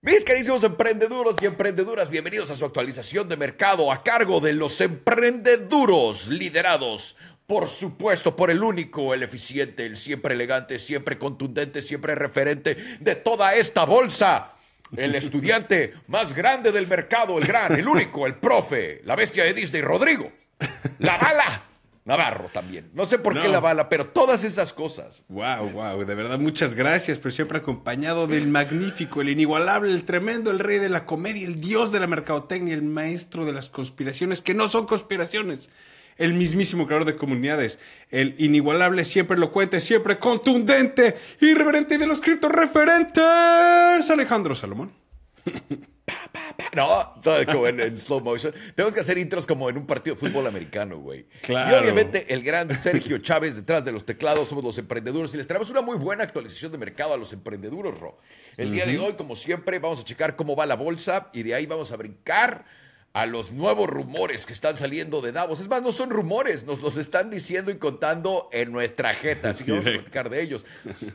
Mis queridos emprendeduros y emprendeduras, bienvenidos a su actualización de mercado a cargo de los emprendeduros liderados, por supuesto, por el único, el eficiente, el siempre elegante, siempre contundente, siempre referente de toda esta bolsa. El estudiante más grande del mercado, el gran, el único, el profe, la bestia de Disney, Rodrigo. La bala Navarro también. No sé por qué la bala, pero todas esas cosas. Wow, wow, de verdad muchas gracias, pero siempre acompañado del magnífico, el inigualable, el tremendo, el rey de la comedia, el dios de la mercadotecnia, el maestro de las conspiraciones que no son conspiraciones. El mismísimo creador de comunidades, el inigualable, siempre elocuente, siempre contundente, irreverente y de los escritos referentes, Alejandro Salomón. Papá. no, todo como en, slow motion. Tenemos que hacer intros como en un partido de fútbol americano, güey. Claro. Y obviamente el gran Sergio Chávez detrás de los teclados somos los emprendedores y les traemos una muy buena actualización de mercado a los emprendedores, Ro. El día de hoy, como siempre, vamos a checar cómo va la bolsa y de ahí vamos a brincar a los nuevos rumores que están saliendo de Davos. Es más, no son rumores, nos los están diciendo y contando en nuestra jeta, así que vamos a platicar de ellos.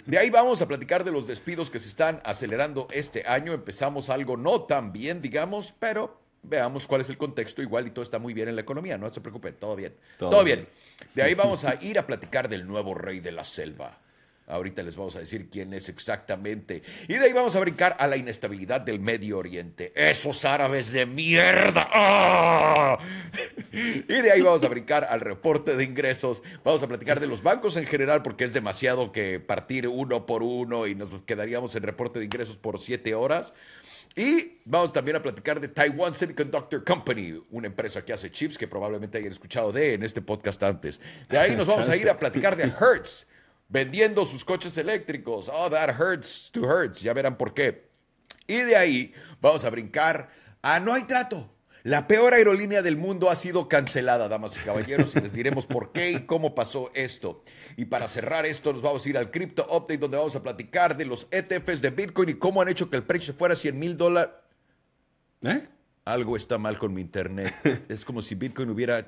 De ahí vamos a platicar de los despidos que se están acelerando este año. Empezamos algo no tan bien, digamos, pero veamos cuál es el contexto. Igual y todo está muy bien en la economía, no se preocupen, todo bien. Todo, bien. De ahí vamos a ir a platicar del nuevo rey de la selva. Ahorita les vamos a decir quién es exactamente. Y de ahí vamos a brincar a la inestabilidad del Medio Oriente. Esos árabes de mierda. ¡Ah! Y de ahí vamos a brincar al reporte de ingresos. Vamos a platicar de los bancos en general porque es demasiado que partir uno por uno y nos quedaríamos en reporte de ingresos por siete horas. Y vamos también a platicar de Taiwan Semiconductor Company, una empresa que hace chips que probablemente hayan escuchado de en este podcast antes. De ahí nos vamos a ir a platicar de Hertz vendiendo sus coches eléctricos. Oh, that hurts to hurts. Ya verán por qué. Y de ahí vamos a brincar a no hay trato. La peor aerolínea del mundo ha sido cancelada, damas y caballeros, y les diremos por qué y cómo pasó esto. Y para cerrar esto, nos vamos a ir al Crypto Update, donde vamos a platicar de los ETFs de Bitcoin y cómo han hecho que el precio fuera 100 mil dólares. ¿Eh? Algo está mal con mi internet. es como si Bitcoin hubiera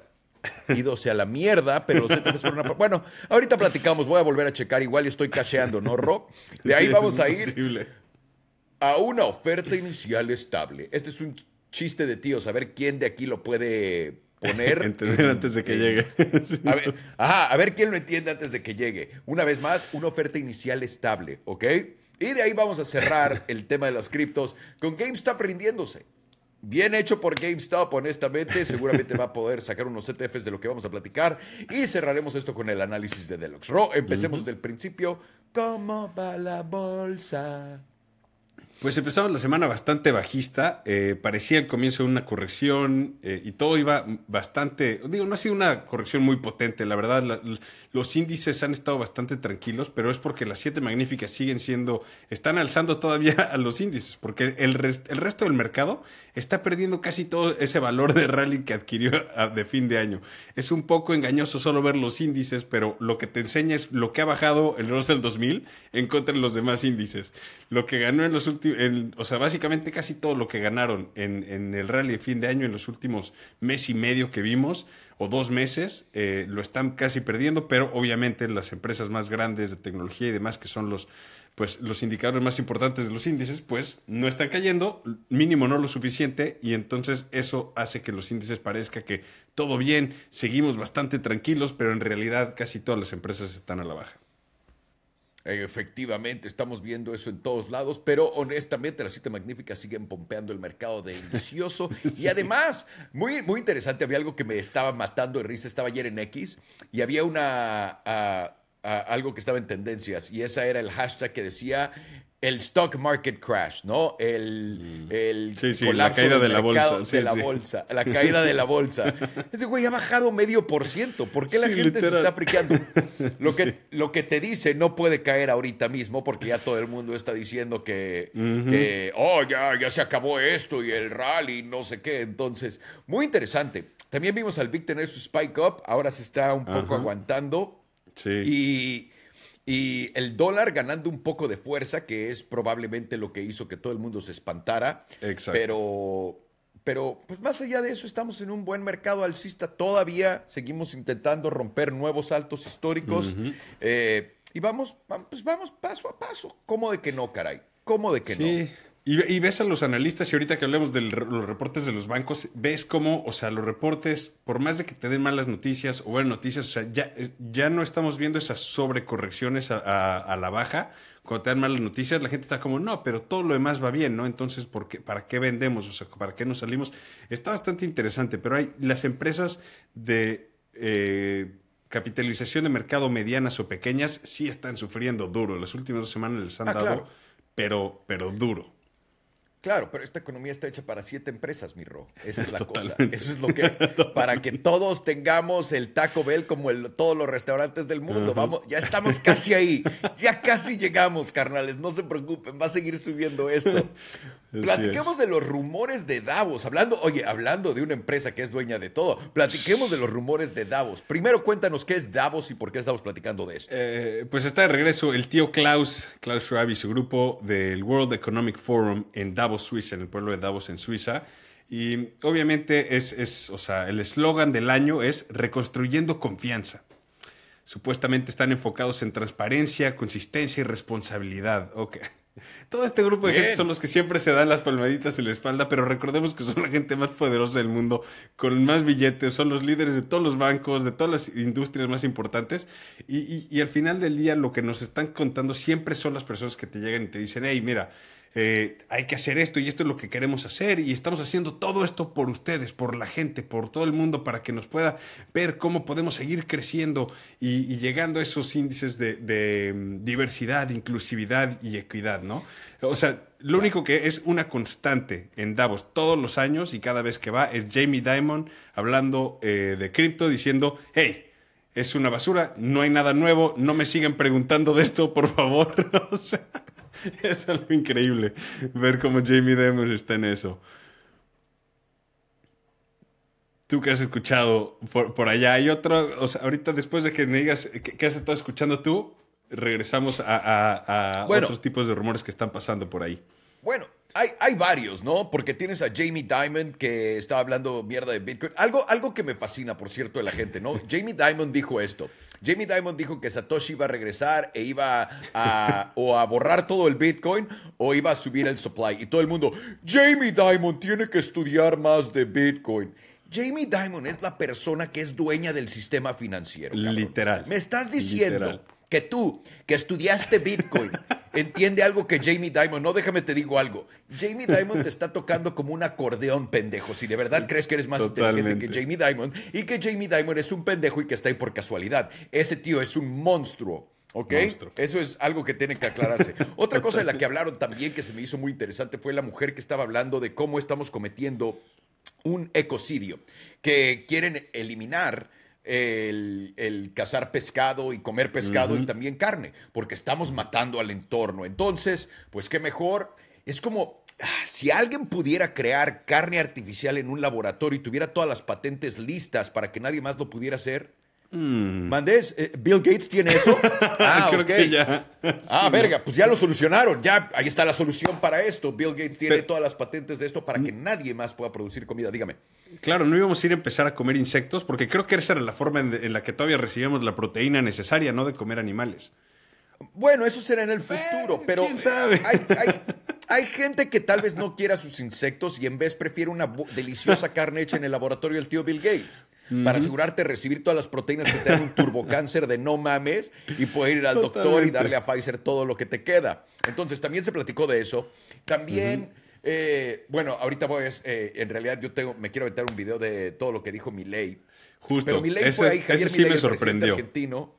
ido a la mierda, pero Bueno, ahorita platicamos, voy a volver a checar, igual estoy cacheando, ¿no, Rob? De ahí vamos a ir a una oferta inicial estable. Este es un chiste de tíos, a ver quién de aquí lo puede poner... Entender antes de que llegue. A ver, ajá, a ver quién lo entiende antes de que llegue. Una vez más, una oferta inicial estable, ¿ok? Y de ahí vamos a cerrar el tema de las criptos con GameStop rindiéndose. Bien hecho por GameStop, honestamente. Seguramente va a poder sacar unos ETFs de lo que vamos a platicar. Y cerraremos esto con el análisis de Deluxe Raw. Empecemos desde el del principio. ¿Cómo va la bolsa? Pues empezamos la semana bastante bajista, eh, parecía el comienzo de una corrección eh, y todo iba bastante, digo, no ha sido una corrección muy potente, la verdad, los índices han estado bastante tranquilos, pero es porque las siete magníficas siguen siendo, están alzando todavía a los índices, porque el, el resto del mercado está perdiendo casi todo ese valor de rally que adquirió de fin de año. Es un poco engañoso solo ver los índices, pero lo que te enseña es lo que ha bajado el Russell 2000 en contra de los demás índices, lo que ganó en los últimos o sea, básicamente casi todo lo que ganaron en, el rally de fin de año, en los últimos mes y medio que vimos, o dos meses, eh, lo están casi perdiendo, pero obviamente las empresas más grandes de tecnología y demás, que son los, pues, los indicadores más importantes de los índices, pues no están cayendo, mínimo no lo suficiente, y entonces eso hace que los índices parezca que todo bien, seguimos bastante tranquilos, pero en realidad casi todas las empresas están a la baja. Eh, efectivamente, estamos viendo eso en todos lados, pero honestamente las siete magníficas siguen pompeando el mercado delicioso. Y además, muy, muy interesante, había algo que me estaba matando de risa, estaba ayer en X y había una... Ah, ah, algo que estaba en tendencias y esa era el hashtag que decía el stock market crash, ¿no? El, mm. el sí, sí, la caída de la bolsa. la bolsa, la caída de la bolsa. Ese güey ha bajado medio por ciento. ¿Por qué la gente se está friqueando? Lo que, lo que te dice no puede caer ahorita mismo porque ya todo el mundo está diciendo que, oh, ya, ya se acabó esto y el rally, no sé qué. Entonces, muy interesante. También vimos al Big tener su spike up, ahora se está un poco aguantando. Sí. Y y el dólar ganando un poco de fuerza, que es probablemente lo que hizo que todo el mundo se espantara. Exacto. Pero, pero pues más allá de eso, estamos en un buen mercado alcista. Todavía seguimos intentando romper nuevos altos históricos. Eh, y vamos, pues vamos paso a paso. ¿Cómo de que no, caray? ¿Cómo de que no? Y, ves a los analistas, y ahorita que hablemos de los reportes de los bancos, ves cómo, o sea, los reportes, por más de que te den malas noticias o buenas noticias, o sea, ya, eh, ya no estamos viendo esas sobrecorrecciones a, la baja. Cuando te dan malas noticias, la gente está como, no, pero todo lo demás va bien, ¿no? Entonces, ¿por qué, ¿para qué vendemos? O sea, ¿para qué nos salimos? Está bastante interesante, pero hay las empresas de. Eh, capitalización de mercado medianas o pequeñas sí están sufriendo duro. Las últimas dos semanas les han ah, dado, pero, pero duro. Claro, pero esta economía está hecha para siete empresas, mi Esa es la cosa. Eso es lo que. Para que todos tengamos el Taco Bell como todos los restaurantes del mundo. Vamos, ya estamos casi ahí. Ya casi llegamos, carnales. No se preocupen, va a seguir subiendo esto. Platiquemos de los rumores de Davos. Hablando, oye, hablando de una empresa que es dueña de todo, platiquemos de los rumores de Davos. Primero, cuéntanos qué es Davos y por qué estamos platicando de eso. Eh, pues está de regreso el tío Klaus, Klaus Schwab y su grupo del World Economic Forum en Davos Suiza, en el pueblo de Davos, en Suiza. Y obviamente es, es o sea, el eslogan del año es Reconstruyendo Confianza. Supuestamente están enfocados en transparencia, consistencia y responsabilidad. Ok. Todo este grupo de gente son los que siempre se dan las palmaditas en la espalda, pero recordemos que son la gente más poderosa del mundo, con más billetes, son los líderes de todos los bancos, de todas las industrias más importantes. Y, y, y al final del día lo que nos están contando siempre son las personas que te llegan y te dicen, hey, mira, eh, hay que hacer esto y esto es lo que queremos hacer y estamos haciendo todo esto por ustedes, por la gente, por todo el mundo, para que nos pueda ver cómo podemos seguir creciendo y, llegando a esos índices de, mm, diversidad, inclusividad y equidad, ¿no? O sea, lo único que es una constante en Davos todos los años y cada vez que va es Jamie Dimon hablando eh, de cripto diciendo, hey, es una basura, no hay nada nuevo, no me sigan preguntando de esto, por favor. o sea, es algo increíble ver cómo Jamie Dimon está en eso. Tú que has escuchado por, allá, hay otro, o sea, ahorita después de que me digas qué has estado escuchando tú, regresamos a, otros tipos de rumores que están pasando por ahí. Bueno, hay, hay, varios, ¿no? Porque tienes a Jamie Diamond que está hablando mierda de Bitcoin. Algo, algo que me fascina, por cierto, de la gente, ¿no? Jamie Diamond dijo esto. Jamie Dimon dijo que Satoshi iba a regresar e iba a, o a borrar todo el Bitcoin o iba a subir el supply. Y todo el mundo, Jamie Dimon tiene que estudiar más de Bitcoin. Jamie Dimon es la persona que es dueña del sistema financiero. Literal. Me estás diciendo que tú, que estudiaste Bitcoin, entiende algo que Jamie Dimon, no déjame te digo algo. Jamie Dimon te está tocando como un acordeón, pendejo. Si de verdad crees que eres más inteligente que Jamie Dimon y que Jamie Dimon es un pendejo y que está ahí por casualidad. Ese tío es un monstruo. ¿Ok? Eso es algo que tiene que aclararse. Otra cosa de la que hablaron también que se me hizo muy interesante fue la mujer que estaba hablando de cómo estamos cometiendo un ecocidio que quieren eliminar el, cazar pescado y comer pescado y también carne, porque estamos matando al entorno. Entonces, pues qué mejor. Es como ah, si alguien pudiera crear carne artificial en un laboratorio y tuviera todas las patentes listas para que nadie más lo pudiera hacer, Mm. ¿Mandés? Eh, ¿Bill Gates tiene eso? Ah, ah, Creo Ah, verga, pues ya lo solucionaron. Ya, ahí está la solución para esto. Bill Gates tiene todas las patentes de esto para que mm. nadie más pueda producir comida. Dígame. Claro, no íbamos a ir a empezar a comer insectos porque creo que esa era la forma en, la que todavía recibíamos la proteína necesaria, ¿no? De comer animales. Bueno, eso será en el eh, futuro, pero ¿quién sabe? Hay, hay, gente que tal vez no quiera sus insectos y en vez prefiere una deliciosa carne hecha en el laboratorio del tío Bill Gates para asegurarte recibir todas las proteínas que te dan un turbocáncer de no mames y poder ir al doctor y darle a Pfizer todo lo que te queda. Entonces, también se platicó de eso. También. Eh, bueno, ahorita voy, eh, en realidad yo tengo, me quiero meter un video de todo lo que dijo Milei. Justo. Pero Milei fue ahí, Javier ese me sorprendió. El argentino,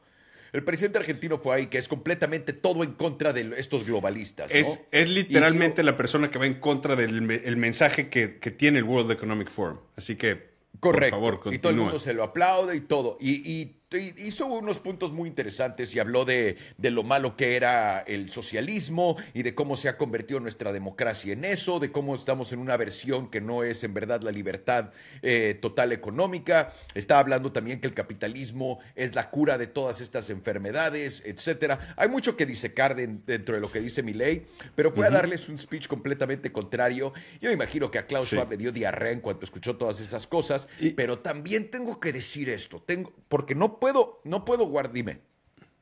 el presidente argentino fue ahí, que es completamente todo en contra de estos globalistas. Es, es, literalmente la persona que va en contra del mensaje que, tiene el World Economic Forum. Así que Correcto. Y todo el mundo se lo aplaude y todo. y hizo unos puntos muy interesantes y habló de, lo malo que era el socialismo y de cómo se ha convertido nuestra democracia en eso, de cómo estamos en una versión que no es en verdad la libertad eh, total económica. Está hablando también que el capitalismo es la cura de todas estas enfermedades, etcétera. Hay mucho que disecar dentro de lo que dice mi ley, pero fue a darles un speech completamente contrario. Yo imagino que a Klaus Schwab le dio diarrea en cuanto escuchó todas esas cosas, pero también tengo que decir esto, tengo, porque no puedo, no puedo guardar,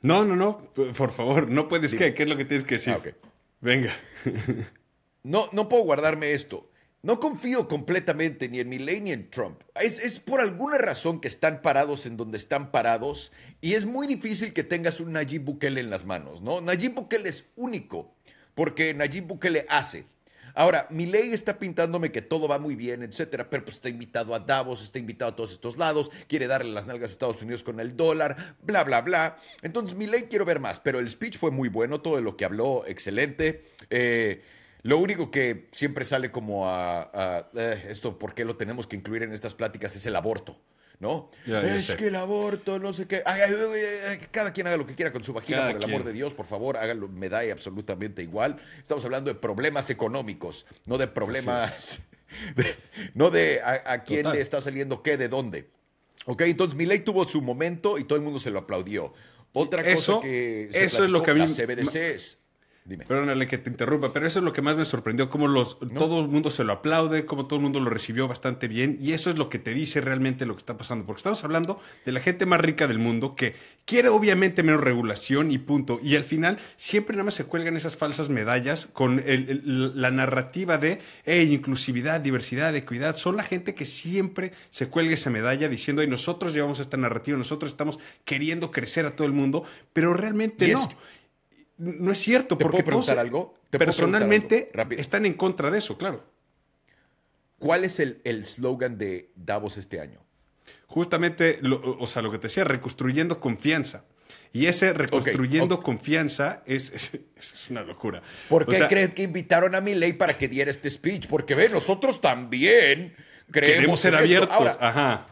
No, no, no, por favor, no puedes, ¿qué? es lo que tienes que decir? Ah, Venga. no, no puedo guardarme esto. No confío completamente ni en ley ni en Trump. Es, es, por alguna razón que están parados en donde están parados y es muy difícil que tengas un Nayib Bukele en las manos, ¿no? Nayib Bukele es único porque Nayib Bukele hace, Ahora, mi ley está pintándome que todo va muy bien, etcétera, pero pues está invitado a Davos, está invitado a todos estos lados, quiere darle las nalgas a Estados Unidos con el dólar, bla, bla, bla. Entonces, mi ley quiero ver más, pero el speech fue muy bueno, todo lo que habló, excelente. Eh, lo único que siempre sale como a, eh, esto, ¿por qué lo tenemos que incluir en estas pláticas? Es el aborto es que el aborto, no sé qué. cada quien haga lo que quiera con su vagina, por el amor de Dios, por favor, hágalo, me da absolutamente igual. Estamos hablando de problemas económicos, no de problemas, no de a, quién le está saliendo qué, de dónde. Ok, entonces ley tuvo su momento y todo el mundo se lo aplaudió. Otra cosa que se eso es lo que a mí, Dime. Perdónale que te interrumpa, pero eso es lo que más me sorprendió, cómo los, todo el mundo se lo aplaude, cómo todo el mundo lo recibió bastante bien, y eso es lo que te dice realmente lo que está pasando, porque estamos hablando de la gente más rica del mundo que quiere obviamente menos regulación y punto, y al final siempre nada más se cuelgan esas falsas medallas con la narrativa de inclusividad, diversidad, equidad, son la gente que siempre se cuelga esa medalla diciendo, y nosotros llevamos esta narrativa, nosotros estamos queriendo crecer a todo el mundo, pero realmente no. No es cierto, porque algo? personalmente están en contra de eso, claro. ¿Cuál es el, slogan de Davos este año? Justamente, lo, o sea, lo que te decía, reconstruyendo confianza. Y ese reconstruyendo confianza es, una locura. ¿Por qué crees que invitaron a mi ley para que diera este speech? Porque ve, nosotros también creemos. Queremos ser abiertos. Ajá.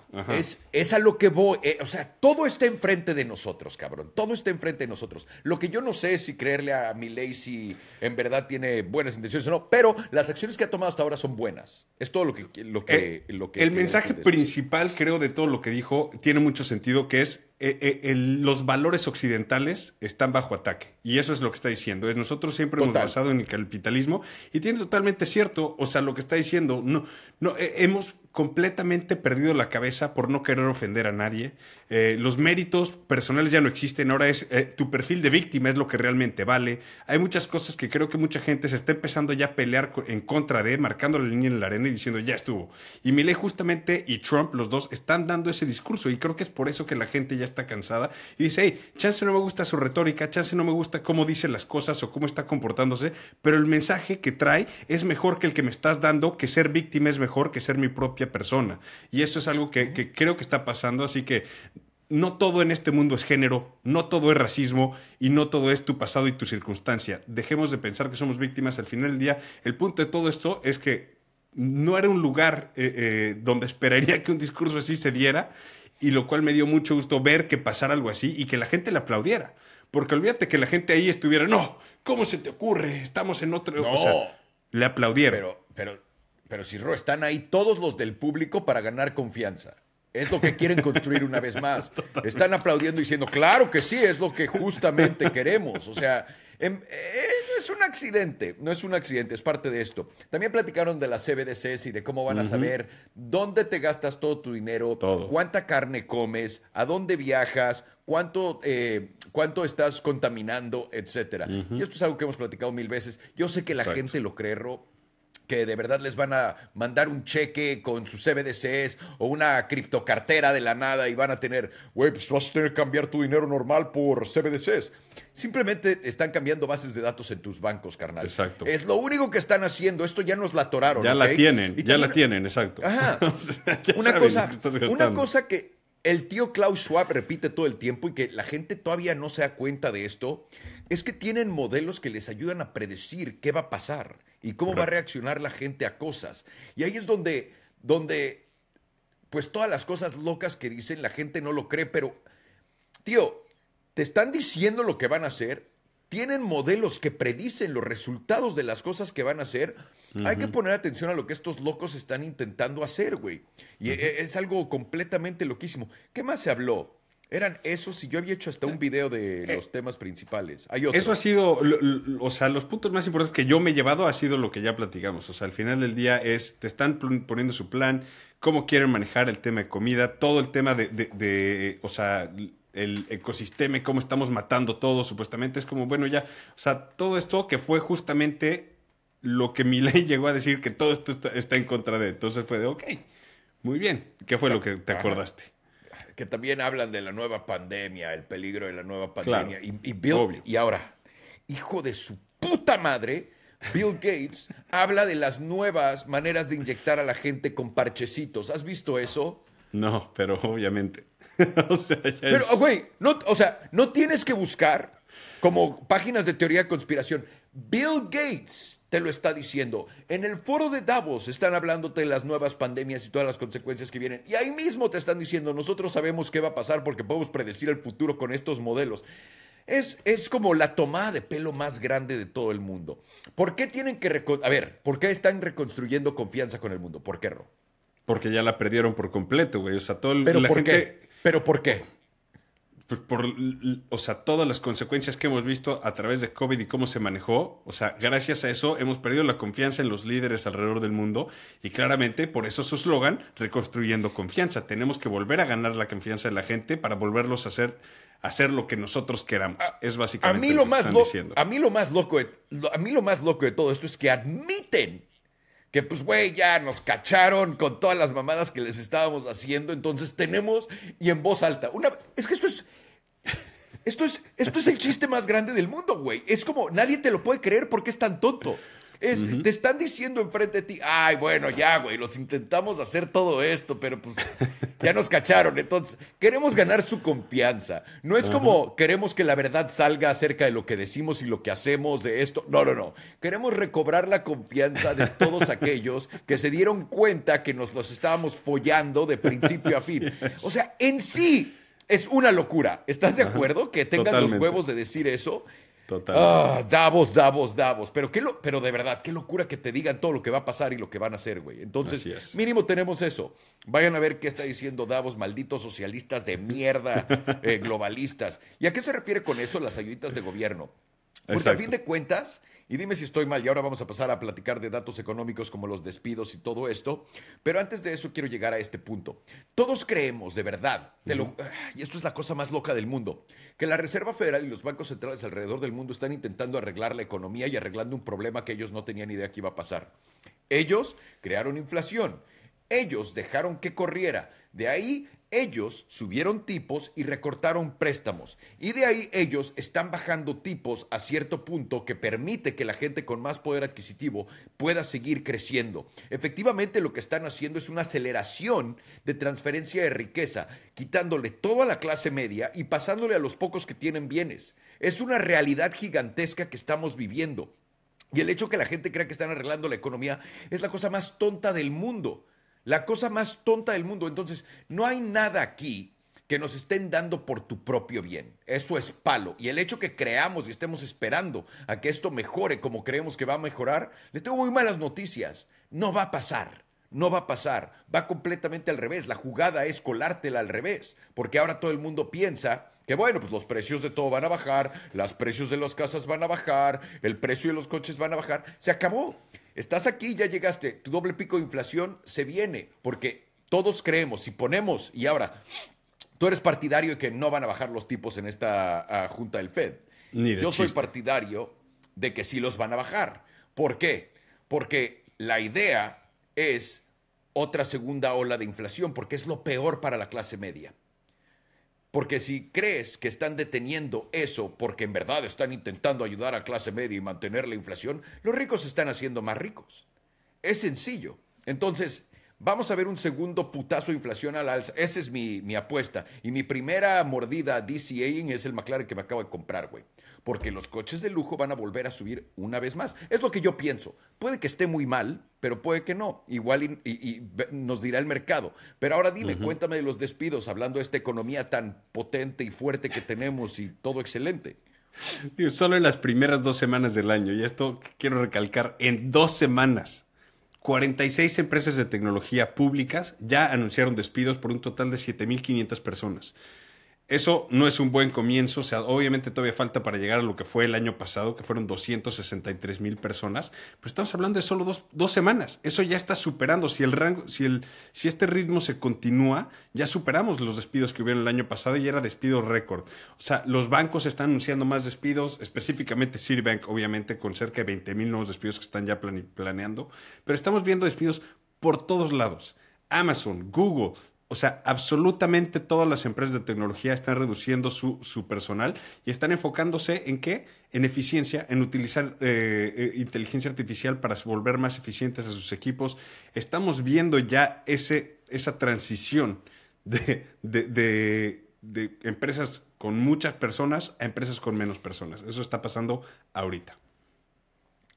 Es, a lo que voy. Eh, o sea, todo está enfrente de nosotros, cabrón. Todo está enfrente de nosotros. Lo que yo no sé es si creerle a Miley si en verdad tiene buenas intenciones o no, pero las acciones que ha tomado hasta ahora son buenas. Es todo lo que. Lo que, eh, el, lo el mensaje principal, creo, de todo lo que dijo, tiene mucho sentido, que es eh, los valores occidentales están bajo ataque. Y eso es lo que está diciendo. Nosotros siempre hemos basado en el capitalismo y tiene totalmente cierto. O sea, lo que está diciendo, no, no hemos completamente perdido la cabeza por no querer ofender a nadie eh, los méritos personales ya no existen, ahora es eh, tu perfil de víctima es lo que realmente vale. Hay muchas cosas que creo que mucha gente se está empezando ya a pelear en contra de, marcando la línea en la arena y diciendo ya estuvo. Y Miley, justamente y Trump, los dos, están dando ese discurso y creo que es por eso que la gente ya está cansada y dice, hey, chance no me gusta su retórica, chance no me gusta cómo dice las cosas o cómo está comportándose, pero el mensaje que trae es mejor que el que me estás dando, que ser víctima es mejor que ser mi propia persona. Y eso es algo que creo que está pasando, así que no todo en este mundo es género, no todo es racismo y no todo es tu pasado y tu circunstancia. Dejemos de pensar que somos víctimas al final del día. El punto de todo esto es que no era un lugar eh, eh, donde esperaría que un discurso así se diera y lo cual me dio mucho gusto ver que pasara algo así y que la gente le aplaudiera. Porque olvídate que la gente ahí estuviera, no, ¿cómo se te ocurre? Estamos en otro... No, le aplaudieron. Pero, pero, pero, están ahí todos los del público para ganar confianza. Es lo que quieren construir una vez más. Están aplaudiendo y diciendo, claro que sí, es lo que justamente queremos. O sea, em, eh, es un accidente, no es un accidente, es parte de esto. También platicaron de las CBDCs y de cómo van a saber dónde te gastas todo tu dinero, cuánta carne comes, a dónde viajas, cuánto, eh, cuánto estás contaminando, etc. Y esto es algo que hemos platicado mil veces. Yo sé que la gente lo cree, que de verdad les van a mandar un cheque con sus CBDCs o una criptocartera de la nada y van a tener, güey, pues vas a tener que cambiar tu dinero normal por CBDCs. Simplemente están cambiando bases de datos en tus bancos, carnal. Exacto. Es lo único que están haciendo. Esto ya nos la atoraron. Ya la tienen, ya la tienen, exacto. Ajá. una, cosa, una cosa que el tío Klaus Schwab repite todo el tiempo y que la gente todavía no se da cuenta de esto es que tienen modelos que les ayudan a predecir qué va a pasar y cómo va a reaccionar la gente a cosas. Y ahí es donde, donde, pues todas las cosas locas que dicen, la gente no lo cree, pero, tío, te están diciendo lo que van a hacer, tienen modelos que predicen los resultados de las cosas que van a hacer. Hay que poner atención a lo que estos locos están intentando hacer, güey. Y e, e, es algo completamente loquísimo. ¿Qué más se habló? Eran esos y yo había hecho hasta un eh, video de eh, los temas principales. Hay Eso ha sido, o sea, los puntos más importantes que yo me he llevado ha sido lo que ya platicamos. O sea, al final del día es, te están poniendo su plan, cómo quieren manejar el tema de comida, todo el tema de, o sea, el ecosistema y cómo estamos matando todo, supuestamente. Es como, bueno, ya, o sea, todo esto que fue justamente lo que mi ley llegó a decir que todo esto está en contra de. Entonces fue de, ok, muy bien. ¿Qué fue lo que te acordaste? que también hablan de la nueva pandemia, el peligro de la nueva pandemia. y, Bill, y ahora, hijo de su puta madre, Bill Gates habla de las nuevas maneras de inyectar a la gente con parchecitos. ¿Has visto eso? No, pero obviamente. pero, güey, no, o sea, no tienes que buscar como páginas de teoría de conspiración. Bill Gates te lo está diciendo. En el foro de Davos están hablándote de las nuevas pandemias y todas las consecuencias que vienen. Y ahí mismo te están diciendo, nosotros sabemos qué va a pasar porque podemos predecir el futuro con estos modelos. Es, es como la tomada de pelo más grande de todo el mundo. ¿Por qué tienen que... A ver, ¿por qué están reconstruyendo confianza con el mundo? ¿Por qué, Ro? Porque ya la perdieron por completo, güey. O sea, todo el... ¿Pero por qué? ¿Pero por qué? Pues, por, por, o sea, todas las consecuencias que hemos visto a través de COVID y cómo se manejó, o sea, gracias a eso hemos perdido la confianza en los líderes alrededor del mundo y claramente por eso su eslogan, reconstruyendo confianza. Tenemos que volver a ganar la confianza de la gente para volverlos a hacer, hacer lo que nosotros queramos. es básicamente a mí lo, más que diciendo. A mí lo más loco de, a mí lo más loco de todo esto es que admiten que pues güey, ya nos cacharon con todas las mamadas que les estábamos haciendo, entonces tenemos y en voz alta. Una, es que esto es esto es, esto es el chiste más grande del mundo, güey. Es como, nadie te lo puede creer porque es tan tonto. Es, te están diciendo enfrente de ti, ay, bueno, ya, güey, los intentamos hacer todo esto, pero pues ya nos cacharon. Entonces, queremos ganar su confianza. No es como queremos que la verdad salga acerca de lo que decimos y lo que hacemos de esto. No, no, no. Queremos recobrar la confianza de todos aquellos que se dieron cuenta que nos los estábamos follando de principio a fin. O sea, en sí, es una locura. ¿Estás de acuerdo? Que tengan los huevos de decir eso. Total. Ah, Davos, Davos, Davos. Pero, pero de verdad, qué locura que te digan todo lo que va a pasar y lo que van a hacer, güey. Entonces, mínimo tenemos eso. Vayan a ver qué está diciendo Davos, malditos socialistas de mierda, eh, globalistas. ¿Y a qué se refiere con eso las ayuditas de gobierno? Porque a fin de cuentas, y dime si estoy mal, y ahora vamos a pasar a platicar de datos económicos como los despidos y todo esto, pero antes de eso quiero llegar a este punto. Todos creemos, de verdad, y esto es la cosa más loca del mundo, que la Reserva Federal y los bancos centrales alrededor del mundo están intentando arreglar la economía y arreglando un problema que ellos no tenían idea que iba a pasar. Ellos crearon inflación, ellos dejaron que corriera, de ahí ellos subieron tipos y recortaron préstamos. Y de ahí ellos están bajando tipos a cierto punto que permite que la gente con más poder adquisitivo pueda seguir creciendo. Efectivamente lo que están haciendo es una aceleración de transferencia de riqueza, quitándole todo a la clase media y pasándole a los pocos que tienen bienes. Es una realidad gigantesca que estamos viviendo. Y el hecho que la gente crea que están arreglando la economía es la cosa más tonta del mundo. La cosa más tonta del mundo. Entonces, no hay nada aquí que nos estén dando por tu propio bien. Eso es palo. Y el hecho que creamos y estemos esperando a que esto mejore como creemos que va a mejorar, les tengo muy malas noticias. No va a pasar. No va a pasar. Va completamente al revés. La jugada es colártela al revés. Porque ahora todo el mundo piensa bueno, pues los precios de todo van a bajar, los precios de las casas van a bajar, el precio de los coches van a bajar. Se acabó. Estás aquí, ya llegaste. Tu doble pico de inflación se viene, porque todos creemos, y ponemos, y ahora, tú eres partidario de que no van a bajar los tipos en esta ah, junta del Fed. Yo soy partidario de que sí los van a bajar. ¿Por qué? Porque la idea es otra segunda ola de inflación, porque es lo peor para la clase media. Porque si crees que están deteniendo eso porque en verdad están intentando ayudar a clase media y mantener la inflación, los ricos se están haciendo más ricos. Es sencillo. Entonces, vamos a ver un segundo putazo inflación al alza. Esa es mi, apuesta. Y mi primera mordida DCA es el McLaren que me acabo de comprar, güey. Porque los coches de lujo van a volver a subir una vez más. Es lo que yo pienso. Puede que esté muy mal, pero puede que no. Igual y, nos dirá el mercado. Pero ahora dime, cuéntame de los despidos, hablando de esta economía tan potente y fuerte que tenemos y todo excelente. Solo en las primeras dos semanas del año, y esto quiero recalcar, en dos semanas, 46 empresas de tecnología públicas ya anunciaron despidos por un total de 7.500 personas. Eso no es un buen comienzo, o sea, obviamente todavía falta para llegar a lo que fue el año pasado, que fueron 263 mil personas, pero estamos hablando de solo dos, semanas. Eso ya está superando. Si el rango, si el, si este ritmo se continúa, ya superamos los despidos que hubieron el año pasado y era despido récord. O sea, los bancos están anunciando más despidos, específicamente Citibank, obviamente, con cerca de 20 mil nuevos despidos que están ya planeando, pero estamos viendo despidos por todos lados. Amazon, Google, o sea, absolutamente todas las empresas de tecnología están reduciendo su, su personal y están enfocándose en qué? En eficiencia, en utilizar eh, eh, inteligencia artificial para volver más eficientes a sus equipos. Estamos viendo ya ese, esa transición de empresas con muchas personas a empresas con menos personas. Eso está pasando ahorita.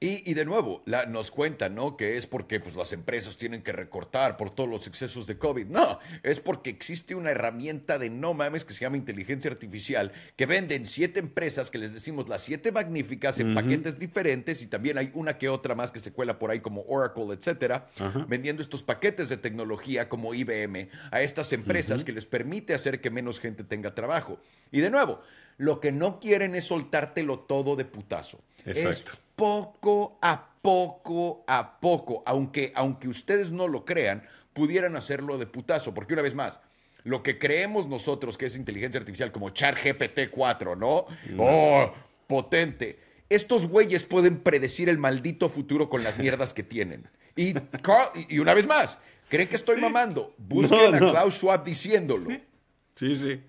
Y, de nuevo, la, nos cuentan, ¿no? Que es porque pues, las empresas tienen que recortar por todos los excesos de COVID. No, es porque existe una herramienta de no mames que se llama inteligencia artificial, que venden siete empresas que les decimos las siete magníficas en paquetes diferentes y también hay una que otra más que se cuela por ahí como Oracle, etcétera, vendiendo estos paquetes de tecnología como IBM a estas empresas que les permite hacer que menos gente tenga trabajo. Y de nuevo, lo que no quieren es soltártelo todo de putazo. Exacto poco a poco a poco, aunque, aunque ustedes no lo crean, pudieran hacerlo de putazo, porque una vez más, lo que creemos nosotros que es inteligencia artificial, como ChatGPT-4, ¿no? ¡Oh, potente! Estos güeyes pueden predecir el maldito futuro con las mierdas que tienen. Y, una vez más, ¿creen que estoy mamando? Busquen a Klaus Schwab diciéndolo. Sí, sí.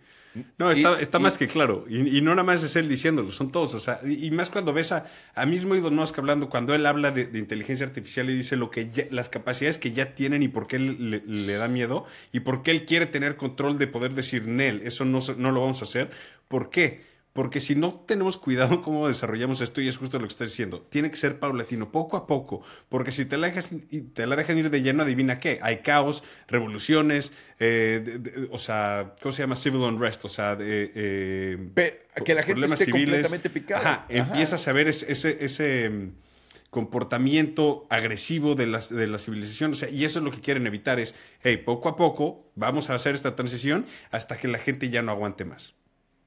No, está, más que claro. Y, no nada más es él diciéndolo, son todos. O sea, y, más cuando ves a, a mismo don Musk hablando, cuando él habla de, inteligencia artificial y dice lo que las capacidades que ya tienen y por qué le, le, da miedo y por qué él quiere tener control de poder decir, Nel, eso no, no lo vamos a hacer. ¿Por qué? porque si no tenemos cuidado cómo desarrollamos esto, y es justo lo que estás diciendo, tiene que ser paulatino, poco a poco, porque si te la, dejas, te la dejan ir de lleno, adivina qué, hay caos, revoluciones, eh, o sea, ¿cómo se llama? Civil unrest, o sea, eh, que la gente esté completamente picada. empiezas a ver ese, ese mm, comportamiento agresivo de las de la civilización. O sea, y eso es lo que quieren evitar, es, hey, poco a poco vamos a hacer esta transición hasta que la gente ya no aguante más.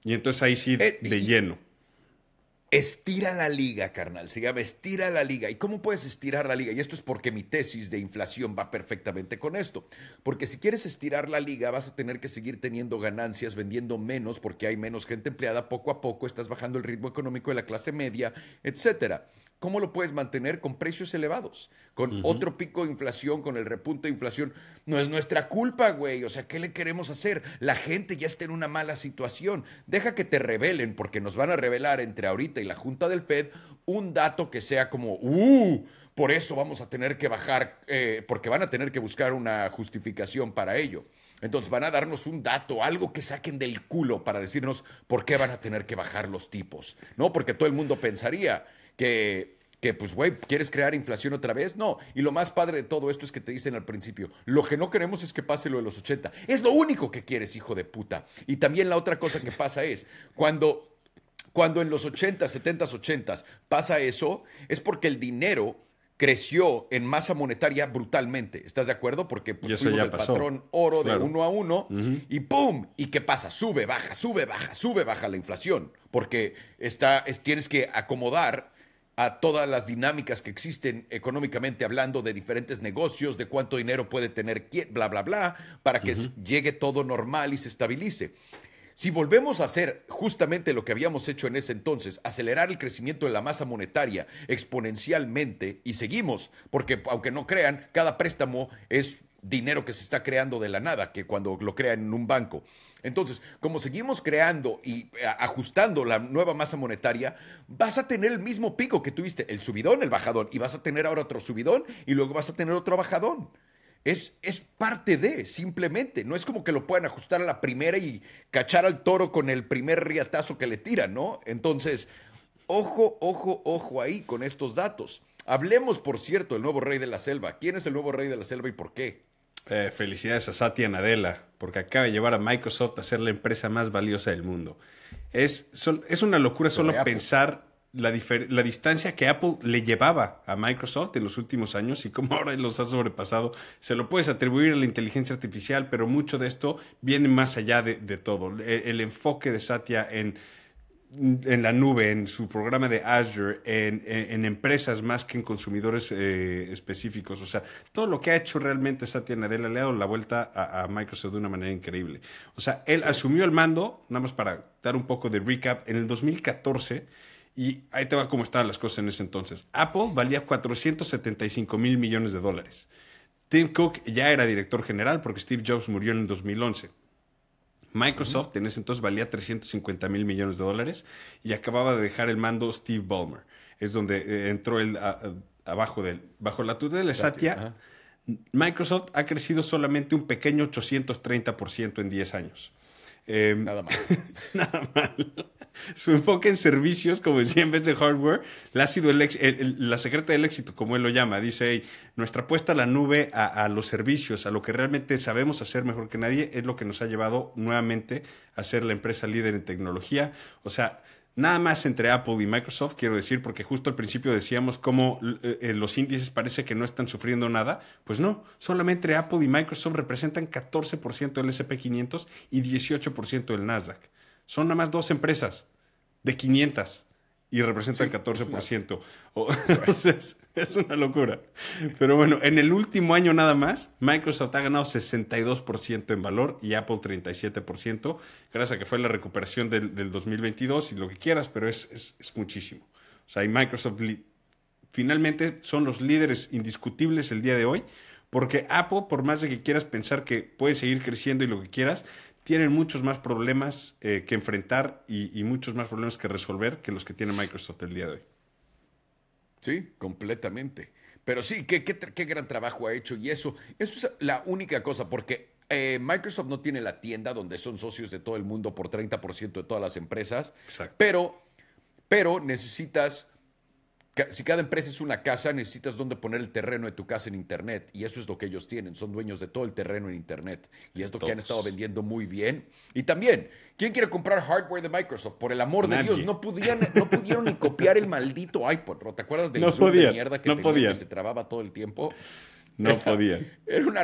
Y entonces ahí sí, eh, de lleno. Estira la liga, carnal. Se llama estira la liga. ¿Y cómo puedes estirar la liga? Y esto es porque mi tesis de inflación va perfectamente con esto. Porque si quieres estirar la liga, vas a tener que seguir teniendo ganancias, vendiendo menos porque hay menos gente empleada. Poco a poco estás bajando el ritmo económico de la clase media, etcétera. ¿Cómo lo puedes mantener con precios elevados? Con otro pico de inflación, con el repunte de inflación. No es nuestra culpa, güey. O sea, ¿qué le queremos hacer? La gente ya está en una mala situación. Deja que te revelen, porque nos van a revelar entre ahorita y la Junta del Fed un dato que sea como, ¡uh! Por eso vamos a tener que bajar, eh, porque van a tener que buscar una justificación para ello. Entonces van a darnos un dato, algo que saquen del culo para decirnos por qué van a tener que bajar los tipos, ¿no? Porque todo el mundo pensaría, que pues, güey, ¿quieres crear inflación otra vez? No. Y lo más padre de todo esto es que te dicen al principio, lo que no queremos es que pase lo de los 80. Es lo único que quieres, hijo de puta. Y también la otra cosa que pasa es, cuando, cuando en los 80, 70, 80 pasa eso, es porque el dinero creció en masa monetaria brutalmente. ¿Estás de acuerdo? Porque pues, fuimos el patrón oro de uno a uno y ¡pum! ¿Y qué pasa? Sube, baja, sube, baja, sube, baja la inflación. Porque está, tienes que acomodar a todas las dinámicas que existen económicamente hablando de diferentes negocios, de cuánto dinero puede tener bla, bla, bla, para que llegue todo normal y se estabilice. Si volvemos a hacer justamente lo que habíamos hecho en ese entonces, acelerar el crecimiento de la masa monetaria exponencialmente y seguimos, porque aunque no crean, cada préstamo es dinero que se está creando de la nada, que cuando lo crean en un banco. Entonces, como seguimos creando y eh, ajustando la nueva masa monetaria, vas a tener el mismo pico que tuviste, el subidón, el bajadón, y vas a tener ahora otro subidón y luego vas a tener otro bajadón. Es, parte de, simplemente. No es como que lo puedan ajustar a la primera y cachar al toro con el primer riatazo que le tiran, ¿no? Entonces, ojo, ojo, ojo ahí con estos datos. Hablemos, por cierto, del nuevo rey de la selva. ¿Quién es el nuevo rey de la selva y por qué? Eh, felicidades a Satya Nadella, porque acaba de llevar a Microsoft a ser la empresa más valiosa del mundo. Es, es una locura solo pensar la, la, distancia que Apple le llevaba a Microsoft en los últimos años y cómo ahora los ha sobrepasado. Se lo puedes atribuir a la inteligencia artificial, pero mucho de esto viene más allá de, todo. E, el enfoque de Satya en en la nube, en su programa de Azure, en, empresas más que en consumidores eh, específicos. O sea, todo lo que ha hecho realmente Satya Nadella le ha dado la vuelta a, Microsoft de una manera increíble. O sea, él asumió el mando, nada más para dar un poco de recap, en el 2014. Y ahí te va cómo estaban las cosas en ese entonces. Apple valía 475 mil millones de dólares. Tim Cook ya era director general porque Steve Jobs murió en el 2011. Microsoft en ese entonces valía 350 mil millones de dólares y acababa de dejar el mando Steve Ballmer. Es donde eh, entró el abajo del, bajo la tutela de Satya. Microsoft ha crecido solamente un pequeño 830% en 10 años. Em, nada mal. nada mal. su enfoque en servicios, como decía, en vez de hardware, la ha sido la secreta del éxito, como él lo llama. Dice, nuestra apuesta a la nube, a, los servicios, a lo que realmente sabemos hacer mejor que nadie, es lo que nos ha llevado nuevamente a ser la empresa líder en tecnología. O sea, nada más entre Apple y Microsoft, quiero decir, porque justo al principio decíamos cómo eh, eh, los índices parece que no están sufriendo nada. Pues no, solamente Apple y Microsoft representan 14% del SP500 y 18% del Nasdaq. Son nada más dos empresas de 500 y representan 14%. es, una locura. Pero bueno, en el último año nada más, Microsoft ha ganado 62% en valor y Apple 37%, gracias a que fue la recuperación del, del 2022 y lo que quieras, pero es, es muchísimo. O sea, y Microsoft finalmente son los líderes indiscutibles el día de hoy, porque Apple, por más de que quieras pensar que puede seguir creciendo y lo que quieras, tienen muchos más problemas eh, que enfrentar y, muchos más problemas que resolver que los que tiene Microsoft el día de hoy. Sí, completamente. Pero sí, qué, qué, gran trabajo ha hecho y eso, es la única cosa, porque eh, Microsoft no tiene la tienda donde son socios de todo el mundo por 30% de todas las empresas, Exacto. pero pero necesitas si cada empresa es una casa, necesitas dónde poner el terreno de tu casa en Internet. Y eso es lo que ellos tienen. Son dueños de todo el terreno en Internet. Y es lo que han estado vendiendo muy bien. Y también, ¿quién quiere comprar hardware de Microsoft? Por el amor de Dios, no, podían, no pudieron ni copiar el maldito iPod. ¿no? ¿Te acuerdas de la mierda que, que se trababa todo el tiempo? No podían. Era una,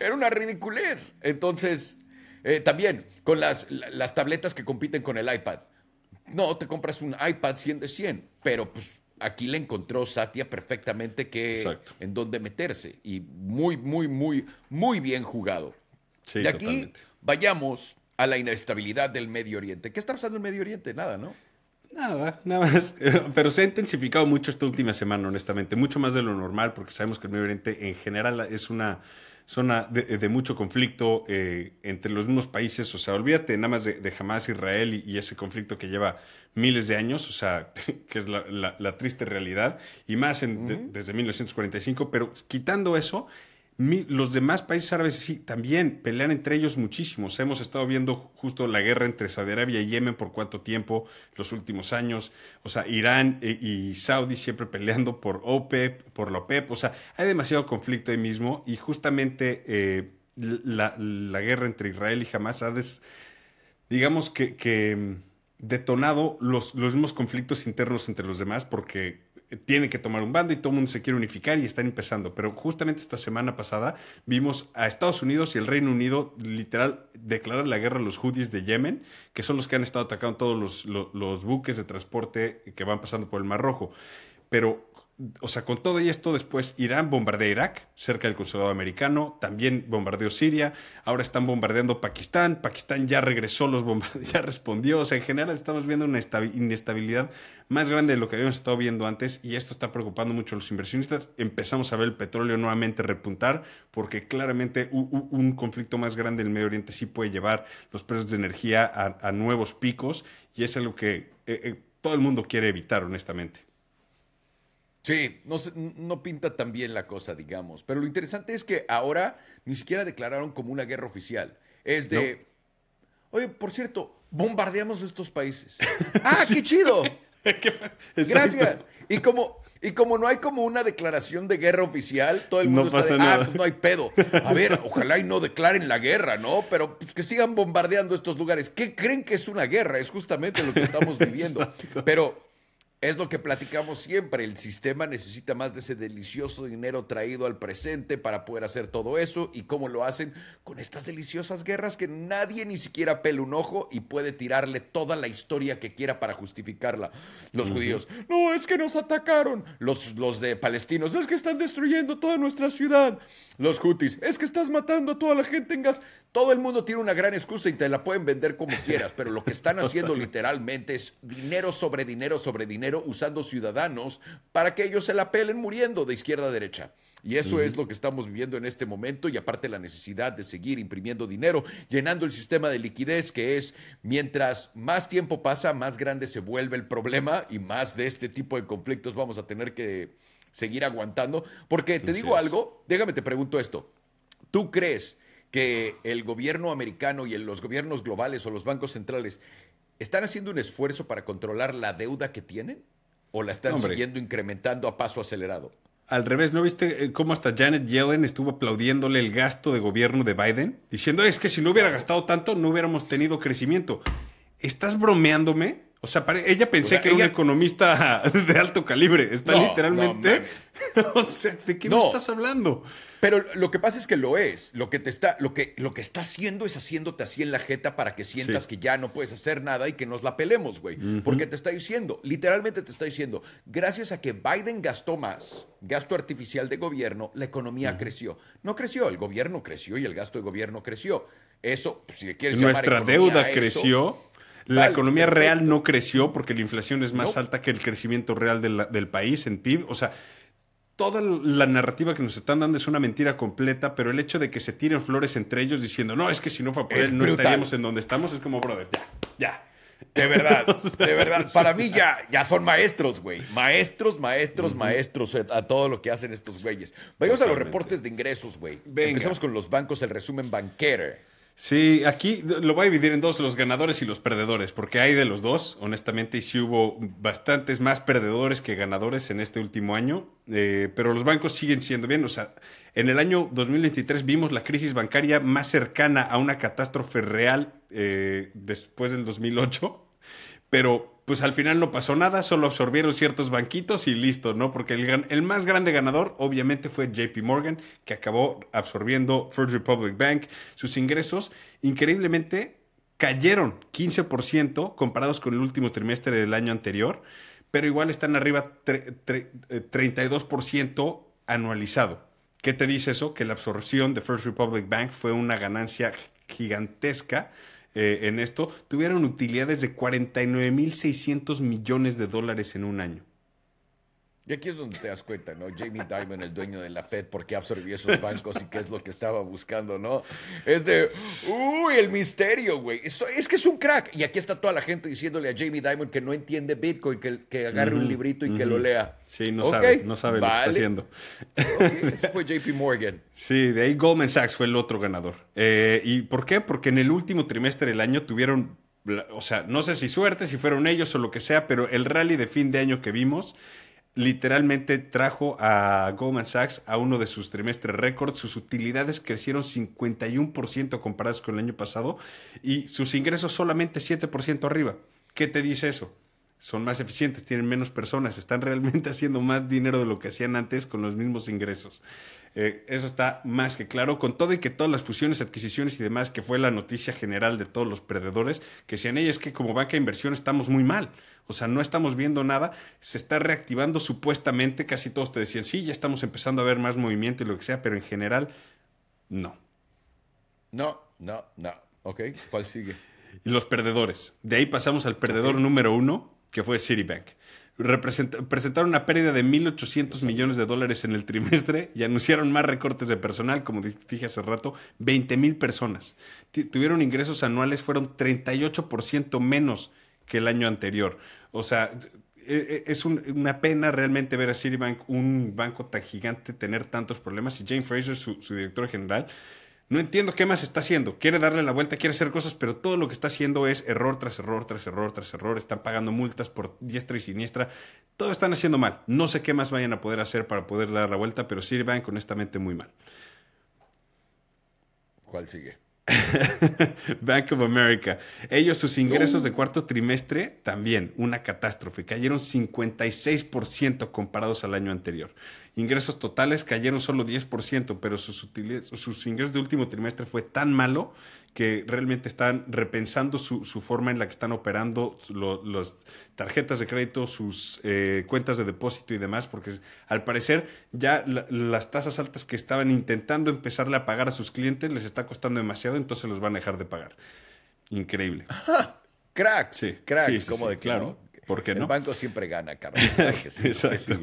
era una ridiculez. Entonces, eh, también con las, las tabletas que compiten con el iPad. No, te compras un iPad 100 de 100, pero pues aquí le encontró Satia perfectamente que, en dónde meterse. Y muy, muy, muy, muy bien jugado. Sí, aquí vayamos a la inestabilidad del Medio Oriente. ¿Qué está pasando en el Medio Oriente? Nada, ¿no? Nada, nada más. Pero se ha intensificado mucho esta última semana, honestamente. Mucho más de lo normal, porque sabemos que el Medio Oriente en general es una zona de, mucho conflicto eh, entre los mismos países, o sea, olvídate nada más de, de Hamas, Israel y, ese conflicto que lleva miles de años, o sea, que es la, triste realidad, y más desde 1945, pero quitando eso, los demás países árabes sí también pelean entre ellos muchísimos. Hemos estado viendo justo la guerra entre Saudi Arabia y Yemen por cuánto tiempo, los últimos años. O sea, Irán eh, y Saudi siempre peleando por OPEP, por la OPEP. O sea, hay demasiado conflicto ahí mismo y justamente eh, la, guerra entre Israel y Hamas ha, digamos que, detonado los, los mismos conflictos internos entre los demás porque tiene que tomar un bando y todo el mundo se quiere unificar y están empezando. Pero justamente esta semana pasada vimos a Estados Unidos y el Reino Unido literal declarar la guerra a los judíos de Yemen, que son los que han estado atacando todos los, buques de transporte que van pasando por el Mar Rojo. Pero o sea, con todo y esto después Irán bombardeó Irak, cerca del consulado americano, también bombardeó Siria, ahora están bombardeando Pakistán, Pakistán ya regresó, los ya respondió, o sea, en general estamos viendo una inestabilidad más grande de lo que habíamos estado viendo antes y esto está preocupando mucho a los inversionistas. Empezamos a ver el petróleo nuevamente repuntar porque claramente un, conflicto más grande en el Medio Oriente sí puede llevar los precios de energía a, nuevos picos y es algo que eh, eh, todo el mundo quiere evitar, honestamente. Sí, no, no, pinta tan bien la cosa, digamos. Pero lo interesante es que ahora ni siquiera declararon como una guerra oficial. Es de, oye, por cierto, bombardeamos estos países. ¡Ah, qué chido! Gracias. Y como, y como no hay como una declaración de guerra oficial, todo el mundo está de, ah, pues no hay pedo. A ver, ojalá y no declaren la guerra, ¿no? Pero pues, que sigan bombardeando estos lugares. ¿Qué creen que es una guerra? Es justamente lo que estamos viviendo. Pero es lo que platicamos siempre, el sistema necesita más de ese delicioso dinero traído al presente para poder hacer todo eso y cómo lo hacen con estas deliciosas guerras que nadie ni siquiera pela un ojo y puede tirarle toda la historia que quiera para justificarla. Los judíos, no, es que nos atacaron. Los, los de palestinos, es que están destruyendo toda nuestra ciudad. Los hutis, es que estás matando a toda la gente en gas. Todo el mundo tiene una gran excusa y te la pueden vender como quieras, pero lo que están haciendo literalmente es dinero sobre dinero sobre dinero usando ciudadanos para que ellos se la pelen muriendo de izquierda a derecha. Y eso es lo que estamos viviendo en este momento y aparte la necesidad de seguir imprimiendo dinero, llenando el sistema de liquidez que es mientras más tiempo pasa, más grande se vuelve el problema y más de este tipo de conflictos vamos a tener que seguir aguantando. Porque te digo algo, déjame te pregunto esto. ¿Tú crees que el gobierno americano y los gobiernos globales o los bancos centrales están haciendo un esfuerzo para controlar la deuda que tienen o la están siguiendo incrementando a paso acelerado? Al revés, ¿no viste eh, cómo hasta Janet Yellen estuvo aplaudiéndole el gasto de gobierno de Biden? Diciendo, es que si no hubiera gastado tanto, no hubiéramos tenido crecimiento. ¿Estás bromeándome? O sea, ella pensé que era un economista de alto calibre. Está literalmente. o ¿de qué me estás hablando? Pero lo que pasa es que lo es. Lo que te está, lo que, lo que está haciendo es haciéndote así en la jeta para que sientas que ya no puedes hacer nada y que nos la pelemos, güey. Porque te está diciendo, literalmente te está diciendo, gracias a que Biden gastó más, gasto artificial de gobierno, la economía creció. No creció, el gobierno creció y el gasto de gobierno creció. Eso, pues, si le quieres Nuestra deuda creció. la economía real no creció porque la inflación es más alta que el crecimiento real del país en PIB. O sea, toda la narrativa que nos están dando es una mentira completa, pero el hecho de que se tiren flores entre ellos diciendo, no, es que si no fue por él, no estaríamos en donde estamos, es como, brother, ya, ya. De verdad, de verdad. Para mí ya, ya son maestros, güey. Maestros, maestros, maestros eh, a todo lo que hacen estos güeyes. Vayamos a los reportes de ingresos, güey. Empezamos con los bancos, el resumen banquero. Sí, aquí lo voy a dividir en dos, los ganadores y los perdedores, porque hay de los dos, honestamente, y sí hubo bastantes más perdedores que ganadores en este último año, eh, pero los bancos siguen siendo bien. O sea, en el año 2023 vimos la crisis bancaria más cercana a una catástrofe real eh, después del 2008, pero pues al final no pasó nada, solo absorbieron ciertos banquitos y listo, ¿no? Porque el, el más grande ganador obviamente fue JP Morgan, que acabó absorbiendo First Republic Bank. Sus ingresos, increíblemente, cayeron 15% comparados con el último trimestre del año anterior, pero igual están arriba 32% eh, anualizado. ¿Qué te dice eso? Que la absorción de First Republic Bank fue una ganancia gigantesca eh, en esto tuvieron utilidades de 49.600 millones de dólares en un año. Y aquí es donde te das cuenta, ¿no? Jamie Dimon, el dueño de la Fed, por qué absorbió esos bancos y qué es lo que estaba buscando, ¿no? Es de, uy, el misterio, güey. Es que es un crack. Y aquí está toda la gente diciéndole a Jamie Dimon que no entiende Bitcoin, que, agarre un librito y que lo lea. Sí, no sabe, no sabe lo que está haciendo. Ese fue JP Morgan. Sí, de ahí Goldman Sachs fue el otro ganador. Eh, ¿Y por qué? Porque en el último trimestre del año tuvieron o sea, no sé si suerte, si fueron ellos o lo que sea, pero el rally de fin de año que vimos literalmente trajo a Goldman Sachs a uno de sus trimestres récord. Sus utilidades crecieron 51% comparados con el año pasado y sus ingresos solamente 7% arriba. ¿Qué te dice eso? Son más eficientes, tienen menos personas, están realmente haciendo más dinero de lo que hacían antes con los mismos ingresos. Eh, eso está más que claro, con todo y que todas las fusiones, adquisiciones y demás, que fue la noticia general de todos los perdedores, que decían, ella es que como banca de inversión estamos muy mal. O sea, no estamos viendo nada, se está reactivando supuestamente, casi todos te decían, sí, ya estamos empezando a ver más movimiento y lo que sea, pero en general, no. No, no, no. Ok, ¿cuál sigue? los perdedores. De ahí pasamos al perdedor número uno, que fue Citibank presentaron una pérdida de 1.800 millones de dólares en el trimestre y anunciaron más recortes de personal, como dije hace rato, 20.000 personas. tuvieron ingresos anuales, fueron 38% menos que el año anterior. O sea, e, e, es una pena realmente ver a Citibank, un banco tan gigante, tener tantos problemas. Y Jane Fraser, su director general, no entiendo qué más está haciendo. Quiere darle la vuelta, quiere hacer cosas, pero todo lo que está haciendo es error tras error, tras error, tras error. Están pagando multas por diestra y siniestra. Todo están haciendo mal. No sé qué más vayan a poder hacer para poder dar la vuelta, pero sí van honestamente muy mal. ¿Cuál sigue? Bank of America. Ellos, sus ingresos de uh. cuarto trimestre, también una catástrofe. Cayeron 56% comparados al año anterior. Ingresos totales cayeron solo 10%, pero sus, sus ingresos de último trimestre fue tan malo que realmente están repensando su, forma en la que están operando las tarjetas de crédito, sus eh, cuentas de depósito y demás, porque al parecer ya las tasas altas que estaban intentando empezarle a pagar a sus clientes les está costando demasiado, entonces los van a dejar de pagar. Increíble. ¡Crack! sí, como claro. ¿Por qué no? El banco siempre gana, Carlos. Exacto.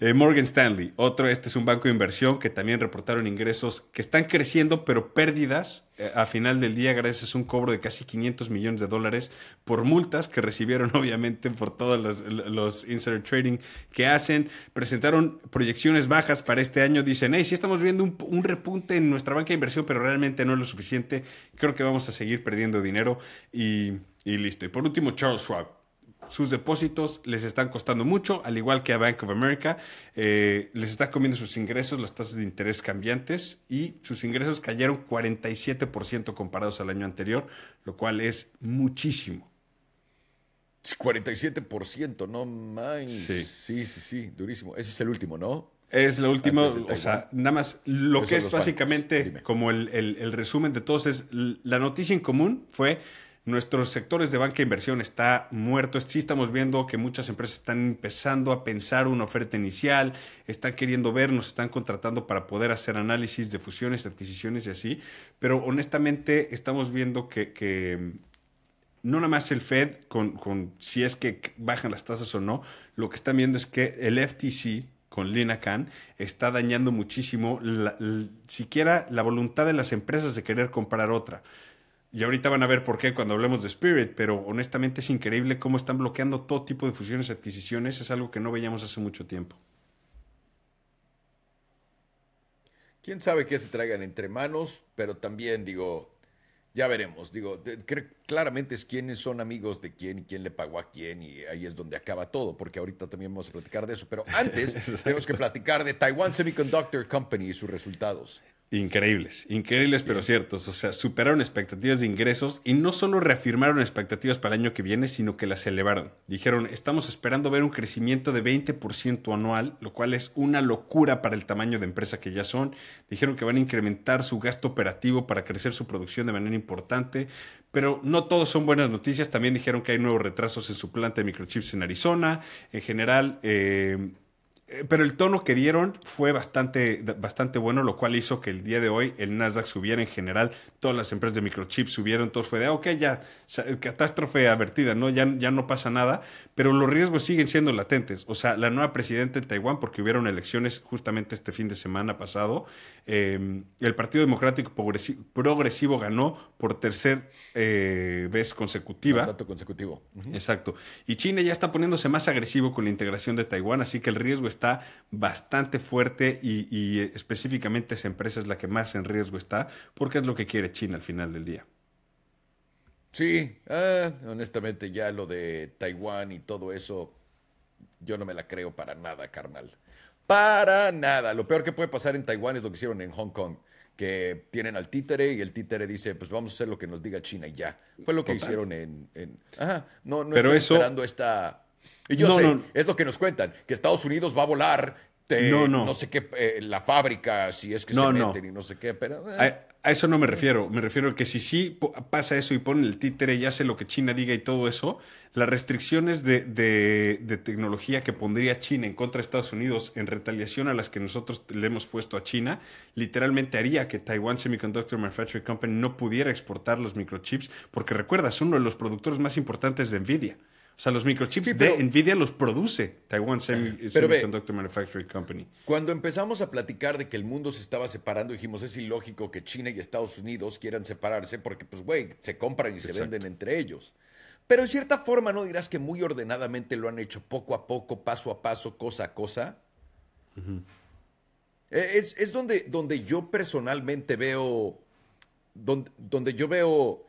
Eh, Morgan Stanley, otro, este es un banco de inversión que también reportaron ingresos que están creciendo, pero pérdidas eh, a final del día gracias a un cobro de casi 500 millones de dólares por multas que recibieron obviamente por todos los, insider trading que hacen. Presentaron proyecciones bajas para este año. Dicen, hey, sí estamos viendo un, repunte en nuestra banca de inversión, pero realmente no es lo suficiente. Creo que vamos a seguir perdiendo dinero y listo. Y por último, Charles Schwab sus depósitos les están costando mucho, al igual que a Bank of America, eh, les está comiendo sus ingresos, las tasas de interés cambiantes y sus ingresos cayeron 47% comparados al año anterior, lo cual es muchísimo. 47%, no más Sí. sí, sí, durísimo. Ese es el último, ¿no? Es lo último, o sea, nada más lo que es básicamente como el, el resumen de todos es, la noticia en común fue Nuestros sectores de banca e inversión está muerto. Sí estamos viendo que muchas empresas están empezando a pensar una oferta inicial, están queriendo ver, nos están contratando para poder hacer análisis de fusiones, adquisiciones y así. Pero honestamente estamos viendo que, no nada más el Fed, con, si es que bajan las tasas o no, lo que están viendo es que el FTC con Lina Khan está dañando muchísimo siquiera la voluntad de las empresas de querer comprar otra. Y ahorita van a ver por qué cuando hablemos de Spirit, pero honestamente es increíble cómo están bloqueando todo tipo de fusiones y adquisiciones. Es algo que no veíamos hace mucho tiempo. Quién sabe qué se traigan entre manos, pero también digo, ya veremos. Digo, claramente es quiénes son amigos de quién y quién le pagó a quién, y ahí es donde acaba todo, porque ahorita también vamos a platicar de eso. Pero antes tenemos que platicar de Taiwan Semiconductor Company y sus resultados. Increíbles, increíbles pero ciertos. O sea, superaron expectativas de ingresos y no solo reafirmaron expectativas para el año que viene, sino que las elevaron. Dijeron, estamos esperando ver un crecimiento de 20% anual, lo cual es una locura para el tamaño de empresa que ya son. Dijeron que van a incrementar su gasto operativo para crecer su producción de manera importante, pero no todos son buenas noticias. También dijeron que hay nuevos retrasos en su planta de microchips en Arizona. En general, eh, eh, pero el tono que dieron fue bastante, bastante bueno, lo cual hizo que el día de hoy el Nasdaq subiera en general, todas las empresas de microchips subieron, todo fue de, ah, ok, ya, catástrofe advertida, ¿no? Ya, ya no pasa nada, pero los riesgos siguen siendo latentes. O sea, la nueva presidenta en Taiwán, porque hubieron elecciones justamente este fin de semana pasado, Em, el Partido Democrático Progresivo ganó por tercer eh, vez consecutiva. consecutivo. Exacto. Y China ya está poniéndose más agresivo con la integración de Taiwán, así que el riesgo está bastante fuerte y, eh, específicamente esa empresa es la que más en riesgo está, porque es lo que quiere China al final del día. Sí, ah, honestamente ya lo de Taiwán y todo eso, yo no me la creo para nada, carnal. Para nada. Lo peor que puede pasar en Taiwán es lo que hicieron en Hong Kong, que tienen al títere y el títere dice, pues vamos a hacer lo que nos diga China y ya. Fue lo que hicieron en, no, no Pero eso... esperando esta... Y yo es lo que nos cuentan, que Estados Unidos va a volar, eh, no, sé qué, eh, la fábrica, si es que se meten y no sé qué, pero... Eh. A eso no me refiero. Me refiero a que si sí pasa eso y ponen el títere y hace lo que China diga y todo eso, las restricciones de, tecnología que pondría China en contra de Estados Unidos en retaliación a las que nosotros le hemos puesto a China, literalmente haría que Taiwan Semiconductor Manufacturing Company no pudiera exportar los microchips, porque recuerda, uno de los productores más importantes de Nvidia. O sea, los microchips de Nvidia los produce Taiwan eh, Semiconductor Manufacturing Company. Cuando empezamos a platicar de que el mundo se estaba separando, dijimos, es ilógico que China y Estados Unidos quieran separarse porque, pues, güey, se compran y se venden entre ellos. Pero en cierta forma, ¿no dirás que muy ordenadamente lo han hecho poco a poco, paso a paso, cosa a cosa? E, es, es donde, donde, yo personalmente veo, donde, donde yo veo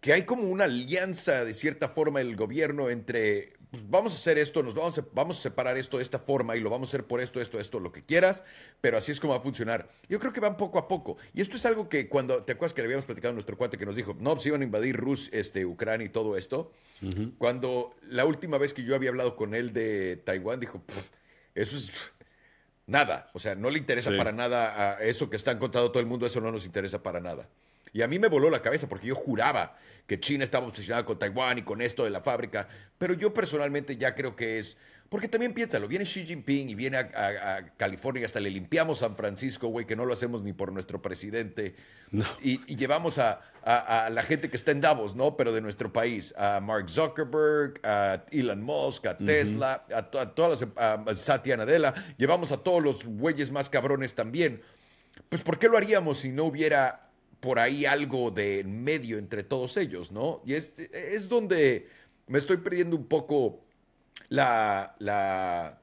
que hay como una alianza de cierta forma el gobierno entre pues, vamos a hacer esto, nos vamos a, vamos a separar esto de esta forma y lo vamos a hacer por esto, esto, esto, lo que quieras, pero así es como va a funcionar. Yo creo que van poco a poco. Y esto es algo que cuando, ¿te acuerdas que le habíamos platicado a nuestro cuate que nos dijo, no, se pues, iban a invadir Rus, este, Ucrania y todo esto? Cuando la última vez que yo había hablado con él de Taiwán, dijo, eso es nada, o sea, no le interesa para nada eso que está contando todo el mundo, eso no nos interesa para nada. Y a mí me voló la cabeza porque yo juraba que China estaba obsesionada con Taiwán y con esto de la fábrica, pero yo personalmente ya creo que es... Porque también piénsalo, viene Xi Jinping y viene a, a, California, hasta le limpiamos San Francisco, güey, que no lo hacemos ni por nuestro presidente. Y, llevamos a, la gente que está en Davos, ¿no? Pero de nuestro país, a Mark Zuckerberg, a Elon Musk, a Tesla, a, todas las, em, Satya Nadella, llevamos a todos los güeyes más cabrones también. Pues, ¿por qué lo haríamos si no hubiera por ahí algo de medio entre todos ellos, ¿no? Y es, es donde me estoy perdiendo un poco la,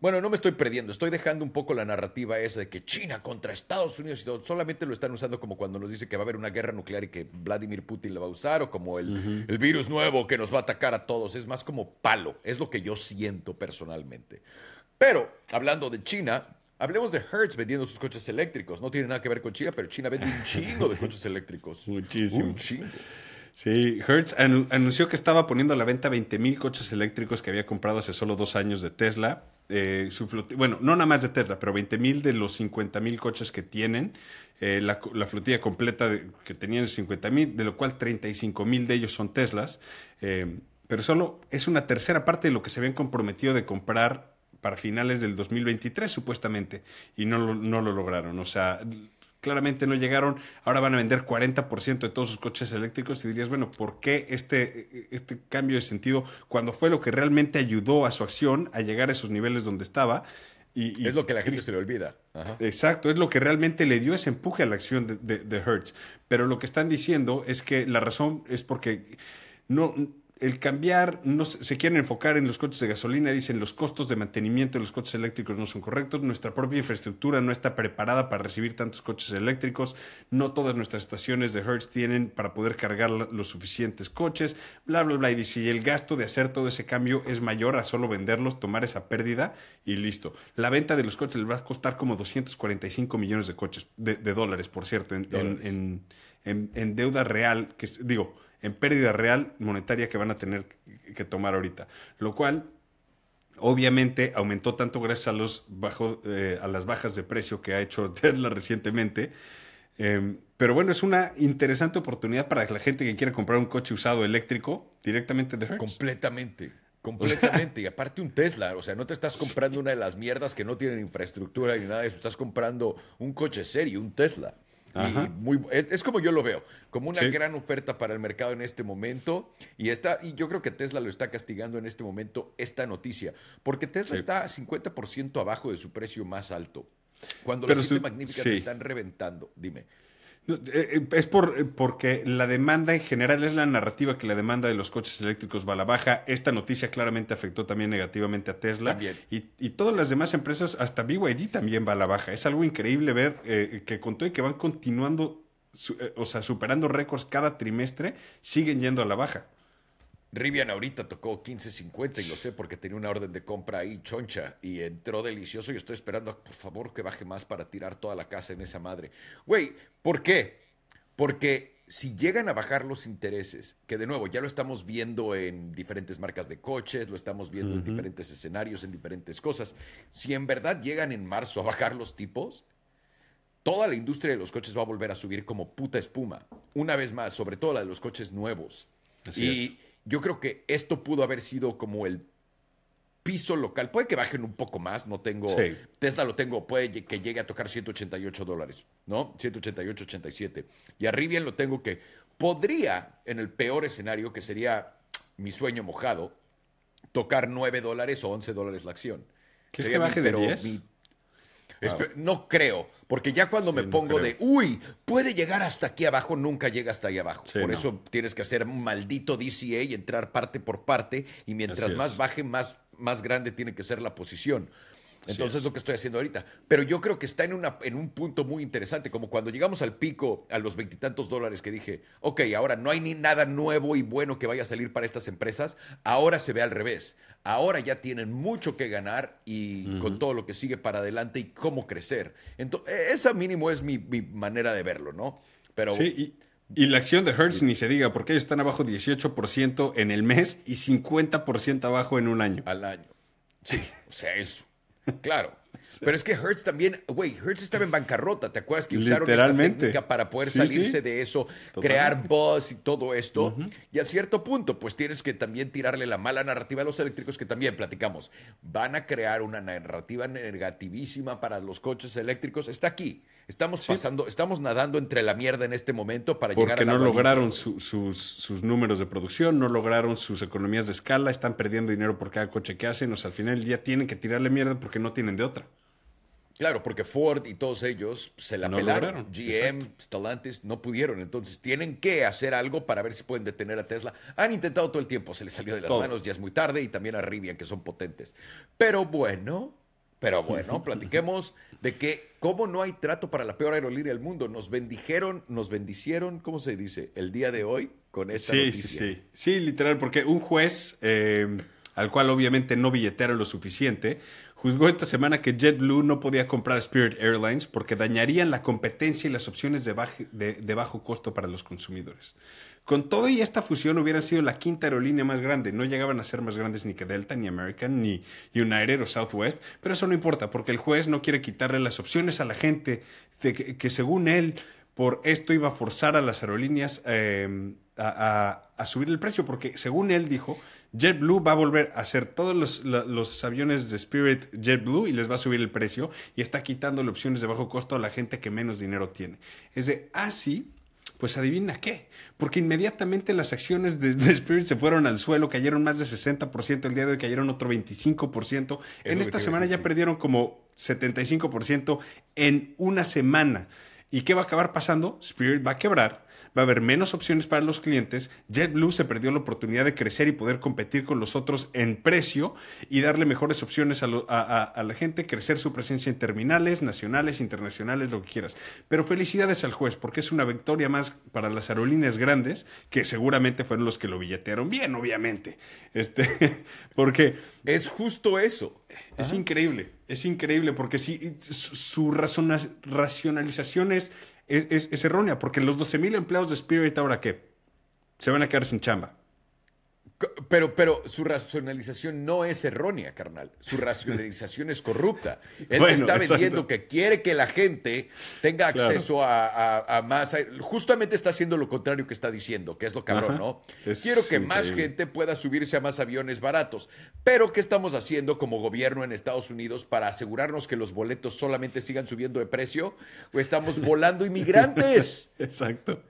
Bueno, no me estoy perdiendo, estoy dejando un poco la narrativa esa de que China contra Estados Unidos y todo, solamente lo están usando como cuando nos dice que va a haber una guerra nuclear y que Vladimir Putin la va a usar, o como el, el virus nuevo que nos va a atacar a todos. Es más como palo, es lo que yo siento personalmente. Pero hablando de China, Hablemos de Hertz vendiendo sus coches eléctricos. No tiene nada que ver con China, pero China vende un chingo de coches eléctricos. Muchísimo. Sí, Hertz anunció que estaba poniendo a la venta 20.000 coches eléctricos que había comprado hace solo dos años de Tesla. Eh, su bueno, no nada más de Tesla, pero 20.000 de los 50.000 coches que tienen. Eh, la, flotilla completa que tenían es 50.000, de lo cual mil de ellos son Teslas. Eh, pero solo es una tercera parte de lo que se habían comprometido de comprar para finales del 2023 supuestamente y no lo, no lo lograron. O sea, claramente no llegaron. Ahora van a vender 40% de todos sus coches eléctricos y dirías, bueno, ¿por qué este, este cambio de sentido cuando fue lo que realmente ayudó a su acción a llegar a esos niveles donde estaba? Y, es lo que la gente se le olvida. Exacto, es lo que realmente le dio ese empuje a la acción de, de, de Hertz. Pero lo que están diciendo es que la razón es porque no, el cambiar, no se quieren enfocar en los coches de gasolina, dicen los costos de mantenimiento de los coches eléctricos no son correctos, nuestra propia infraestructura no está preparada para recibir tantos coches eléctricos, no todas nuestras estaciones de Hertz tienen para poder cargar los suficientes coches, bla, bla, bla, y dice, y el gasto de hacer todo ese cambio es mayor a solo venderlos, tomar esa pérdida y listo. La venta de los coches les va a costar como 245 millones de coches, de, dólares, por cierto, en, en deuda real, que digo, en pérdida real monetaria que van a tener que tomar ahorita. Lo cual, obviamente, aumentó tanto gracias a, los bajo, eh, a las bajas de precio que ha hecho Tesla recientemente. Em, pero bueno, es una interesante oportunidad para que la gente que quiera comprar un coche usado eléctrico directamente de Completamente. Completamente. y aparte un Tesla, o sea, no te estás comprando una de las mierdas que no tienen infraestructura ni nada de eso, estás comprando un coche serio, un Tesla muy, es, como yo lo veo, como una gran oferta para el mercado en este momento. Y, está, y yo creo que Tesla lo está castigando en este momento esta noticia, porque Tesla está 50% abajo de su precio más alto. Cuando las siete magníficas están reventando, dime. Eh, eh, es por, eh, porque la demanda en general es la narrativa que la demanda de los coches eléctricos va a la baja. Esta noticia claramente afectó también negativamente a Tesla. Y, todas las demás empresas, hasta BYD también va a la baja. Es algo increíble ver que con todo y que van continuando, o sea, superando récords cada trimestre, siguen yendo a la baja. Rivian ahorita tocó 15.50 y lo sé porque tenía una orden de compra ahí choncha y entró delicioso y estoy esperando, por favor, que baje más para tirar toda la casa en esa madre. Güey, ¿por qué? Porque si llegan a bajar los intereses, que de nuevo ya lo estamos viendo en diferentes marcas de coches, lo estamos viendo en diferentes escenarios, en diferentes cosas, si en verdad llegan en marzo a bajar los tipos, toda la industria de los coches va a volver a subir como puta espuma, una vez más, sobre todo la de los coches nuevos. Así y yo creo que esto pudo haber sido como el piso local. Puede que bajen un poco más, no tengo. Tesla lo tengo, puede que llegue a tocar 188 dólares, ¿no? 188, 87. Y arriba lo tengo que. Podría, en el peor escenario, que sería mi sueño mojado, tocar 9 dólares o 11 dólares la acción. es que baje de no creo, porque ya cuando me pongo de, uy, puede llegar hasta aquí abajo, nunca llega hasta ahí abajo. por eso tienes que hacer un maldito DCA y entrar parte por parte, y mientras más baje, más, más grande tiene que ser la posición. Entonces lo que estoy haciendo ahorita. Pero yo creo que está en, una, en un punto muy interesante, como cuando llegamos al pico, a los veintitantos dólares, que dije, ok, ahora no hay ni nada nuevo y bueno que vaya a salir para estas empresas, ahora se ve al revés. Ahora ya tienen mucho que ganar y con todo lo que sigue para adelante y cómo crecer. Entonces, esa mínimo es mi, manera de verlo, ¿no? Pero, sí, y, la acción de Hertz ni se diga, porque ellos están abajo 18% en el mes y 50% abajo en un año. Al año. Sí, o sea, eso. claro. Pero es que Hertz también, güey, Hertz estaba en bancarrota, ¿te acuerdas que usaron esta técnica para poder salirse de eso, crear buzz y todo esto? Y a cierto punto, pues tienes que también tirarle la mala narrativa a los eléctricos que también platicamos. Van a crear una narrativa negativísima para los coches eléctricos. Está aquí. Estamos pasando, estamos nadando entre la mierda en este momento para llegar a. Porque no lograron sus, sus, números de producción, no lograron sus economías de escala, están perdiendo dinero por cada coche que hacen. O sea, al final ya tienen que tirarle mierda porque no tienen de otra. Claro, porque Ford y todos ellos se la no Lograron. GM, Stellantis, no pudieron. Entonces tienen que hacer algo para ver si pueden detener a Tesla. Han intentado todo el tiempo, se les salió de las manos, ya es muy tarde, y también a Rivian, que son potentes. Pero bueno, pero bueno, platiquemos de que cómo no hay trato para la peor aerolínea del mundo. Nos bendijeron, nos bendicieron, ¿cómo se dice? El día de hoy con esta sí, Sí, sí, sí. literal, porque un juez, eh, al cual obviamente no billetearon lo suficiente, juzgó esta semana que JetBlue no podía comprar Spirit Airlines porque dañarían la competencia y las opciones de bajo costo para los consumidores. Con todo y esta fusión hubiera sido la quinta aerolínea más grande. No llegaban a ser más grandes ni que Delta, ni American, ni United o Southwest, pero eso no importa porque el juez no quiere quitarle las opciones a la gente que, según él por esto iba a forzar a las aerolíneas em, a, subir el precio porque según él dijo JetBlue va a volver a hacer todos los, aviones de Spirit JetBlue y les va a subir el precio y está quitándole opciones de bajo costo a la gente que menos dinero tiene. Es de así. Ah, pues adivina qué, porque inmediatamente las acciones de, Spirit se fueron al suelo, cayeron más de 60% el día de hoy, cayeron otro 25%. en esta semana ya perdieron como 75% en una semana. ¿Y qué va a acabar pasando? Spirit va a quebrar va a haber menos opciones para los clientes, JetBlue se perdió la oportunidad de crecer y poder competir con los otros en precio y darle mejores opciones a, la gente, crecer su presencia en terminales, nacionales, internacionales, lo que quieras. Pero felicidades al juez, porque es una victoria más para las aerolíneas grandes, que seguramente fueron los que lo billetearon bien, obviamente. Este, porque es justo eso. Es increíble, es increíble, porque si su racionalización es es, errónea, porque los 12.000 empleados de Spirit ahora qué? Se van a quedar sin chamba. Pero, pero su racionalización no es errónea, carnal. Su racionalización es corrupta. Él está vendiendo que quiere que la gente tenga acceso a, más. Justamente está haciendo lo contrario que está diciendo, que es lo cabrón, ¿no? Quiero que más gente pueda subirse a más aviones baratos. Pero, ¿qué estamos haciendo como gobierno en Estados Unidos para asegurarnos que los boletos solamente sigan subiendo de precio? ¿O estamos volando inmigrantes? Exacto.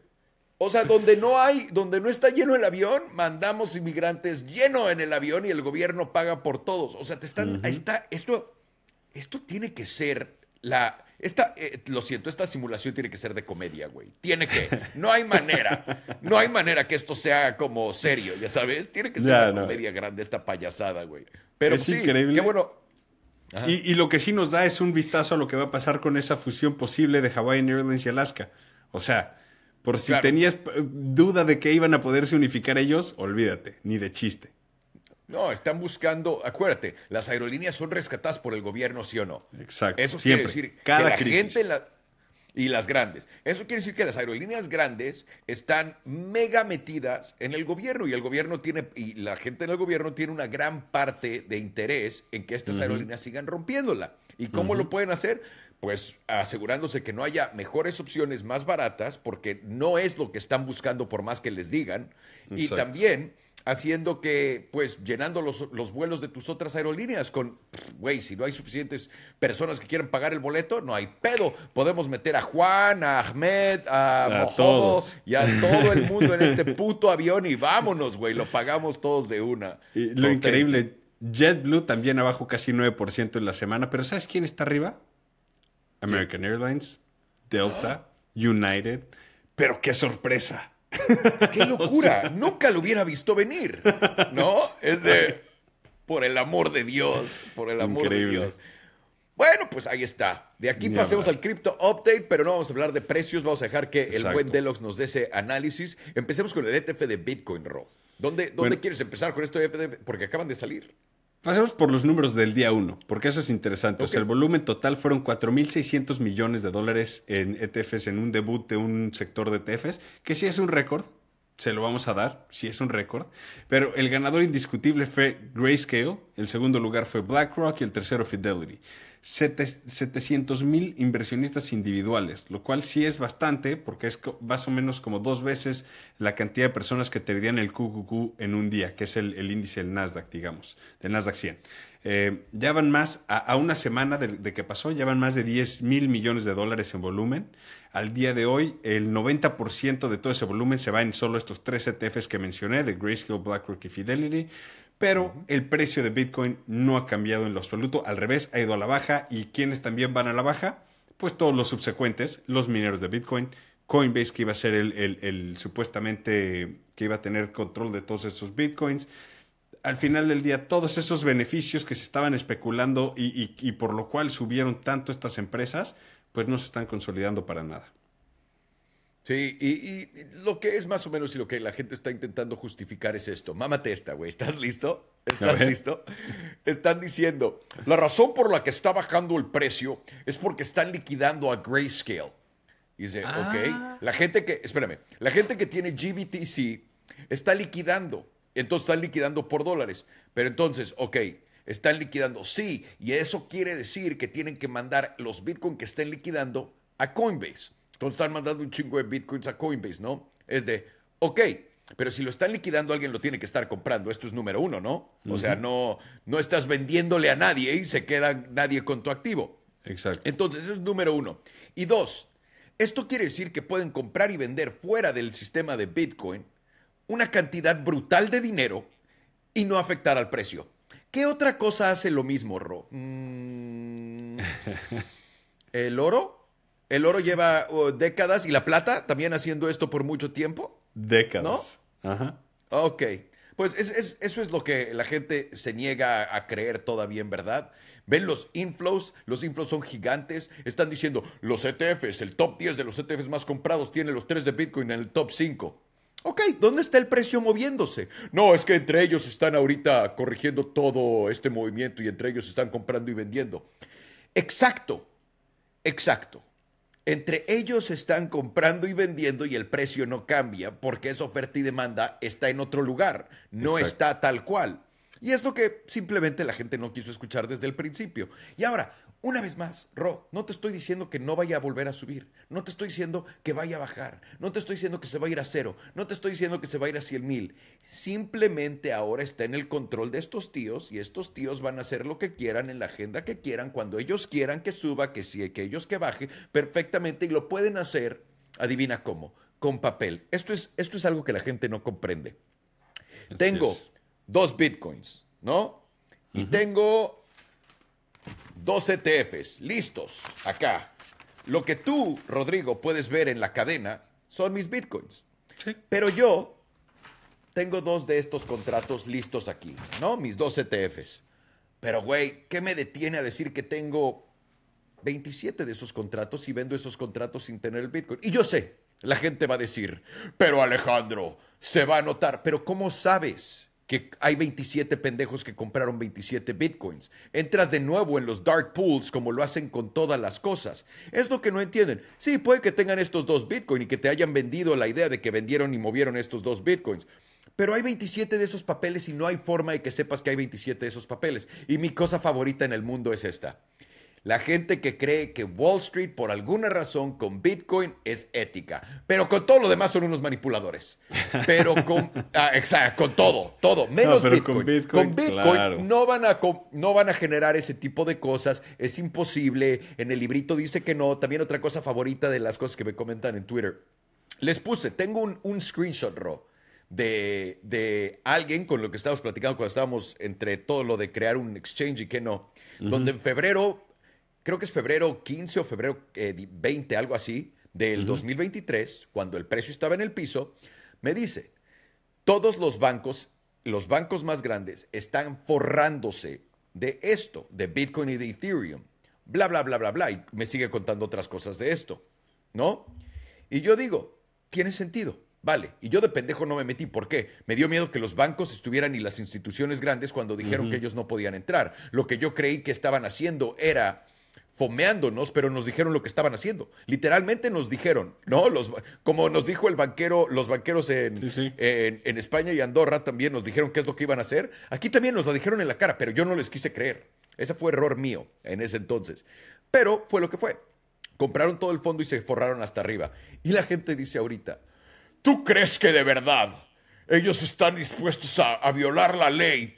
O sea, donde no hay, donde no está lleno el avión, mandamos inmigrantes lleno en el avión y el gobierno paga por todos. O sea, te están, está, esto, esto tiene que ser la, esta, eh, lo siento, esta simulación tiene que ser de comedia, güey. Tiene que, no hay manera, no hay manera que esto sea como serio, ya sabes. Tiene que ser una comedia grande esta payasada, güey. Pero sí, qué bueno. Y, lo que sí nos da es un vistazo a lo que va a pasar con esa fusión posible de New Orleans y Alaska. O sea, por si tenías eh, duda de que iban a poderse unificar ellos, olvídate, ni de chiste. No, están buscando, acuérdate, las aerolíneas son rescatadas por el gobierno, sí o no. Exacto. Eso quiere decir que la gente y las grandes. Eso quiere decir que las aerolíneas grandes están mega metidas en el gobierno y el gobierno tiene y la gente en el gobierno tiene una gran parte de interés en que estas aerolíneas sigan rompiéndola. ¿Y cómo lo pueden hacer? pues asegurándose que no haya mejores opciones más baratas, porque no es lo que están buscando por más que les digan, y también haciendo que, pues, llenando los, los vuelos de tus otras aerolíneas con, güey, si no hay suficientes personas que quieran pagar el boleto, no hay pedo. Podemos meter a Juan, a Ahmed, a, todos. y a todo el mundo en este puto avión y vámonos, güey, lo pagamos todos de una. Y lo increíble, JetBlue también abajo casi 9% en la semana, pero ¿sabes quién está arriba? American Airlines, Delta, United. Pero qué sorpresa. ¡Qué locura! Nunca lo hubiera visto venir. ¿No? Es de. Por el amor de Dios. Por el amor de Dios. Bueno, pues ahí está. De aquí pasemos al Crypto Update, pero no vamos a hablar de precios. Vamos a dejar que el buen Delox nos dé ese análisis. Empecemos con el ETF de Bitcoin, Ro. ¿Dónde, dónde quieres empezar con esto de Porque acaban de salir. Pasemos por los números del día 1, porque eso es interesante. O sea, el volumen total fueron 4.600 millones de dólares en ETFs en un debut de un sector de ETFs, que sí es un récord, se lo vamos a dar, sí es un récord. Pero el ganador indiscutible fue Grayscale, el segundo lugar fue BlackRock y el tercero Fidelity. 700 mil inversionistas individuales, lo cual sí es bastante porque es más o menos como dos veces la cantidad de personas que tendrían el QQQ en un día, que es el, índice del Nasdaq, digamos, del Nasdaq 100. Eh, ya van más, a, una semana de, de, que pasó, ya van más de 10 mil millones de dólares en volumen. Al día de hoy, el 90% de todo ese volumen se va en solo estos tres ETFs que mencioné, de Grayscale, BlackRock y Fidelity pero el precio de Bitcoin no ha cambiado en lo absoluto, al revés, ha ido a la baja y quienes también van a la baja, pues todos los subsecuentes, los mineros de Bitcoin, Coinbase que iba a ser el, supuestamente que iba a tener control de todos esos Bitcoins. Al final del día, todos esos beneficios que se estaban especulando y por lo cual subieron tanto estas empresas, pues no se están consolidando para nada. Sí, y, lo que es más o menos y lo que la gente está intentando justificar es esto. Mámate esta, güey. ¿Estás listo? ¿Estás listo? Están diciendo, la razón por la que está bajando el precio es porque están liquidando a Grayscale. Y dice, ok, ah. la gente que, espérame, la gente que tiene GBTC está liquidando. Entonces están liquidando por dólares. Pero entonces, ok, están liquidando. Sí, y eso quiere decir que tienen que mandar los Bitcoin que estén liquidando a Coinbase. Entonces están mandando un chingo de bitcoins a Coinbase, ¿no? Es de, ok, pero si lo están liquidando, alguien lo tiene que estar comprando. Esto es número uno, ¿no? O sea, no, no estás vendiéndole a nadie y se queda nadie con tu activo. Exacto. Entonces, eso es número uno. Y dos, esto quiere decir que pueden comprar y vender fuera del sistema de Bitcoin una cantidad brutal de dinero y no afectar al precio. ¿Qué otra cosa hace lo mismo, Ro? Mm. ¿El oro? El oro lleva décadas y la plata también haciendo esto por mucho tiempo. Décadas. ¿No? Ajá. Ok. Pues eso es lo que la gente se niega a, creer todavía en verdad. Ven los inflows, los inflows son gigantes. Están diciendo, los ETFs, el top 10 de los ETFs más comprados tiene los 3 de Bitcoin en el top 5. Ok, ¿dónde está el precio moviéndose? No, es que entre ellos están ahorita corrigiendo todo este movimiento y entre ellos están comprando y vendiendo. Exacto, exacto. Entre ellos están comprando y vendiendo y el precio no cambia porque esa oferta y demanda está en otro lugar, no está tal cual. Y es lo que simplemente la gente no quiso escuchar desde el principio. Y ahora, una vez más, Ro, no te estoy diciendo que no vaya a volver a subir, no te estoy diciendo que vaya a bajar, no te estoy diciendo que se va a ir a cero, no te estoy diciendo que se va a ir a cien mil. Simplemente ahora está en el control de estos tíos y estos tíos van a hacer lo que quieran en la agenda que quieran, cuando ellos quieran que suba, que sí, que ellos que baje, perfectamente y lo pueden hacer, adivina cómo, con papel. Esto es, esto es algo que la gente no comprende. Tengo dos bitcoins, ¿no? Y tengo dos ETFs listos acá. Lo que tú, Rodrigo, puedes ver en la cadena son mis bitcoins. Pero yo tengo dos de estos contratos listos aquí, ¿no? Mis dos ETFs. Pero, güey, ¿qué me detiene a decir que tengo 27 de esos contratos y vendo esos contratos sin tener el Bitcoin? Y yo sé, la gente va a decir, pero Alejandro, se va a notar. Pero ¿cómo sabes? que hay 27 pendejos que compraron 27 bitcoins. Entras de nuevo en los dark pools como lo hacen con todas las cosas. Es lo que no entienden. Sí, puede que tengan estos dos bitcoins y que te hayan vendido la idea de que vendieron y movieron estos dos bitcoins. Pero hay 27 de esos papeles y no hay forma de que sepas que hay 27 de esos papeles. Y mi cosa favorita en el mundo es esta. La gente que cree que Wall Street por alguna razón con Bitcoin es ética, pero con todo lo demás son unos manipuladores. Pero con, ah, exacto, con todo, todo, menos Bitcoin. Con Bitcoin, no, van a, no van a generar ese tipo de cosas, es imposible. En el librito dice que no. También otra cosa favorita de las cosas que me comentan en Twitter. Les puse, tengo un, screenshot, Ro. De, alguien con lo que estábamos platicando cuando estábamos entre todo lo de crear un exchange y que no, donde en febrero creo que es febrero 15 o febrero 20, eh, algo así, del 2023, cuando el precio estaba en el piso, me dice, todos los bancos, los bancos más grandes, están forrándose de esto, de Bitcoin y de Ethereum, bla, bla, bla, bla, bla, y me sigue contando otras cosas de esto, ¿no? Y yo digo, tiene sentido. Vale, y yo de pendejo no me metí. ¿Por qué? Me dio miedo que los bancos estuvieran y las instituciones grandes cuando dijeron que ellos no podían entrar. Lo que yo creí que estaban haciendo era fomeándonos, pero nos dijeron lo que estaban haciendo. Literalmente nos dijeron, ¿no? Los, como nos dijo el banquero, los banqueros en, España y Andorra también nos dijeron qué es lo que iban a hacer. Aquí también nos lo dijeron en la cara, pero yo no les quise creer. Ese fue error mío en ese entonces. Pero fue lo que fue. Compraron todo el fondo y se forraron hasta arriba. Y la gente dice ahorita, ¿tú crees que de verdad ellos están dispuestos a, a violar la ley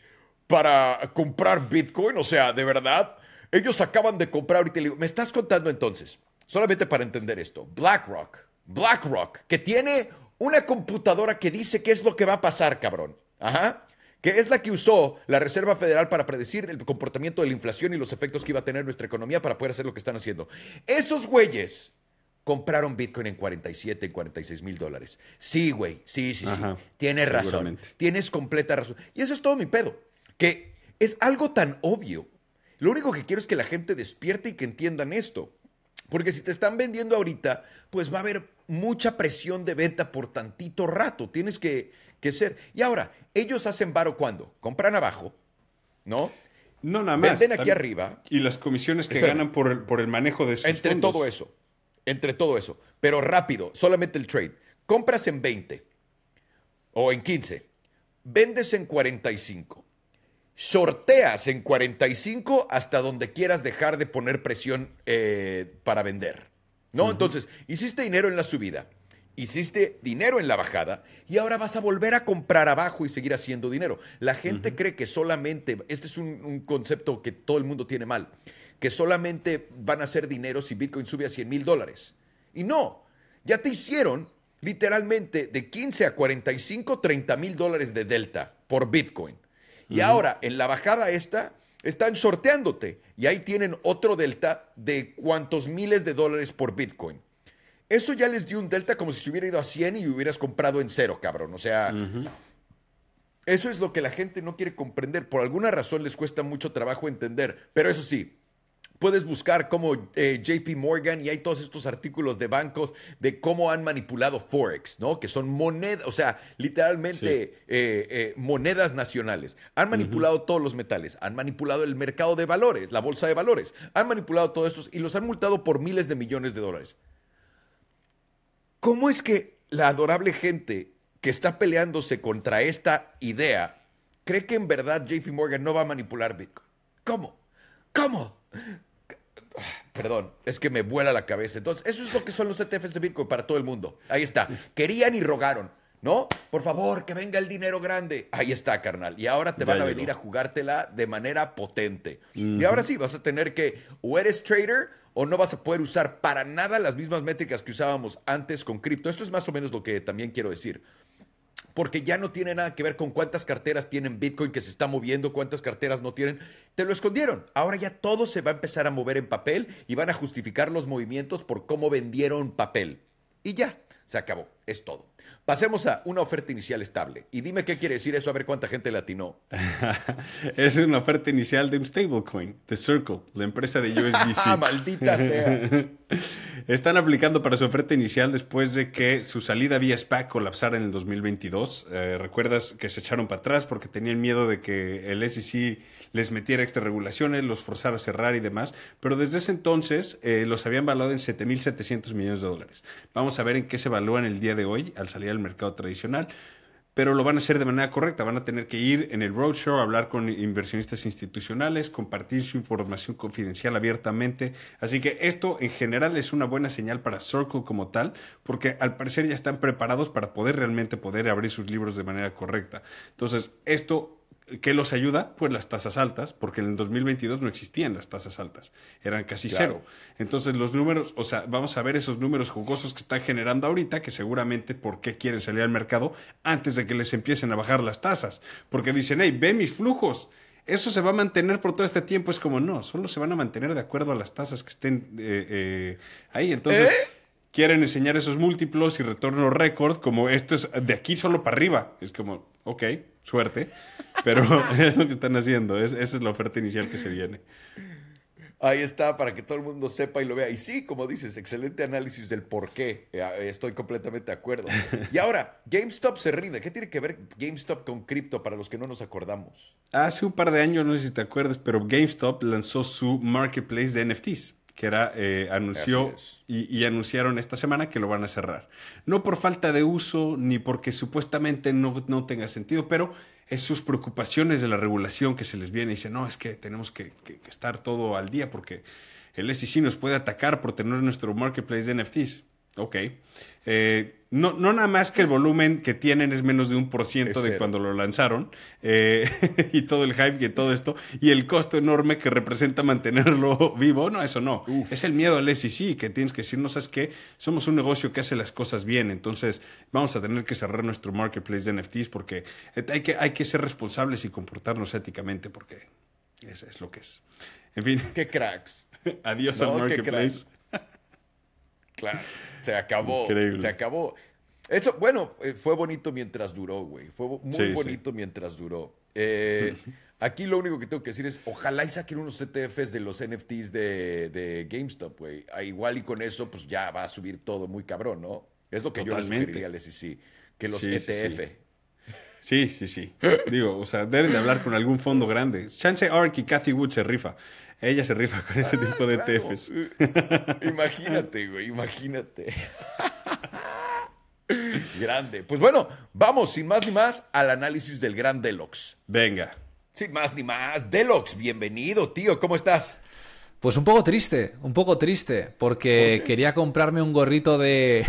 para comprar Bitcoin? O sea, ¿de verdad? Ellos acaban de comprar ahorita. Le digo, me estás contando entonces, solamente para entender esto, BlackRock, BlackRock, que tiene una computadora que dice qué es lo que va a pasar, cabrón. Ajá. Que es la que usó la Reserva Federal para predecir el comportamiento de la inflación y los efectos que iba a tener nuestra economía para poder hacer lo que están haciendo. Esos güeyes compraron Bitcoin en 47, en 46 mil dólares. Sí, güey, sí, sí, sí. Tienes razón. Tienes completa razón. Y eso es todo mi pedo. Que es algo tan obvio lo único que quiero es que la gente despierte y que entiendan esto. Porque si te están vendiendo ahorita, pues va a haber mucha presión de venta por tantito rato. Tienes que, ser. Y ahora, ellos hacen varo cuando compran abajo, ¿no? No, nada más. Venden aquí arriba. Y las comisiones que ganan por el, por el manejo de Entre todo eso. Entre todo eso. Pero rápido, solamente el trade. Compras en 20 o en 15. Vendes en 45 sorteas en 45 hasta donde quieras dejar de poner presión eh, para vender. ¿No? Entonces, hiciste dinero en la subida, hiciste dinero en la bajada y ahora vas a volver a comprar abajo y seguir haciendo dinero. La gente cree que solamente, este es un, un, concepto que todo el mundo tiene mal, que solamente van a hacer dinero si Bitcoin sube a 100 mil dólares. Y no, ya te hicieron literalmente de 15 a 45, 30 mil dólares de delta por Bitcoin. Y ahora, en la bajada esta, están sorteándote y ahí tienen otro delta de cuantos miles de dólares por Bitcoin. Eso ya les dio un delta como si se hubiera ido a 100 y hubieras comprado en cero, cabrón. O sea, eso es lo que la gente no quiere comprender. Por alguna razón les cuesta mucho trabajo entender. Pero eso sí, Puedes buscar como eh, JP Morgan y hay todos estos artículos de bancos de cómo han manipulado Forex, ¿no? Que son monedas, o sea, literalmente eh, eh, monedas nacionales. Han manipulado todos los metales, han manipulado el mercado de valores, la bolsa de valores, han manipulado todos estos y los han multado por miles de millones de dólares. ¿Cómo es que la adorable gente que está peleándose contra esta idea cree que en verdad JP Morgan no va a manipular Bitcoin? ¿Cómo? ¿Cómo? Perdón, es que me vuela la cabeza. Entonces, eso es lo que son los ETFs de Bitcoin para todo el mundo. Ahí está. Querían y rogaron. ¿no? Por favor, que venga el dinero grande. Ahí está, carnal. Y ahora te van a venir a jugártela de manera potente. Y ahora sí, vas a tener que, o eres trader o no vas a poder usar para nada las mismas métricas que usábamos antes con cripto. Esto es más o menos lo que también quiero decir porque ya no tiene nada que ver con cuántas carteras tienen Bitcoin que se está moviendo, cuántas carteras no tienen. Te lo escondieron. Ahora ya todo se va a empezar a mover en papel y van a justificar los movimientos por cómo vendieron papel. Y ya, se acabó. Es todo. Pasemos a una oferta inicial estable. Y dime qué quiere decir eso, a ver cuánta gente le atinó. es una oferta inicial de un stablecoin, The Circle, la empresa de Ah ¡Maldita sea! Están aplicando para su oferta inicial después de que su salida vía SPAC colapsara en el 2022. Eh, Recuerdas que se echaron para atrás porque tenían miedo de que el SEC les metiera extra regulaciones, los forzara a cerrar y demás. Pero desde ese entonces eh, los habían valorado en 7.700 millones de dólares. Vamos a ver en qué se evalúan el día de hoy al salir al mercado tradicional pero lo van a hacer de manera correcta. Van a tener que ir en el roadshow, hablar con inversionistas institucionales, compartir su información confidencial abiertamente. Así que esto en general es una buena señal para Circle como tal, porque al parecer ya están preparados para poder realmente poder abrir sus libros de manera correcta. Entonces, esto ¿Qué los ayuda? Pues las tasas altas, porque en el 2022 no existían las tasas altas, eran casi cero. Entonces los números, o sea, vamos a ver esos números jugosos que están generando ahorita, que seguramente por qué quieren salir al mercado antes de que les empiecen a bajar las tasas, porque dicen, hey, ve mis flujos, eso se va a mantener por todo este tiempo. Es como, no, solo se van a mantener de acuerdo a las tasas que estén eh, eh, ahí. Entonces... ¿Eh? quieren enseñar esos múltiplos y retorno récord, como esto es de aquí solo para arriba. Es como, ok, suerte, pero es lo que están haciendo, esa es la oferta inicial que se viene. Ahí está, para que todo el mundo sepa y lo vea. Y sí, como dices, excelente análisis del por qué. Eh, eh, estoy completamente de acuerdo. Y ahora, GameStop se rinde. ¿Qué tiene que ver GameStop con cripto para los que no nos acordamos? Hace un par de años, no sé si te acuerdas, pero GameStop lanzó su marketplace de NFTs que era, eh, anunció y, anunciaron esta semana que lo van a cerrar. No por falta de uso ni porque supuestamente no, tenga sentido, pero es sus preocupaciones de la regulación que se les viene y dicen no, es que tenemos que, estar todo al día porque el SEC nos puede atacar por tener nuestro marketplace de NFTs. Ok. Eh, no, no nada más que el volumen que tienen es menos de un por ciento de cuando lo lanzaron, eh, y todo el hype y todo esto, y el costo enorme que representa mantenerlo vivo, no, eso no. Es el miedo al SEC que tienes que decirnos, sabes que somos un negocio que hace las cosas bien, entonces vamos a tener que cerrar nuestro marketplace de NFTs porque hay que, hay que ser responsables y comportarnos éticamente porque es, es lo que es. En fin. Qué cracks. Adiós al marketplace. Claro, se acabó. Se acabó. Eso, bueno, eh, fue bonito mientras duró, güey. Fue muy bonito mientras duró. Eh, aquí lo único que tengo que decir es, ojalá y saquen unos ETFs de los NFTs de, GameStop, güey. Ah, igual y con eso, pues ya va a subir todo muy cabrón, ¿no? Es lo que yo que los ETF. Sí sí. sí, Digo, o sea, deben de hablar con algún fondo grande. Chance Ark y Cathy Wood se rifa. Ella se rifa con ese ah, tipo de tefes. Eh, imagínate, güey, imagínate. Grande. Pues bueno, vamos sin más ni más al análisis del gran Deluxe. Venga. Sin más ni más, Deluxe, bienvenido, tío, ¿cómo estás? Pues un poco triste, un poco triste, porque quería comprarme un gorrito de,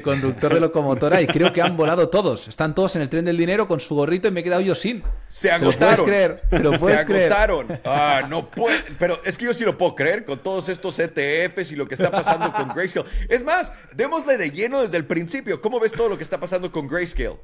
conductor de locomotora y creo que han volado todos. Están todos en el tren del dinero con su gorrito y me he quedado yo sin. Se agotaron. lo puedes creer? lo Se agotaron. Ah, no puede. Pero es que yo sí lo puedo creer con todos estos ETFs y lo que está pasando con Grayscale. Es más, démosle de lleno desde el principio. ¿Cómo ves todo lo que está pasando con Grayscale?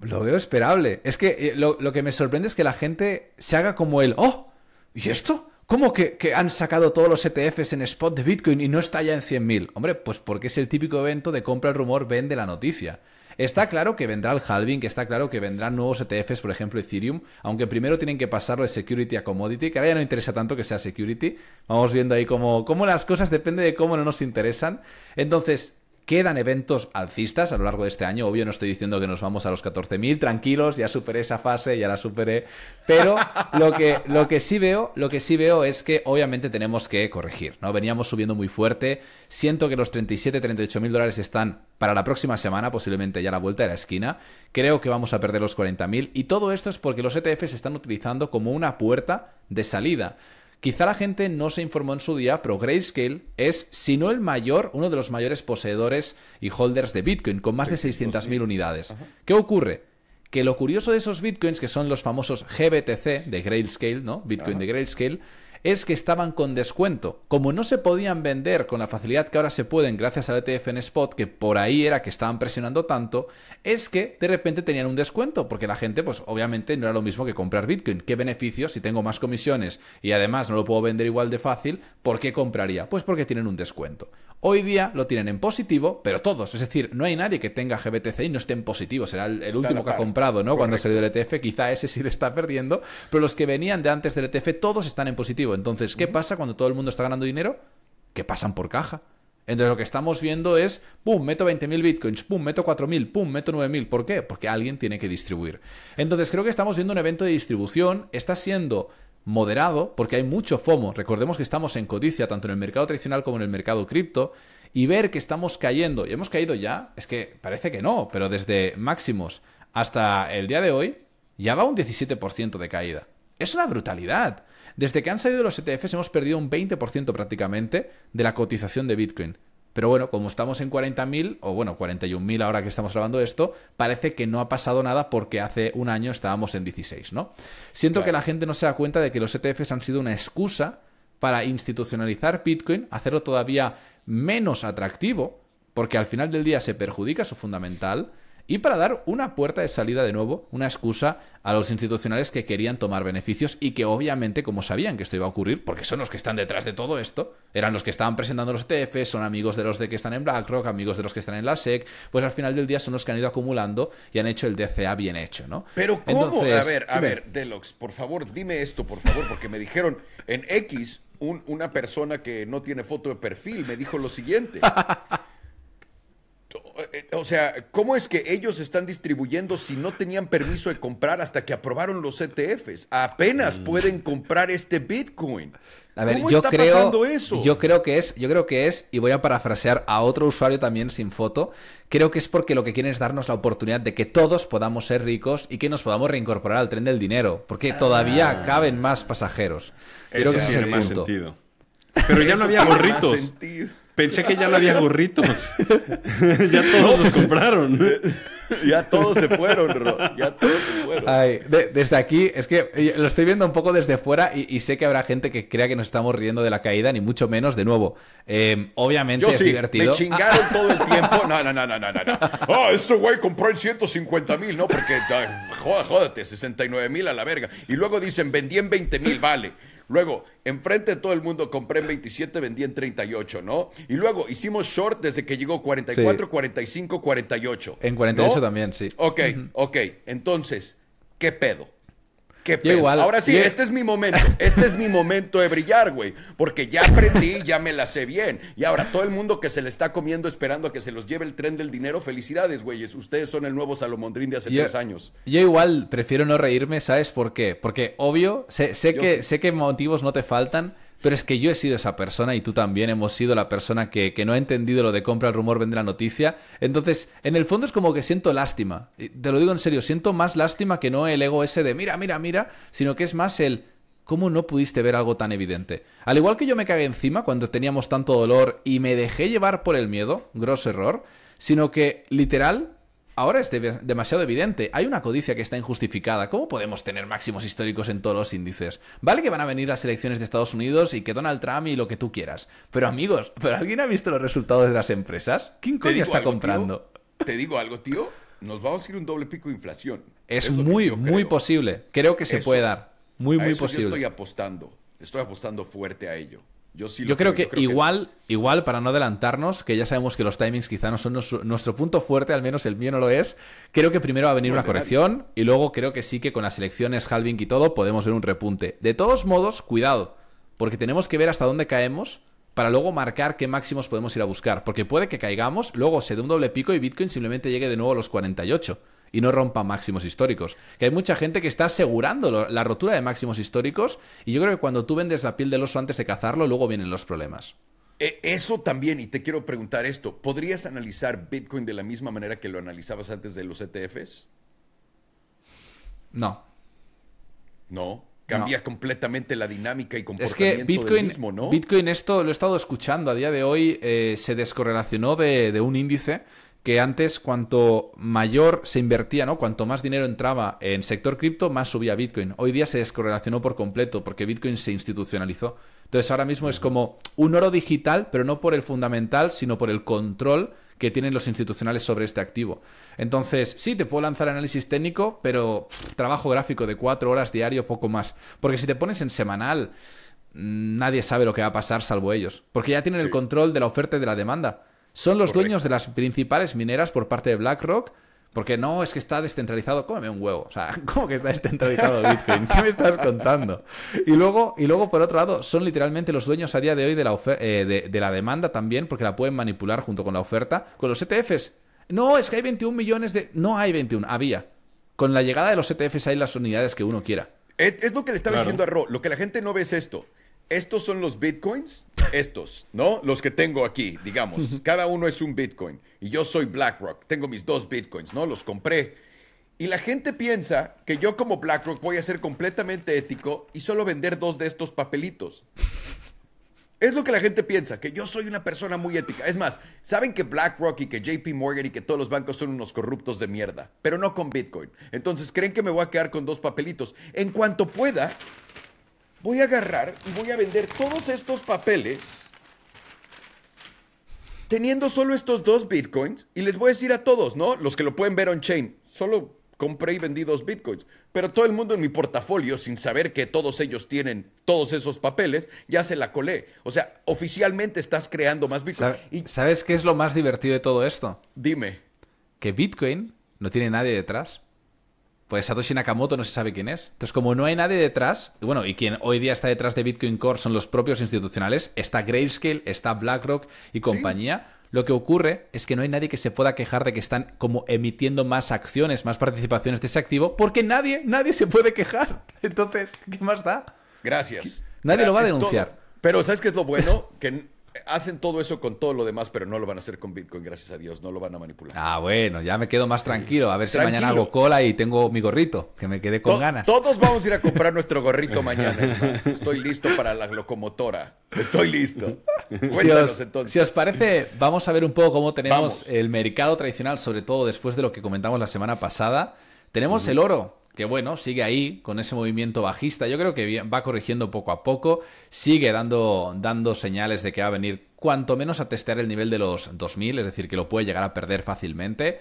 Lo veo esperable. Es que eh, lo, que me sorprende es que la gente se haga como él. oh, ¿y esto? ¿Cómo que, han sacado todos los ETFs en spot de Bitcoin y no está ya en 100.000? Hombre, pues porque es el típico evento de compra el rumor, vende la noticia. Está claro que vendrá el halving, que está claro que vendrán nuevos ETFs, por ejemplo Ethereum, aunque primero tienen que pasarlo de security a commodity, que ahora ya no interesa tanto que sea security. Vamos viendo ahí cómo, cómo las cosas depende de cómo no nos interesan. Entonces, Quedan eventos alcistas a lo largo de este año. Obvio, no estoy diciendo que nos vamos a los 14.000. Tranquilos, ya superé esa fase, ya la superé. Pero lo que, lo que sí veo, lo que sí veo es que obviamente tenemos que corregir. ¿no? Veníamos subiendo muy fuerte. Siento que los 37, 38000 dólares están para la próxima semana, posiblemente ya la vuelta de la esquina. Creo que vamos a perder los 40.000. Y todo esto es porque los ETF se están utilizando como una puerta de salida. Quizá la gente no se informó en su día, pero Grayscale es, si no el mayor, uno de los mayores poseedores y holders de Bitcoin, con más de 600.000 pues unidades. ¿Qué ocurre? Que lo curioso de esos Bitcoins, que son los famosos GBTC de Grayscale, ¿no? Bitcoin de Grayscale, es que estaban con descuento. Como no se podían vender con la facilidad que ahora se pueden gracias al ETF en spot, que por ahí era que estaban presionando tanto, es que de repente tenían un descuento, porque la gente, pues obviamente no era lo mismo que comprar Bitcoin. ¿Qué beneficio si tengo más comisiones y además no lo puedo vender igual de fácil? ¿Por qué compraría? Pues porque tienen un descuento. Hoy día lo tienen en positivo, pero todos. Es decir, no hay nadie que tenga GBTC y no esté en positivo. Será el, último que ha comprado, ¿no? Cuando salió el ETF, quizá ese sí le está perdiendo, pero los que venían de antes del ETF, todos están en positivo. Entonces, ¿qué pasa cuando todo el mundo está ganando dinero? Que pasan por caja. Entonces lo que estamos viendo es, pum, meto 20.000 bitcoins, pum, meto 4.000, pum, meto 9.000. ¿Por qué? Porque alguien tiene que distribuir. Entonces creo que estamos viendo un evento de distribución, está siendo moderado, porque hay mucho FOMO. Recordemos que estamos en codicia, tanto en el mercado tradicional como en el mercado cripto, y ver que estamos cayendo, y hemos caído ya, es que parece que no, pero desde máximos hasta el día de hoy, ya va un 17% de caída. Es una brutalidad. Desde que han salido los ETFs hemos perdido un 20% prácticamente de la cotización de Bitcoin. Pero bueno, como estamos en 40.000, o bueno, 41.000 ahora que estamos grabando esto, parece que no ha pasado nada porque hace un año estábamos en 16, ¿no? Siento que la gente no se da cuenta de que los ETFs han sido una excusa para institucionalizar Bitcoin, hacerlo todavía menos atractivo, porque al final del día se perjudica su fundamental y para dar una puerta de salida de nuevo, una excusa a los institucionales que querían tomar beneficios y que obviamente como sabían que esto iba a ocurrir, porque son los que están detrás de todo esto, eran los que estaban presentando los ETFs, son amigos de los de que están en BlackRock, amigos de los que están en la SEC, pues al final del día son los que han ido acumulando y han hecho el DCA bien hecho, ¿no? Pero ¿cómo? a ver, a ver, Deluxe, por favor, dime esto, por favor, porque me dijeron en X una persona que no tiene foto de perfil me dijo lo siguiente. O sea, ¿cómo es que ellos están distribuyendo si no tenían permiso de comprar hasta que aprobaron los ETFs? Apenas mm. pueden comprar este Bitcoin. A ver, yo creo, eso? Yo creo que es, yo creo que es, y voy a parafrasear a otro usuario también sin foto, creo que es porque lo que quieren es darnos la oportunidad de que todos podamos ser ricos y que nos podamos reincorporar al tren del dinero, porque todavía ah. caben más pasajeros. que tiene más sentido. Pero ya no había gorritos. Pensé que ya no había gorritos. ya todos los compraron. ya todos se fueron, Ro. Ya todos se fueron. desde aquí, es que eh, lo estoy viendo un poco desde fuera y, sé que habrá gente que crea que nos estamos riendo de la caída, ni mucho menos, de nuevo. Eh, obviamente Yo es sí, divertido. Me chingaron todo el tiempo. No, no, no, no, no, no. Ah, este güey compró en 150 mil, ¿no? Porque, ah, joda, jódate, 69 mil a la verga. Y luego dicen, vendí en 20 mil, vale. Luego, enfrente de todo el mundo compré en 27, vendí en 38, ¿no? Y luego hicimos short desde que llegó 44, 45, 48. En 48 también, sí. Ok, ok. Entonces, ¿qué pedo? Ahora sí, este es mi momento. Este es mi momento de brillar, güey. Porque ya aprendí, ya me la sé bien. Y ahora todo el mundo que se le está comiendo esperando a que se los lleve el tren del dinero, felicidades, güeyes. Ustedes son el nuevo Salomondrín de hace tres años. Yo igual prefiero no reírme, ¿sabes por qué? Porque obvio, sé, que, sé que motivos no te faltan pero es que yo he sido esa persona y tú también hemos sido la persona que, no ha entendido lo de compra el rumor, vende la noticia. Entonces, en el fondo es como que siento lástima. te lo digo en serio, siento más lástima que no el ego ese de mira, mira, mira, sino que es más el ¿cómo no pudiste ver algo tan evidente? Al igual que yo me cagué encima cuando teníamos tanto dolor y me dejé llevar por el miedo, grosso error, sino que literal ahora es demasiado evidente. Hay una codicia que está injustificada. ¿Cómo podemos tener máximos históricos en todos los índices? Vale que van a venir las elecciones de Estados Unidos y que Donald Trump y lo que tú quieras. Pero amigos, ¿pero alguien ha visto los resultados de las empresas? ¿Quién coño está comprando? Te digo algo, tío. Nos vamos a ir un doble pico de inflación. Es, muy, muy posible. Creo que se puede dar. Muy, muy posible. Yo estoy apostando. Estoy apostando fuerte a ello. Yo, creo, que igual, igual, para no adelantarnos, que ya sabemos que los timings quizá no son nuestro, punto fuerte, al menos el mío no lo es, creo que primero va a venir una corrección y luego creo que sí que con las elecciones, halving y todo podemos ver un repunte. De todos modos, cuidado, porque tenemos que ver hasta dónde caemos para luego marcar qué máximos podemos ir a buscar, porque puede que caigamos, luego se dé un doble pico y Bitcoin simplemente llegue de nuevo a los 48 y no rompa máximos históricos. Que hay mucha gente que está asegurando la rotura de máximos históricos y yo creo que cuando tú vendes la piel del oso antes de cazarlo, luego vienen los problemas. Eh, eso también, y te quiero preguntar esto, ¿podrías analizar Bitcoin de la misma manera que lo analizabas antes de los ETFs? No. No. Cambia completamente la dinámica y comportamiento es que Bitcoin, ¿no? Bitcoin, esto lo he estado escuchando a día de hoy, eh, se descorrelacionó de, de un índice que antes cuanto mayor se invertía, ¿no? Cuanto más dinero entraba en sector cripto, más subía Bitcoin. Hoy día se descorrelacionó por completo porque Bitcoin se institucionalizó. Entonces ahora mismo es como un oro digital, pero no por el fundamental, sino por el control que tienen los institucionales sobre este activo. Entonces, sí, te puedo lanzar análisis técnico, pero trabajo gráfico de cuatro horas diario, poco más. Porque si te pones en semanal, mm, nadie sabe lo que va a pasar salvo ellos. Porque ya tienen el control de la oferta y de la demanda. Son los dueños de las principales mineras por parte de BlackRock. Porque no, es que está descentralizado. Cómeme un huevo. O sea, ¿cómo que está descentralizado Bitcoin? ¿Qué me estás contando? Y luego, y luego por otro lado, son literalmente los dueños a día de hoy de la, eh, de, la demanda también, porque la pueden manipular junto con la oferta. Con los ETFs. No, es que hay 21 millones de... No hay 21, había. Con la llegada de los ETFs hay las unidades que uno quiera. Es, lo que le estaba diciendo a Ro. Lo que la gente no ve es esto estos son los bitcoins, estos, ¿no? Los que tengo aquí, digamos. Cada uno es un bitcoin. Y yo soy BlackRock, tengo mis dos bitcoins, ¿no? Los compré. Y la gente piensa que yo como BlackRock voy a ser completamente ético y solo vender dos de estos papelitos. Es lo que la gente piensa, que yo soy una persona muy ética. Es más, saben que BlackRock y que JP Morgan y que todos los bancos son unos corruptos de mierda, pero no con Bitcoin. Entonces creen que me voy a quedar con dos papelitos. En cuanto pueda, voy a agarrar y voy a vender todos estos papeles teniendo solo estos dos bitcoins y les voy a decir a todos, ¿no? Los que lo pueden ver on-chain, solo compré y vendí dos bitcoins, pero todo el mundo en mi portafolio, sin saber que todos ellos tienen todos esos papeles, ya se la colé. O sea, oficialmente estás creando más bitcoins. ¿Sabes qué es lo más divertido de todo esto? Dime. Que bitcoin no tiene nadie detrás pues Satoshi Nakamoto no se sabe quién es. Entonces, como no hay nadie detrás, y bueno, y quien hoy día está detrás de Bitcoin Core son los propios institucionales, está Grayscale, está BlackRock y compañía. Lo que ocurre es que no hay nadie que se pueda quejar de que están como emitiendo más acciones, más participaciones de ese activo, porque nadie, nadie se puede quejar. Entonces, ¿qué más da? Gracias. Nadie lo va a denunciar. Pero ¿sabes qué es lo bueno? Que hacen todo eso con todo lo demás, pero no lo van a hacer con Bitcoin, gracias a Dios, no lo van a manipular. Ah, bueno, ya me quedo más tranquilo. A ver si mañana hago cola y tengo mi gorrito, que me quedé con ganas. Todos vamos a ir a comprar nuestro gorrito mañana. Estoy listo para la locomotora. Estoy listo. si os, parece, vamos a ver un poco cómo tenemos el mercado tradicional, sobre todo después de lo que comentamos la semana pasada. Tenemos el oro que bueno, sigue ahí con ese movimiento bajista. Yo creo que va corrigiendo poco a poco, sigue dando, dando señales de que va a venir cuanto menos a testear el nivel de los 2000, es decir, que lo puede llegar a perder fácilmente.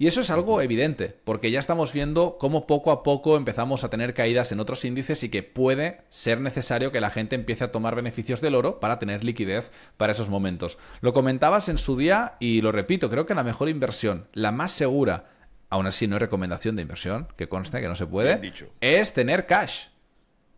Y eso es algo evidente, porque ya estamos viendo cómo poco a poco empezamos a tener caídas en otros índices y que puede ser necesario que la gente empiece a tomar beneficios del oro para tener liquidez para esos momentos. Lo comentabas en su día y lo repito, creo que la mejor inversión, la más segura aún así no es recomendación de inversión, que conste que no se puede, es tener cash.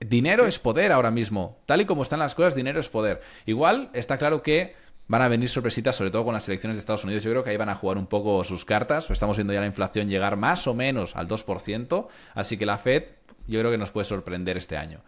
Dinero es poder ahora mismo. Tal y como están las cosas, dinero es poder. Igual está claro que van a venir sorpresitas, sobre todo con las elecciones de Estados Unidos. Yo creo que ahí van a jugar un poco sus cartas. Estamos viendo ya la inflación llegar más o menos al 2%, así que la Fed yo creo que nos puede sorprender este año.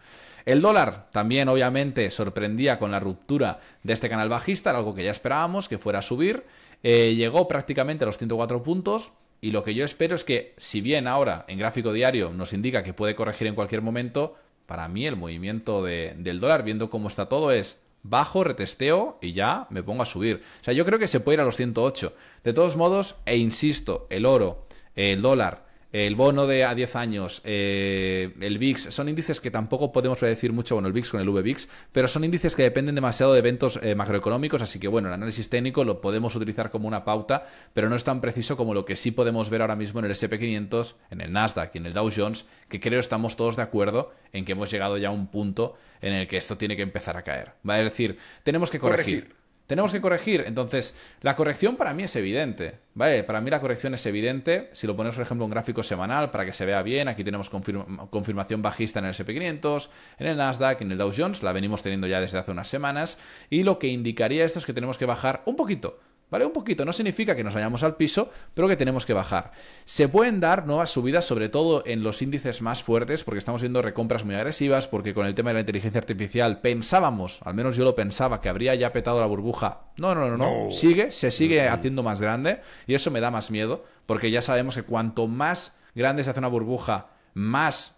El dólar también obviamente sorprendía con la ruptura de este canal bajista, algo que ya esperábamos que fuera a subir. Eh, llegó prácticamente a los 104 puntos. Y lo que yo espero es que, si bien ahora en gráfico diario nos indica que puede corregir en cualquier momento, para mí el movimiento de, del dólar, viendo cómo está todo, es bajo, retesteo y ya me pongo a subir. O sea, yo creo que se puede ir a los 108. De todos modos, e insisto, el oro, el dólar, el bono de a 10 años, eh, el VIX, son índices que tampoco podemos predecir mucho, bueno, el VIX con el VVIX, pero son índices que dependen demasiado de eventos eh, macroeconómicos, así que bueno, el análisis técnico lo podemos utilizar como una pauta, pero no es tan preciso como lo que sí podemos ver ahora mismo en el SP500, en el Nasdaq y en el Dow Jones, que creo estamos todos de acuerdo en que hemos llegado ya a un punto en el que esto tiene que empezar a caer. Es decir, tenemos que corregir tenemos que corregir. Entonces, la corrección para mí es evidente. ¿Vale? Para mí la corrección es evidente. Si lo ponemos, por ejemplo, un gráfico semanal para que se vea bien, aquí tenemos confirmación bajista en el SP500, en el Nasdaq, en el Dow Jones, la venimos teniendo ya desde hace unas semanas. Y lo que indicaría esto es que tenemos que bajar un poquito ¿Vale? Un poquito, no significa que nos vayamos al piso, pero que tenemos que bajar. Se pueden dar nuevas subidas, sobre todo en los índices más fuertes, porque estamos viendo recompras muy agresivas, porque con el tema de la inteligencia artificial pensábamos, al menos yo lo pensaba, que habría ya petado la burbuja. No, no, no, no, sigue, se sigue haciendo más grande y eso me da más miedo, porque ya sabemos que cuanto más grande se hace una burbuja, más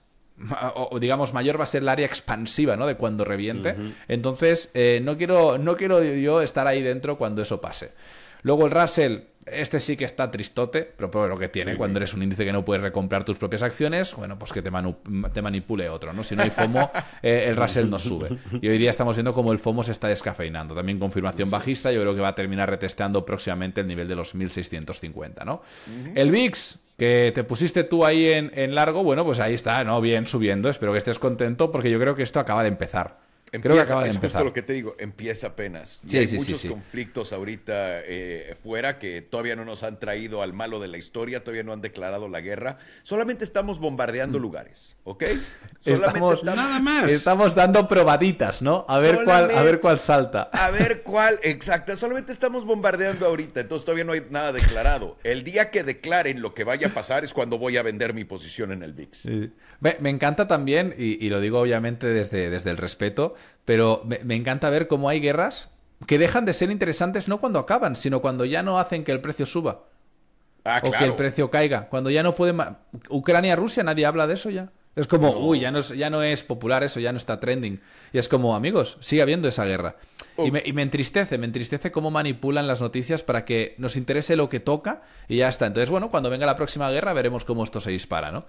o digamos mayor va a ser el área expansiva no de cuando reviente entonces eh, no quiero no quiero yo estar ahí dentro cuando eso pase Luego el Russell, este sí que está tristote, pero por lo que tiene, cuando eres un índice que no puedes recomprar tus propias acciones, bueno, pues que te, manipule otro, ¿no? Si no hay FOMO, eh, el Russell no sube. Y hoy día estamos viendo cómo el FOMO se está descafeinando. También confirmación bajista, yo creo que va a terminar retesteando próximamente el nivel de los 1650, ¿no? El VIX, que te pusiste tú ahí en, en largo, bueno, pues ahí está, ¿no? Bien, subiendo. Espero que estés contento porque yo creo que esto acaba de empezar. Creo que acaba de es justo lo que te digo, empieza apenas. Sí, hay muchos conflictos ahorita eh, fuera que todavía no nos han traído al malo de la historia, todavía no han declarado la guerra. Solamente estamos bombardeando mm. lugares, ¿ok? Solamente estamos, nada más. Estamos dando probaditas, ¿no? A ver cuál, a ver cuál salta. A ver cuál, exacta. Solamente estamos bombardeando ahorita, entonces todavía no hay nada declarado. El día que declaren lo que vaya a pasar es cuando voy a vender mi posición en el VIX. Me, encanta también, y, lo digo obviamente desde, desde el respeto pero me, encanta ver cómo hay guerras que dejan de ser interesantes no cuando acaban, sino cuando ya no hacen que el precio suba. Ah, o que el precio caiga. Cuando ya no pueden Ucrania-Rusia, nadie habla de eso ya. Es como, uy, ya no ya no es popular eso, ya no está trending. Y es como, amigos, sigue habiendo esa guerra. Y me, entristece, me entristece cómo manipulan las noticias para que nos interese lo que toca y ya está. Entonces, bueno, cuando venga la próxima guerra veremos cómo esto se dispara, ¿no?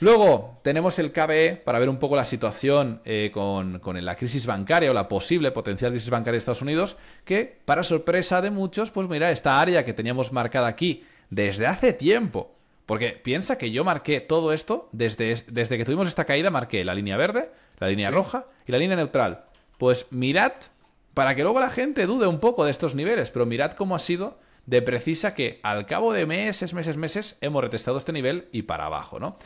Luego tenemos el KBE para ver un poco la situación eh, con, la crisis bancaria o la posible potencial crisis bancaria de Estados Unidos, que para sorpresa de muchos, pues mira, esta área que teníamos marcada aquí desde hace tiempo. Porque piensa que yo marqué todo esto desde, desde que tuvimos esta caída, marqué la línea verde, la línea roja y la línea neutral. Pues mirad para que luego la gente dude un poco de estos niveles, pero mirad cómo ha sido de precisa que al cabo de meses, meses, meses, hemos retestado este nivel y para abajo, ¿no?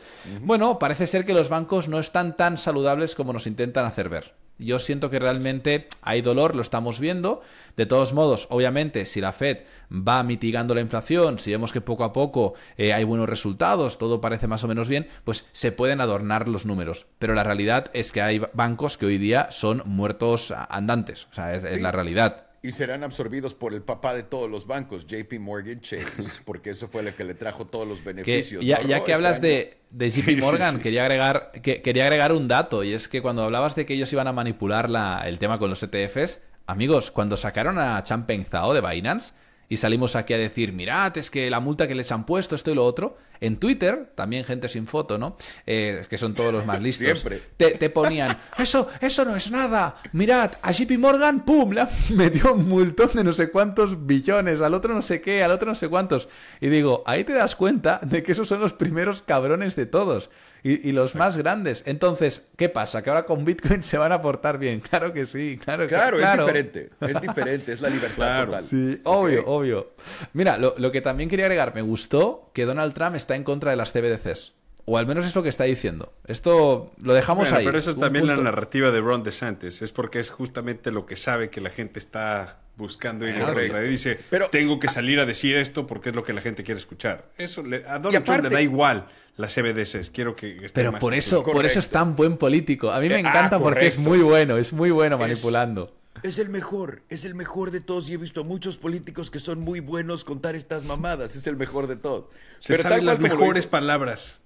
Bueno, parece ser que los bancos no están tan saludables como nos intentan hacer ver. Yo siento que realmente hay dolor, lo estamos viendo. De todos modos, obviamente, si la Fed va mitigando la inflación, si vemos que poco a poco eh, hay buenos resultados, todo parece más o menos bien, pues se pueden adornar los números. Pero la realidad es que hay bancos que hoy día son muertos andantes. O sea, es la realidad y serán absorbidos por el papá de todos los bancos, JP Morgan Chase, porque eso fue lo que le trajo todos los beneficios. ya, ya, que hablas este de, JP Morgan, Quería, agregar, quería agregar un dato, y es que cuando hablabas de que ellos iban a manipular la, el tema con los ETFs, amigos, cuando sacaron a Champeng de Binance y salimos aquí a decir, mirad, es que la multa que les han puesto, esto y lo otro, en Twitter, también gente sin foto, ¿no? Eh, que son todos los más listos. Siempre. Te, ponían, eso, eso no es nada. Mirad, a JP Morgan, ¡pum! Me dio un multón de no sé cuántos billones, al otro no sé qué, al otro no sé cuántos. Y digo, ahí te das cuenta de que esos son los primeros cabrones de todos. Y, los más grandes. Entonces, ¿qué pasa? ¿Que ahora con Bitcoin se van a portar bien? Claro que sí, claro, claro que claro. es diferente, es diferente, es la libertad claro, Sí, obvio, obvio. Mira, lo, lo, que también quería agregar, me gustó que Donald Trump está en contra de las CBDCs. O al menos es lo que está diciendo. Esto lo dejamos ahí. Pero eso es también la narrativa de Ron DeSantis. Es porque es justamente lo que sabe que la gente está buscando ir en contra. Y dice, pero, tengo que salir a decir esto porque es lo que la gente quiere escuchar. Eso a Donald Trump le da igual las CBDCs. Quiero que Pero por eso, por eso es tan buen político. A mí me eh, ah, encanta porque es muy bueno, es muy bueno manipulando. Es el mejor, es el mejor de todos. Y he visto a muchos políticos que son muy buenos contar estas mamadas. Es el mejor de todos. Se Pero las mejores palabras.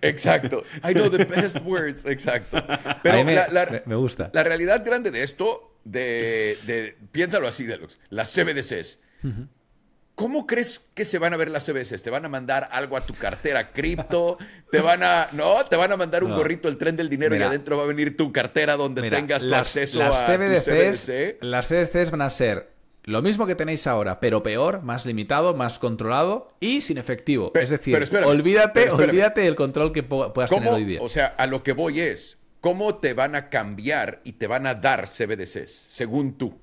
Exacto. I know the best words. Exacto. Pero me, la, me, gusta. La realidad grande de esto, de, piénsalo así, Deluxe. Las CBDCs. ¿Cómo crees que se van a ver las CBDCs? ¿Te van a mandar algo a tu cartera cripto? ¿Te van a, no? ¿Te van a mandar un gorrito el tren del dinero y adentro va a venir tu cartera donde tengas tu acceso a CBDCs, CBDC? Las CBDCs van a ser lo mismo que tenéis ahora, pero peor, más limitado, más controlado y sin efectivo. es decir, olvídate, olvídate del control que puedas tener hoy día. O sea, a lo que voy es, ¿cómo te van a cambiar y te van a dar CBDCs según tú?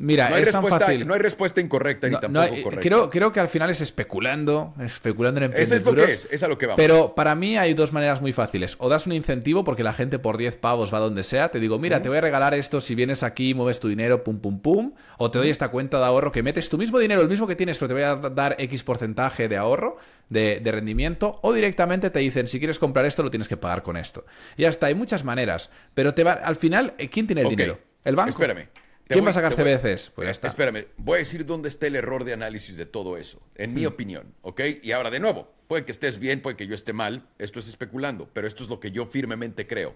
Mira, no hay, respuesta, no hay respuesta incorrecta ni tampoco eh, Creo, que al final es especulando, especulando en empresas. es lo que es, lo que Pero para mí hay dos maneras muy fáciles. O das un incentivo porque la gente por 10 pavos va donde sea, te digo, mira, te voy a regalar esto si vienes aquí, y mueves tu dinero, pum, pum, pum. O te doy esta cuenta de ahorro que metes tu mismo dinero, el mismo que tienes, pero te voy a dar X porcentaje de ahorro, de, rendimiento. O directamente te dicen, si quieres comprar esto, lo tienes que pagar con esto. Y hasta hay muchas maneras. Pero te va, al final, eh, ¿quién tiene el dinero? ¿El banco? Espérame. ¿Quién va a sacar CBDCs? Pues Espérame, voy a decir dónde está el error de análisis de todo eso, en mi opinión, ¿ok? Y ahora de nuevo, puede que estés bien, puede que yo esté mal, esto es especulando, pero esto es lo que yo firmemente creo.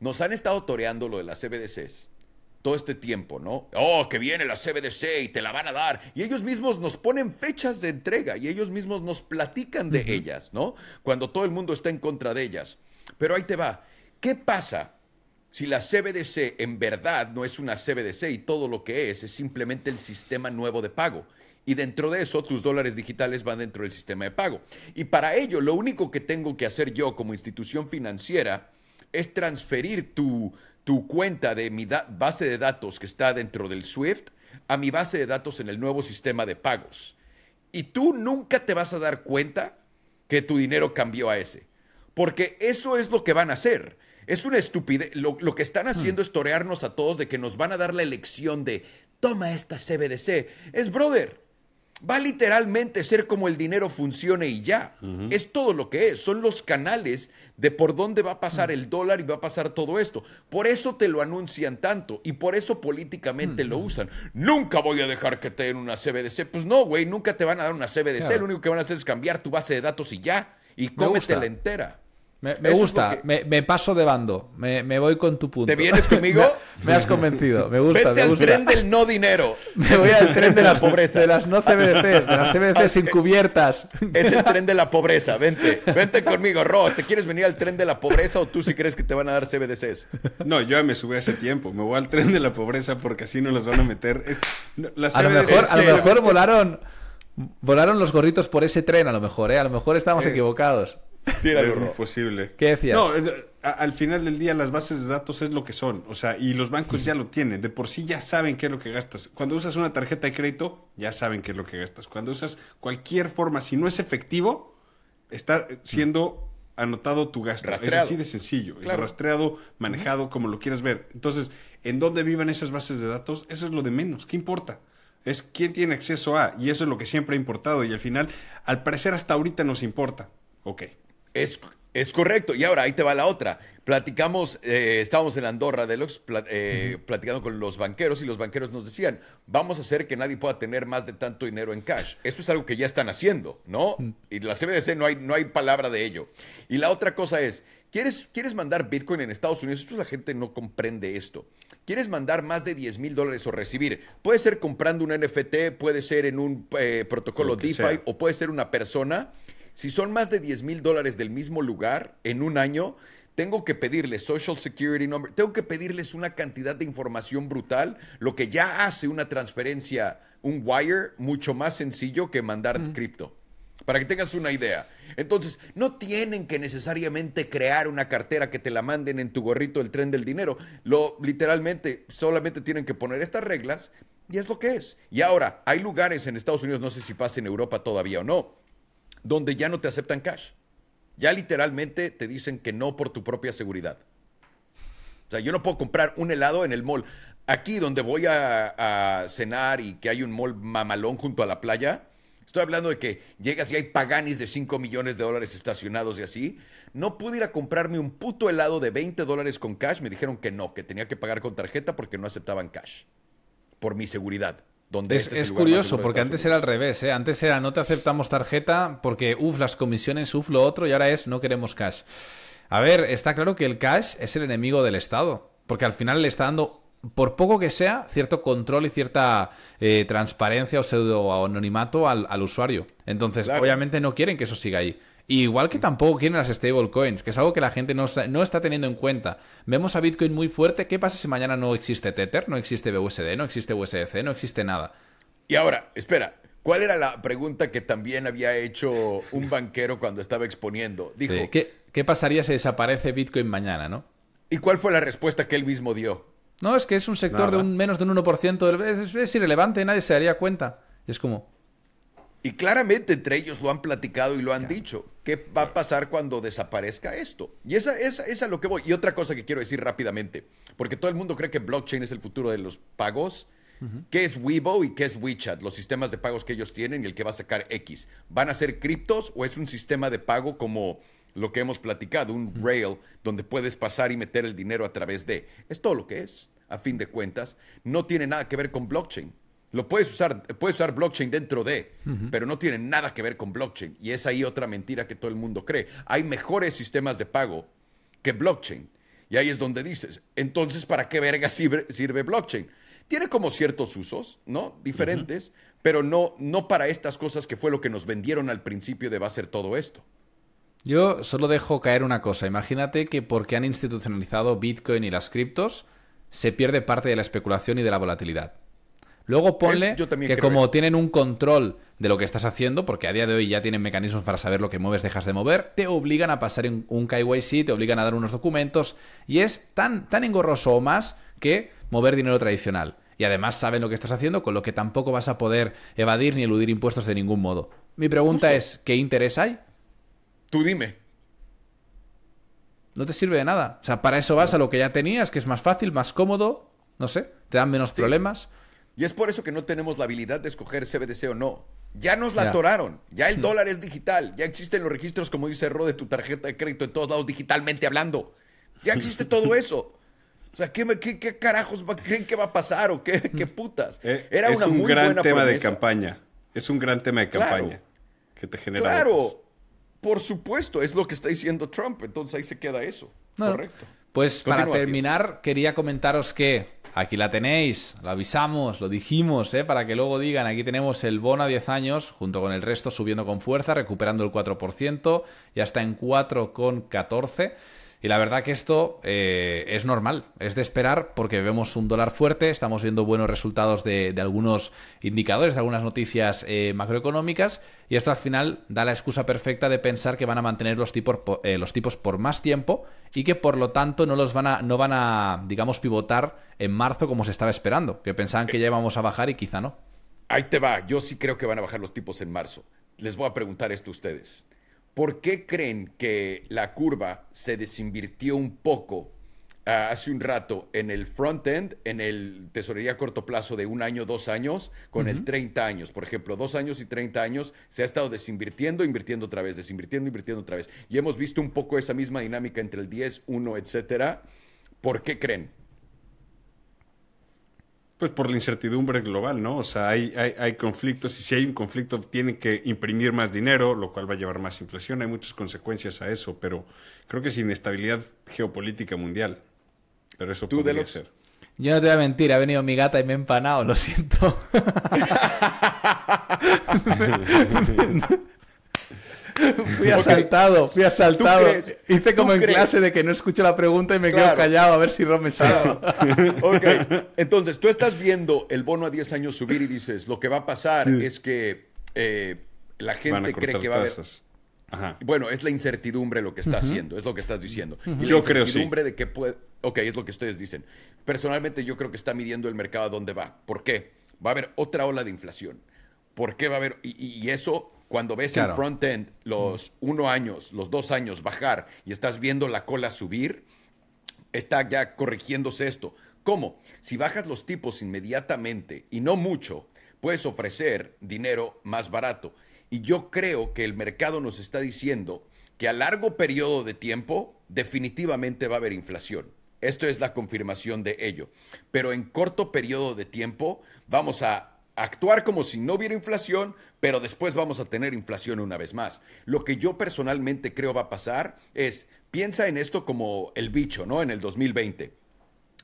Nos han estado toreando lo de las CBDCs todo este tiempo, ¿no? Oh, que viene la CBDC y te la van a dar. Y ellos mismos nos ponen fechas de entrega y ellos mismos nos platican de ellas, ¿no? Cuando todo el mundo está en contra de ellas. Pero ahí te va. ¿Qué pasa si la CBDC en verdad no es una CBDC y todo lo que es es simplemente el sistema nuevo de pago. Y dentro de eso, tus dólares digitales van dentro del sistema de pago. Y para ello, lo único que tengo que hacer yo como institución financiera es transferir tu, cuenta de mi base de datos que está dentro del SWIFT a mi base de datos en el nuevo sistema de pagos. Y tú nunca te vas a dar cuenta que tu dinero cambió a ese. Porque eso es lo que van a hacer es una estupidez. Lo, que están haciendo mm. es torearnos a todos de que nos van a dar la elección de toma esta CBDC. Es brother. Va a literalmente ser como el dinero funcione y ya. Es todo lo que es. Son los canales de por dónde va a pasar mm. el dólar y va a pasar todo esto. Por eso te lo anuncian tanto y por eso políticamente lo mm. usan. Nunca voy a dejar que te den una CBDC. Pues no, güey, nunca te van a dar una CBDC. Lo único que van a hacer es cambiar tu base de datos y ya. Y cómetela entera. Me, gusta, me, paso de bando, me, voy con tu punto. ¿Te vienes conmigo? me, has convencido, me gusta. Vete me al tren del no dinero. Me voy al tren de la pobreza. De las no CBDCs, de las CBDCs sin cubiertas. Es el tren de la pobreza, vente. Vente conmigo, Ro. ¿Te quieres venir al tren de la pobreza o tú si crees que te van a dar CBDCs? No, yo ya me subí hace tiempo. Me voy al tren de la pobreza porque así no las van a meter. Eh, a, lo mejor, volaron, volaron los gorritos por ese tren, a lo mejor, ¿eh? A lo mejor estamos equivocados. Tíralo, es imposible. ¿Qué decías? No, al final del día las bases de datos es lo que son, o sea, y los bancos ya lo tienen, de por sí ya saben qué es lo que gastas. Cuando usas una tarjeta de crédito, ya saben qué es lo que gastas. Cuando usas cualquier forma, si no es efectivo, está siendo anotado tu gasto. Es así de sencillo, claro. rastreado, manejado, como lo quieras ver. Entonces, ¿en dónde vivan esas bases de datos? Eso es lo de menos, ¿qué importa? Es quién tiene acceso a, y eso es lo que siempre ha importado, y al final, al parecer hasta ahorita nos importa. Ok. Es, correcto. Y ahora, ahí te va la otra. Platicamos, eh, estábamos en Andorra de eh, platicando con los banqueros y los banqueros nos decían, vamos a hacer que nadie pueda tener más de tanto dinero en cash. Esto es algo que ya están haciendo, ¿no? Y la CBDC no hay, no hay palabra de ello. Y la otra cosa es, ¿Quieres, ¿Quieres, mandar Bitcoin en Estados Unidos? Esto la gente no comprende esto. ¿Quieres mandar más de 10 mil dólares o recibir? Puede ser comprando un NFT, puede ser en un eh, protocolo DeFi o puede ser una persona. Si son más de 10 mil dólares del mismo lugar en un año, tengo que pedirles Social Security Number, tengo que pedirles una cantidad de información brutal, lo que ya hace una transferencia, un wire, mucho más sencillo que mandar cripto. Para que tengas una idea. Entonces, no tienen que necesariamente crear una cartera que te la manden en tu gorrito el tren del dinero. Lo literalmente solamente tienen que poner estas reglas y es lo que es. Y ahora, hay lugares en Estados Unidos, no sé si pasa en Europa todavía o no, donde ya no te aceptan cash. Ya literalmente te dicen que no por tu propia seguridad. O sea, yo no puedo comprar un helado en el mall. Aquí donde voy a, cenar y que hay un mall mamalón junto a la playa, Estoy hablando de que llegas y hay paganis de 5 millones de dólares estacionados y así. No pude ir a comprarme un puto helado de 20 dólares con cash. Me dijeron que no, que tenía que pagar con tarjeta porque no aceptaban cash. Por mi seguridad es, este curioso, porque antes era al revés, ¿eh? antes era no te aceptamos tarjeta porque, uff, las comisiones, uff, lo otro, y ahora es no queremos cash. A ver, está claro que el cash es el enemigo del Estado, porque al final le está dando, por poco que sea, cierto control y cierta eh, transparencia o pseudo anonimato al, usuario. Entonces, obviamente no quieren que eso siga ahí igual que tampoco quieren las stablecoins, que es algo que la gente no, está teniendo en cuenta. Vemos a Bitcoin muy fuerte. ¿Qué pasa si mañana no existe Tether, no existe BUSD, no existe USDC, no existe nada? Y ahora, espera, ¿cuál era la pregunta que también había hecho un banquero cuando estaba exponiendo? Dijo, ¿qué, pasaría si desaparece Bitcoin mañana, no? ¿Y cuál fue la respuesta que él mismo dio? No, es que es un sector de un menos de un 1% del... es, irrelevante, nadie se daría cuenta. Es como, y claramente entre ellos lo han platicado y lo han dicho. ¿Qué va a pasar cuando desaparezca esto? Y esa, es esa es lo que voy. Y otra cosa que quiero decir rápidamente, porque todo el mundo cree que blockchain es el futuro de los pagos. ¿Qué es Weibo y qué es WeChat? Los sistemas de pagos que ellos tienen y el que va a sacar X. ¿Van a ser criptos o es un sistema de pago como lo que hemos platicado, un rail donde puedes pasar y meter el dinero a través de? Es todo lo que es, a fin de cuentas. No tiene nada que ver con blockchain. Lo puedes usar, puedes usar blockchain dentro de, pero no tiene nada que ver con blockchain. Y es ahí otra mentira que todo el mundo cree. Hay mejores sistemas de pago que blockchain. Y ahí es donde dices, entonces, ¿para qué verga sirve, sirve blockchain? Tiene como ciertos usos, ¿no? Diferentes, pero no, no para estas cosas que fue lo que nos vendieron al principio de va a ser todo esto. Yo solo dejo caer una cosa. Imagínate que porque han institucionalizado Bitcoin y las criptos, se pierde parte de la especulación y de la volatilidad. Luego eh, ponle que como tienen un control de lo que estás haciendo, porque a día de hoy ya tienen mecanismos para saber lo que mueves, dejas de mover, te obligan a pasar un, KYC, te obligan a dar unos documentos y es tan, tan engorroso o más que mover dinero tradicional. Y además saben lo que estás haciendo, con lo que tampoco vas a poder evadir ni eludir impuestos de ningún modo. Mi pregunta es, ¿qué interés hay? Tú dime. No te sirve de nada. O sea, para eso vas a lo que ya tenías, que es más fácil, más cómodo, no sé, te dan menos problemas. Y es por eso que no tenemos la habilidad de escoger CBDC o no. Ya nos la atoraron, ya el dólar es digital, ya existen los registros, como dice Ro, de tu tarjeta de crédito en todos lados digitalmente hablando. Ya existe todo eso. O sea, ¿qué, qué, carajos creen que va a pasar o qué, mm. putas? Eh, Era un gran tema de campaña. Es un gran tema de campaña claro, que te genera. Claro, por supuesto, es lo que está diciendo Trump. Entonces ahí se queda eso. Correcto. Pues para terminar, quería comentaros que aquí la tenéis, la avisamos, lo dijimos, ¿eh? para que luego digan, aquí tenemos el bono a 10 años, junto con el resto subiendo con fuerza, recuperando el 4%, ya está en 4,14. Y la verdad que esto eh, es normal, es de esperar porque vemos un dólar fuerte, estamos viendo buenos resultados de, algunos indicadores, de algunas noticias eh, macroeconómicas y esto al final da la excusa perfecta de pensar que van a mantener los tipos, eh, los tipos por más tiempo y que por lo tanto no los van a, no van a, digamos, pivotar en marzo como se estaba esperando, que pensaban que ya íbamos a bajar y quizá no. Ahí te va, yo sí creo que van a bajar los tipos en marzo. Les voy a preguntar esto a ustedes. ¿Por qué creen que la curva se desinvirtió un poco ah, hace un rato en el front end, en el tesorería a corto plazo de un año, dos años, con el 30 años? Por ejemplo, dos años y 30 años se ha estado desinvirtiendo, invirtiendo otra vez, desinvirtiendo, invirtiendo otra vez. Y hemos visto un poco esa misma dinámica entre el 10, 1, etcétera. ¿Por qué creen? Pues por la incertidumbre global, ¿no? O sea, hay, conflictos y si hay un conflicto tienen que imprimir más dinero, lo cual va a llevar más inflación. Hay muchas consecuencias a eso, pero creo que es inestabilidad geopolítica mundial. Pero eso puede ser. Yo no te voy a mentir, ha venido mi gata y me he empanado, lo siento. fui asaltado, fui asaltado. Hice como en clase de que no escucho la pregunta y me quedo callado a ver si rompe me ok, entonces tú estás viendo el bono a 10 años subir y dices, lo que va a pasar es que eh, la gente cree que va a haber... Bueno, es la incertidumbre lo que está haciendo, es lo que estás diciendo. yo creo, sí. de que puede... Ok, es lo que ustedes dicen. Personalmente yo creo que está midiendo el mercado a dónde va. ¿Por qué? Va a haber otra ola de inflación. ¿Por qué va a haber? y eso cuando ves en el front-end los uno años, los dos años bajar y estás viendo la cola subir, está ya corrigiéndose esto. ¿Cómo? Si bajas los tipos inmediatamente y no mucho, puedes ofrecer dinero más barato. Y yo creo que el mercado nos está diciendo que a largo periodo de tiempo definitivamente va a haber inflación. Esto es la confirmación de ello. Pero en corto periodo de tiempo vamos a actuar como si no hubiera inflación, pero después vamos a tener inflación una vez más. Lo que yo personalmente creo va a pasar es, piensa en esto como el bicho, ¿no? En el 2020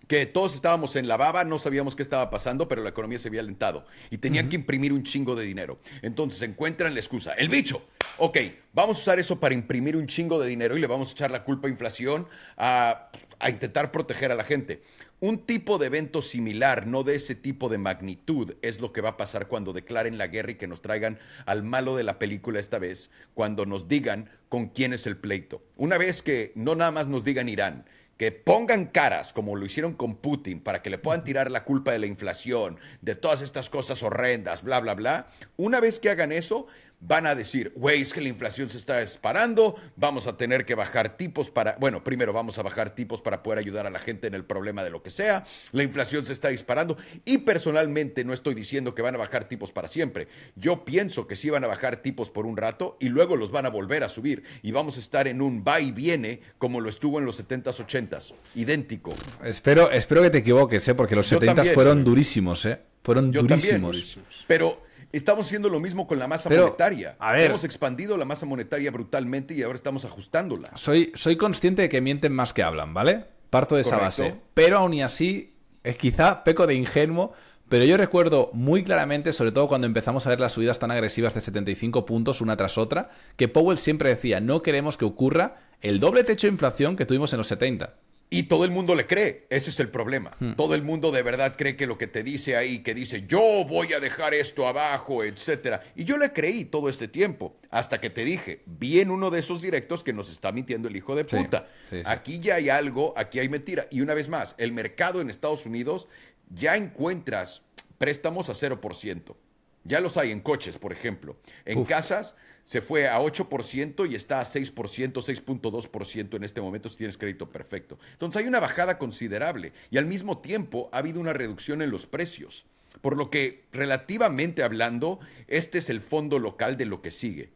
que todos estábamos en la baba, no sabíamos qué estaba pasando, pero la economía se había alentado y tenían que imprimir un chingo de dinero. Entonces encuentran la excusa, el bicho. Ok, vamos a usar eso para imprimir un chingo de dinero y le vamos a echar la culpa a inflación a intentar proteger a la gente. Un tipo de evento similar, no de ese tipo de magnitud, es lo que va a pasar cuando declaren la guerra y que nos traigan al malo de la película esta vez, cuando nos digan con quién es el pleito. Una vez que no nada más nos digan Irán, que pongan caras como lo hicieron con Putin para que le puedan tirar la culpa de la inflación, de todas estas cosas horrendas, bla, bla, bla. Una vez que hagan eso, van a decir, güey, es que la inflación se está disparando, vamos a tener que bajar tipos para, bueno, primero vamos a bajar tipos para poder ayudar a la gente en el problema de lo que sea, la inflación se está disparando y personalmente no estoy diciendo que van a bajar tipos para siempre, yo pienso que sí van a bajar tipos por un rato y luego los van a volver a subir y vamos a estar en un va y viene como lo estuvo en los 70s, 80s, idéntico. Espero, espero que te equivoques, ¿eh? porque los 70s fueron durísimos, ¿eh? fueron durísimos. pero Estamos haciendo lo mismo con la masa monetaria. Hemos expandido la masa monetaria brutalmente y ahora estamos ajustándola. Soy, soy consciente de que mienten más que hablan, ¿vale? Parto de esa base. Pero aún y así, quizá peco de ingenuo. Pero yo recuerdo muy claramente, sobre todo cuando empezamos a ver las subidas tan agresivas de 75 puntos una tras otra, que Powell siempre decía, no queremos que ocurra el doble techo de inflación que tuvimos en los 70. Y todo el mundo le cree, ese es el problema. Hmm. Todo el mundo de verdad cree que lo que te dice ahí, que dice yo voy a dejar esto abajo, etcétera. Y yo le creí todo este tiempo, hasta que te dije, vi en uno de esos directos que nos está mintiendo el hijo de puta. Aquí ya hay algo, aquí hay mentira. Y una vez más, el mercado en Estados Unidos ya encuentras préstamos a 0%. Ya los hay en coches, por ejemplo. En casas se fue a 8% y está a 6%, 6.2% en este momento si tienes crédito perfecto. Entonces hay una bajada considerable y al mismo tiempo ha habido una reducción en los precios. Por lo que, relativamente hablando, este es el fondo local de lo que sigue.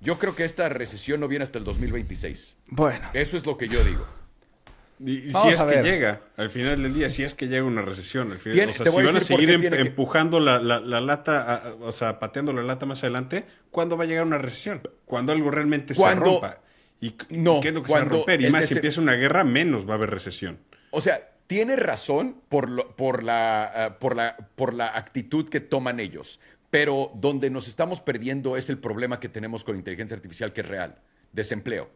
Yo creo que esta recesión no viene hasta el 2026. Bueno. Eso es lo que yo digo. Y, si es que llega, al final del día, si es que llega una recesión, al final, o sea, si van a seguir empujando la, lata, o sea, pateando la lata más adelante, ¿cuándo va a llegar una recesión? Cuando algo realmente se rompa. ¿Y no, qué es lo que se va a romper? Y más, si empieza una guerra, menos va a haber recesión. O sea, tiene razón por, por, la, eh, por, la, por la actitud que toman ellos, pero donde nos estamos perdiendo es el problema que tenemos con inteligencia artificial que es real, desempleo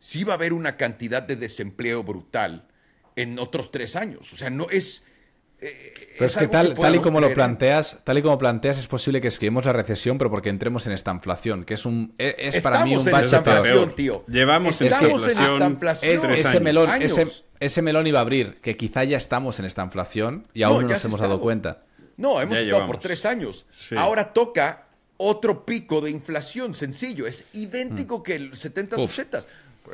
sí va a haber una cantidad de desempleo brutal en otros tres años. O sea, no es... Eh, pero es, que tal, y como lo planteas, tal y como planteas, es posible que escribimos la recesión, pero porque entremos en esta inflación, que es un e, es, para mí un en bache Tío. Llevamos estamos en inflación. Ese melón, ese, melón iba a abrir, que quizá ya estamos en esta inflación y aún no nos hemos dado cuenta. No, hemos estado por tres años. Ahora toca otro pico de inflación sencillo. Es idéntico mm. que el 70 80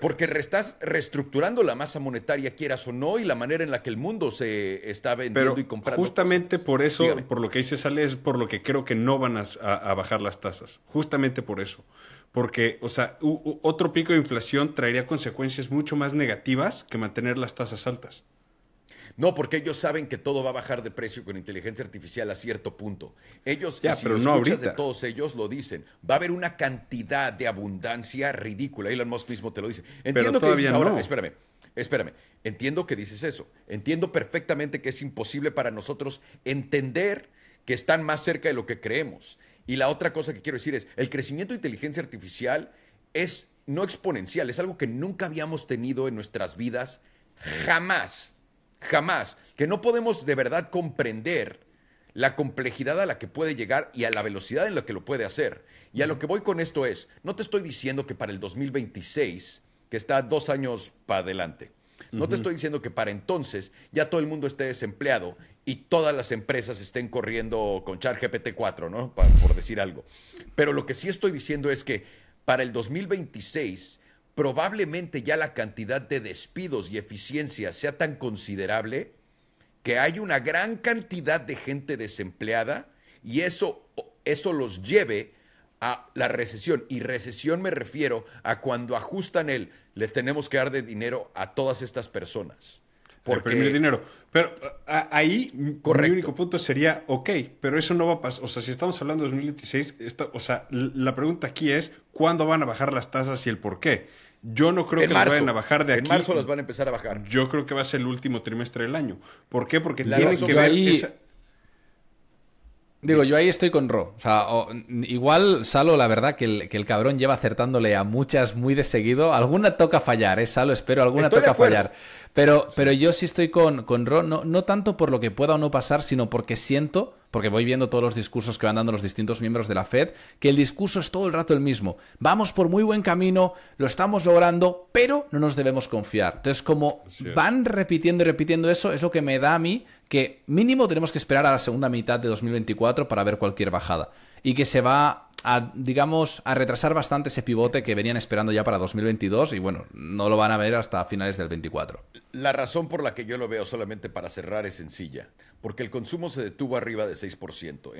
pues. Porque estás reestructurando la masa monetaria, quieras o no, y la manera en la que el mundo se está vendiendo y comprando. Justamente por eso, por lo que dice Sale, es por lo que creo que no van a, bajar las tasas. Justamente por eso. Porque, o sea, otro pico de inflación traería consecuencias mucho más negativas que mantener las tasas altas. No, porque ellos saben que todo va a bajar de precio con inteligencia artificial a cierto punto. Ellos, y si escuchas de todos ellos, lo dicen. Va a haber una cantidad de abundancia ridícula. Elon Musk mismo te lo dice. Entiendo que dices espérame, espérame. Entiendo que dices eso. Entiendo perfectamente que es imposible para nosotros entender que están más cerca de lo que creemos. Y la otra cosa que quiero decir es, el crecimiento de inteligencia artificial es no exponencial, es algo que nunca habíamos tenido en nuestras vidas jamás jamás, que no podemos de verdad comprender la complejidad a la que puede llegar y a la velocidad en la que lo puede hacer. Y a lo que voy con esto es, no te estoy diciendo que para el 2026, que está dos años para adelante, no te estoy diciendo que para entonces ya todo el mundo esté desempleado y todas las empresas estén corriendo con gpt 4, ¿no? por decir algo. Pero lo que sí estoy diciendo es que para el 2026 probablemente ya la cantidad de despidos y eficiencia sea tan considerable que hay una gran cantidad de gente desempleada y eso, eso los lleve a la recesión. Y recesión me refiero a cuando ajustan el, les tenemos que dar de dinero a todas estas personas. Eh, Porque... El dinero. Pero ahí Correcto. mi único punto sería, ok, pero eso no va a pasar. O sea, si estamos hablando de 2016, esto, o sea, la pregunta aquí es, ¿cuándo van a bajar las tasas y el por qué? Yo no creo que las vayan a bajar de aquí. En marzo las van a empezar a bajar. Yo creo que va a ser el último trimestre del año. ¿Por qué? Porque tienen que ver Digo, yo ahí estoy con Ro. O sea, igual, Salo, la verdad que el, que el, cabrón lleva acertándole a muchas muy de seguido. Alguna toca fallar, ¿eh, Salo? Espero, alguna toca fallar. Pero, pero yo sí estoy con, Ron, no, no tanto por lo que pueda o no pasar, sino porque siento porque voy viendo todos los discursos que van dando los distintos miembros de la Fed, que el discurso es todo el rato el mismo. Vamos por muy buen camino, lo estamos logrando, pero no nos debemos confiar. Entonces, como van repitiendo y repitiendo eso, es lo que me da a mí que mínimo tenemos que esperar a la segunda mitad de 2024 para ver cualquier bajada. Y que se va a, digamos, a retrasar bastante ese pivote que venían esperando ya para 2022 y bueno, no lo van a ver hasta finales del 24. La razón por la que yo lo veo solamente para cerrar es sencilla porque el consumo se detuvo arriba de 6%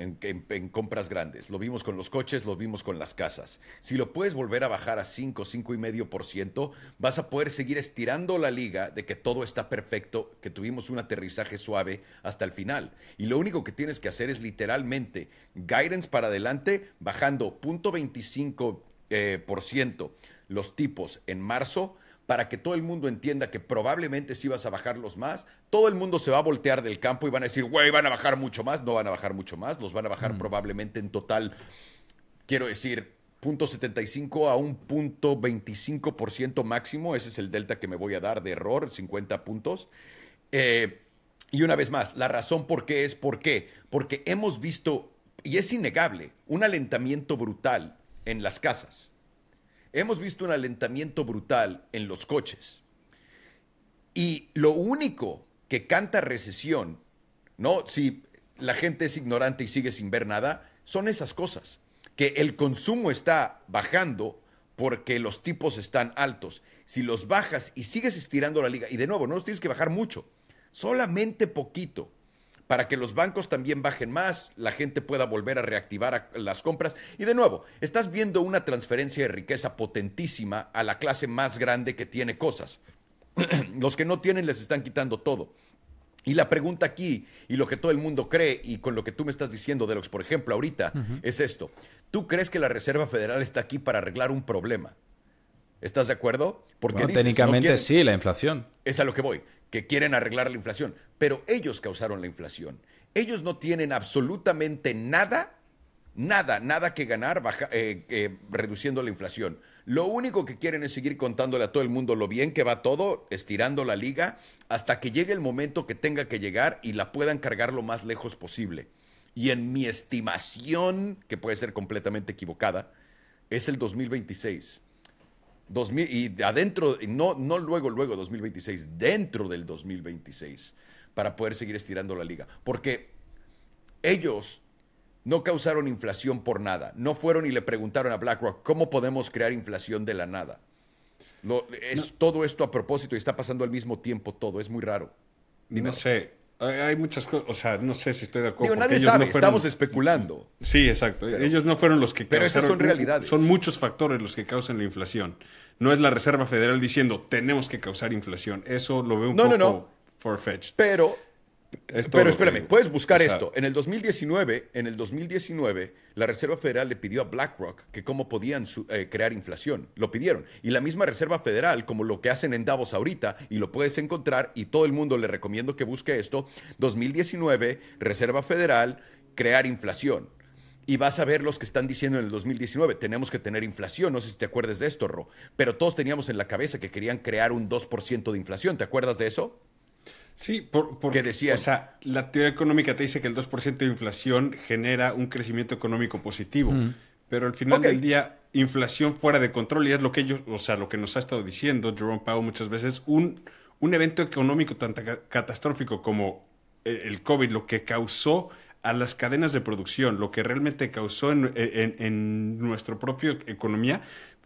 en, compras grandes. Lo vimos con los coches, lo vimos con las casas. Si lo puedes volver a bajar a 5, 5,5%, vas a poder seguir estirando la liga de que todo está perfecto, que tuvimos un aterrizaje suave hasta el final. Y lo único que tienes que hacer es literalmente guidance para adelante, bajando 0.25% eh, los tipos en marzo para que todo el mundo entienda que probablemente si vas a bajarlos más, todo el mundo se va a voltear del campo y van a decir, güey, van a bajar mucho más, no van a bajar mucho más, los van a bajar mm. probablemente en total, quiero decir, 0.75 a un punto máximo, ese es el delta que me voy a dar de error, 50 puntos. Eh, y una vez más, la razón por qué es por qué, porque hemos visto, y es innegable, un alentamiento brutal en las casas hemos visto un alentamiento brutal en los coches. Y lo único que canta recesión, ¿no? Si la gente es ignorante y sigue sin ver nada, son esas cosas. Que el consumo está bajando porque los tipos están altos. Si los bajas y sigues estirando la liga, y de nuevo, no los tienes que bajar mucho, solamente poquito para que los bancos también bajen más, la gente pueda volver a reactivar las compras. Y de nuevo, estás viendo una transferencia de riqueza potentísima a la clase más grande que tiene cosas. los que no tienen les están quitando todo. Y la pregunta aquí, y lo que todo el mundo cree, y con lo que tú me estás diciendo, de los por ejemplo, ahorita, es esto. ¿Tú crees que la Reserva Federal está aquí para arreglar un problema? ¿Estás de acuerdo? Porque bueno, técnicamente sí, la inflación. Es a lo que voy, que quieren arreglar la inflación pero ellos causaron la inflación. Ellos no tienen absolutamente nada, nada, nada que ganar eh, eh, reduciendo la inflación. Lo único que quieren es seguir contándole a todo el mundo lo bien que va todo, estirando la liga, hasta que llegue el momento que tenga que llegar y la puedan cargar lo más lejos posible. Y en mi estimación, que puede ser completamente equivocada, es el 2026. 2000, y adentro, no, no luego, luego 2026, dentro del 2026 para poder seguir estirando la liga. Porque ellos no causaron inflación por nada. No fueron y le preguntaron a BlackRock, ¿cómo podemos crear inflación de la nada? es todo esto a propósito y está pasando al mismo tiempo todo. Es muy raro. No sé. Hay muchas cosas, o sea, no sé si estoy de acuerdo. nadie sabe, estamos especulando. Sí, exacto. ellos no fueron los que Pero esas son realidades. Son muchos factores los que causan la inflación. No es la Reserva Federal diciendo, tenemos que causar inflación. Eso lo veo un poco... No, no, no. Pero, espérame, puedes buscar esto. En el 2019, en el 2019, la Reserva Federal le pidió a BlackRock que cómo podían eh, crear inflación. Lo pidieron. Y la misma Reserva Federal, como lo que hacen en Davos ahorita, y lo puedes encontrar, y todo el mundo le recomiendo que busque esto, 2019, Reserva Federal, crear inflación. Y vas a ver los que están diciendo en el 2019, tenemos que tener inflación, no sé si te acuerdas de esto, Ro, pero todos teníamos en la cabeza que querían crear un 2% de inflación, ¿te acuerdas de eso? Sí, porque decía, O sea, la teoría económica te dice que el 2% de inflación genera un crecimiento económico positivo. Pero al final del día, inflación fuera de control, y es lo que ellos, o sea, lo que nos ha estado diciendo Jerome Powell muchas veces, un, un evento económico tan catastrófico como e, el COVID, lo que causó a las cadenas de producción, lo que realmente causó en, e, en nuestra propia economía,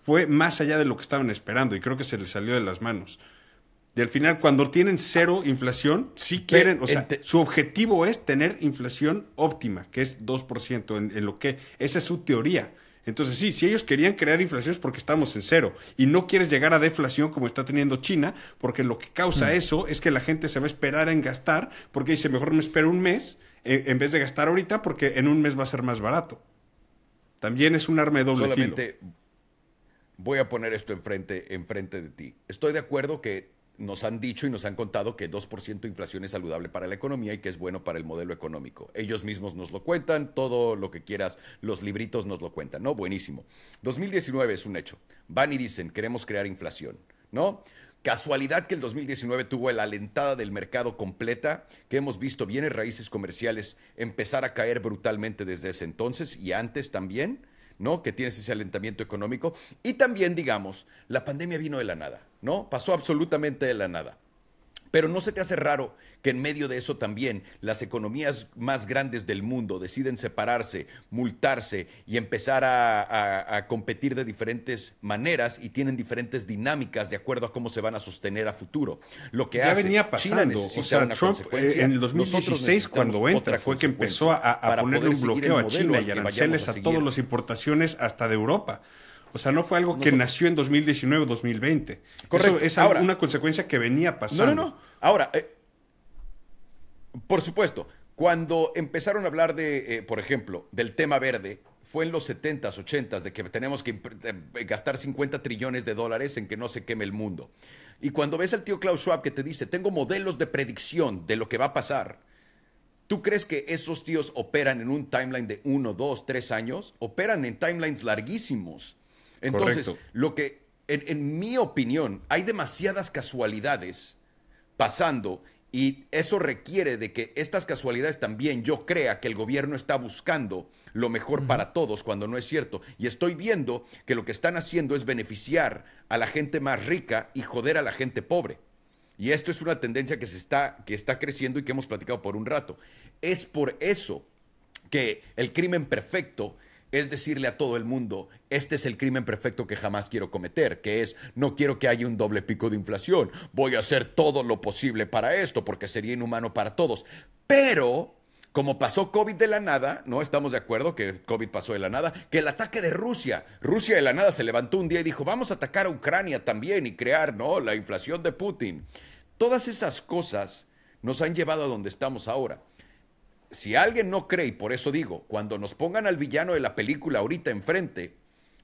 fue más allá de lo que estaban esperando y creo que se les salió de las manos al final, cuando tienen cero inflación, sí quieren, o sea, su objetivo es tener inflación óptima, que es 2%, en, lo que esa es su teoría. Entonces, sí, si ellos querían crear inflación es porque estamos en cero. Y no quieres llegar a deflación como está teniendo China, porque lo que causa mm. eso es que la gente se va a esperar en gastar, porque dice, mejor me espero un mes eh, en vez de gastar ahorita, porque en un mes va a ser más barato. También es un arma de doble Solamente voy a poner esto enfrente, enfrente de ti. Estoy de acuerdo que nos han dicho y nos han contado que 2% de inflación es saludable para la economía y que es bueno para el modelo económico. Ellos mismos nos lo cuentan, todo lo que quieras, los libritos nos lo cuentan, ¿no? Buenísimo. 2019 es un hecho. Van y dicen, queremos crear inflación, ¿no? Casualidad que el 2019 tuvo la alentada del mercado completa, que hemos visto bienes raíces comerciales empezar a caer brutalmente desde ese entonces y antes también. ¿no? Que tienes ese alentamiento económico. Y también, digamos, la pandemia vino de la nada, ¿no? Pasó absolutamente de la nada. Pero no se te hace raro que en medio de eso también las economías más grandes del mundo deciden separarse, multarse y empezar a, competir de diferentes maneras y tienen diferentes dinámicas de acuerdo a cómo se van a sostener a futuro. Lo que ya venía pasando, o sea, Trump eh, en el 2016 cuando entra fue que empezó a, ponerle un bloqueo a China y aranceles a, a todas las importaciones hasta de Europa. O sea, no fue algo que nació en 2019, 2020. Correcto. es Ahora, una consecuencia que venía pasando. No, no, no. Ahora, eh, por supuesto, cuando empezaron a hablar de, eh, por ejemplo, del tema verde, fue en los 70s, 80s, de que tenemos que eh, gastar 50 trillones de dólares en que no se queme el mundo. Y cuando ves al tío Klaus Schwab que te dice, tengo modelos de predicción de lo que va a pasar, ¿tú crees que esos tíos operan en un timeline de uno, dos, tres años? Operan en timelines larguísimos. Entonces, lo que, en mi opinión, hay demasiadas casualidades pasando y eso requiere de que estas casualidades también yo crea que el gobierno está buscando lo mejor para todos cuando no es cierto. Y estoy viendo que lo que están haciendo es beneficiar a la gente más rica y joder a la gente pobre. Y esto es una tendencia que se está que está creciendo y que hemos platicado por un rato. Es por eso que el crimen perfecto es decirle a todo el mundo, este es el crimen perfecto que jamás quiero cometer, que es, no quiero que haya un doble pico de inflación, voy a hacer todo lo posible para esto, porque sería inhumano para todos. Pero, como pasó COVID de la nada, no estamos de acuerdo que COVID pasó de la nada, que el ataque de Rusia, Rusia de la nada se levantó un día y dijo, vamos a atacar a Ucrania también y crear, ¿no? La inflación de Putin. Todas esas cosas nos han llevado a donde estamos ahora si alguien no cree, y por eso digo, cuando nos pongan al villano de la película ahorita enfrente,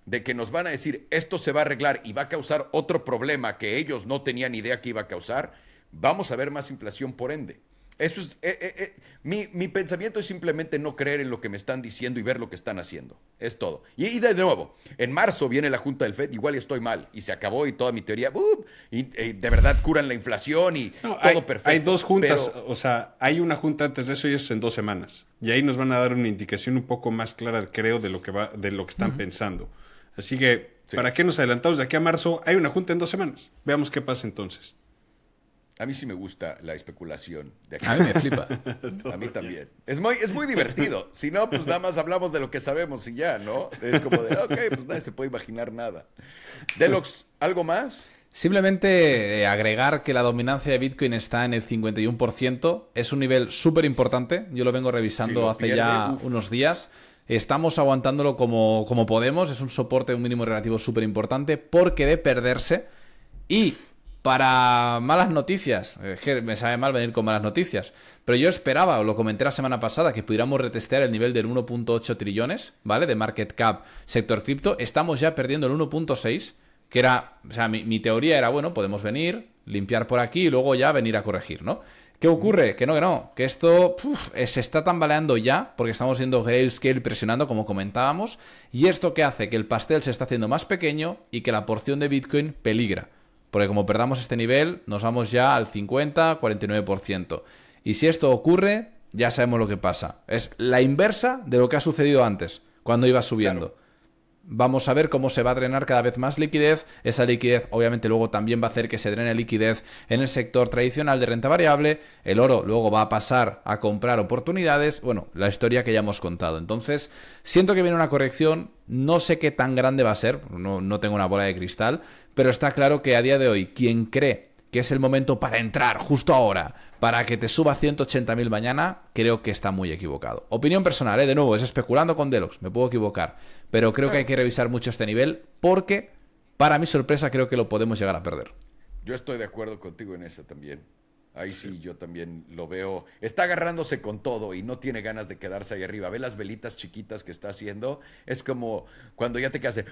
de que nos van a decir esto se va a arreglar y va a causar otro problema que ellos no tenían idea que iba a causar, vamos a ver más inflación por ende. Eso es, eh, eh, eh, Mi, mi, pensamiento es simplemente no creer en lo que me están diciendo y ver lo que están haciendo. Es todo. Y, de nuevo, en marzo viene la Junta del FED, igual estoy mal. Y se acabó y toda mi teoría, y, de verdad curan la inflación y todo perfecto. Hay dos juntas, o sea, hay una junta antes de eso y eso es en dos semanas. Y ahí nos van a dar una indicación un poco más clara, creo, de lo que, va, de lo que están pensando. Así que, ¿para qué nos adelantamos de aquí a marzo? Hay una junta en dos semanas. Veamos qué pasa entonces. A mí sí me gusta la especulación. De a mí me flipa. a mí también. Es muy, es muy divertido. Si no, pues nada más hablamos de lo que sabemos y ya, ¿no? Es como de, ok, pues nadie se puede imaginar nada. Delox, ¿algo más? Simplemente eh, agregar que la dominancia de Bitcoin está en el 51%. Es un nivel súper importante. Yo lo vengo revisando hace ya unos días. Estamos aguantándolo como, como podemos. Es un soporte, un mínimo relativo súper importante porque de perderse y para malas noticias. Eh, me sabe mal venir con malas noticias. Pero yo esperaba, lo comenté la semana pasada, que pudiéramos retestear el nivel del 1.8 trillones, ¿vale? De market cap sector cripto. Estamos ya perdiendo el 1.6, que era, o sea, mi, teoría era, bueno, podemos venir, limpiar por aquí y luego ya venir a corregir, ¿no? ¿Qué ocurre? Que no, que no, que esto eh, se está tambaleando ya, porque estamos viendo Grayscale presionando, como comentábamos, y esto que hace que el pastel se está haciendo más pequeño y que la porción de Bitcoin peligra. Porque como perdamos este nivel, nos vamos ya al 50, 49%. Y si esto ocurre, ya sabemos lo que pasa. Es la inversa de lo que ha sucedido antes, cuando iba subiendo. Vamos a ver cómo se va a drenar cada vez más liquidez. Esa liquidez obviamente luego también va a hacer que se drene liquidez en el sector tradicional de renta variable. El oro luego va a pasar a comprar oportunidades. Bueno, la historia que ya hemos contado. Entonces, siento que viene una corrección. No sé qué tan grande va a ser. No, tengo una bola de cristal. Pero está claro que a día de hoy quien cree que es el momento para entrar justo ahora, para que te suba 180.000 mañana, creo que está muy equivocado. Opinión personal, ¿eh? de nuevo, es especulando con Delox, me puedo equivocar. Pero creo que hay que revisar mucho este nivel porque, para mi sorpresa, creo que lo podemos llegar a perder. Yo estoy de acuerdo contigo en eso también. Ahí sí, yo también lo veo. Está agarrándose con todo y no tiene ganas de quedarse ahí arriba. Ve las velitas chiquitas que está haciendo. Es como cuando ya te quedas.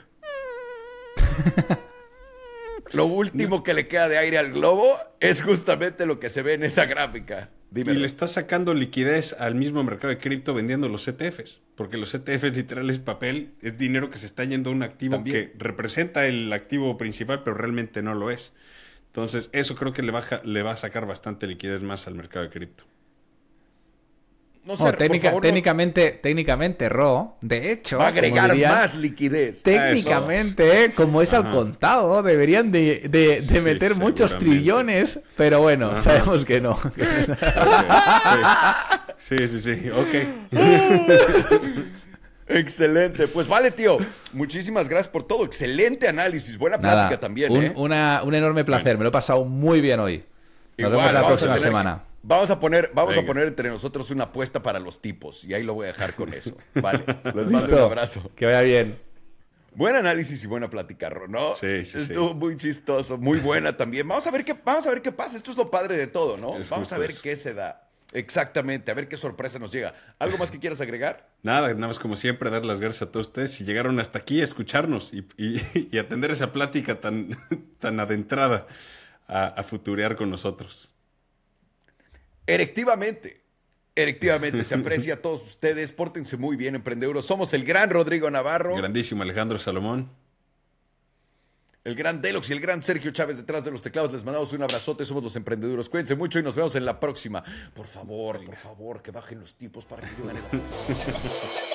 lo último que le queda de aire al globo es justamente lo que se ve en esa gráfica y le está sacando liquidez al mismo mercado de cripto vendiendo los ETFs, porque los ETFs literal es papel, es dinero que se está yendo a un activo que representa el activo principal, pero realmente no lo es. Entonces, eso creo que le, baja, le va a sacar bastante liquidez más al mercado de cripto. No técnica, técnicamente, técnicamente Ro, de hecho... Va a agregar más liquidez. Técnicamente, como es al contado, deberían de, meter muchos trillones, pero bueno, sabemos que no. sí, sí, sí, ok. Excelente, pues vale, tío. Muchísimas gracias por todo. Excelente análisis, buena también. ¿eh? Un, enorme placer, me lo he pasado muy bien hoy. Nos vemos la próxima semana. Vamos a poner, vamos a poner entre nosotros una apuesta para los tipos y ahí lo voy a dejar con eso. Vale, les mando un abrazo. Que vaya bien. Buen análisis y buena plática, ¿no? Sí, sí, Estuvo muy chistoso, muy buena también. Vamos a ver qué, vamos a ver qué pasa. Esto es lo padre de todo, ¿no? vamos a ver qué se da. Exactamente, a ver qué sorpresa nos llega. ¿Algo más que quieras agregar? Nada, nada más como siempre, dar las gracias a todos ustedes si llegaron hasta aquí a escucharnos y, atender esa plática tan, tan adentrada a, a futurear con nosotros. Erectivamente, erectivamente se aprecia a todos ustedes. Pórtense muy bien, emprendeduros. Somos el gran Rodrigo Navarro. Grandísimo Alejandro Salomón. El gran Delox y el gran Sergio Chávez detrás de los teclados. Les mandamos un abrazote. Somos los emprendeduros. Cuídense mucho y nos vemos en la próxima. Por favor, por favor, que bajen los tipos para que yo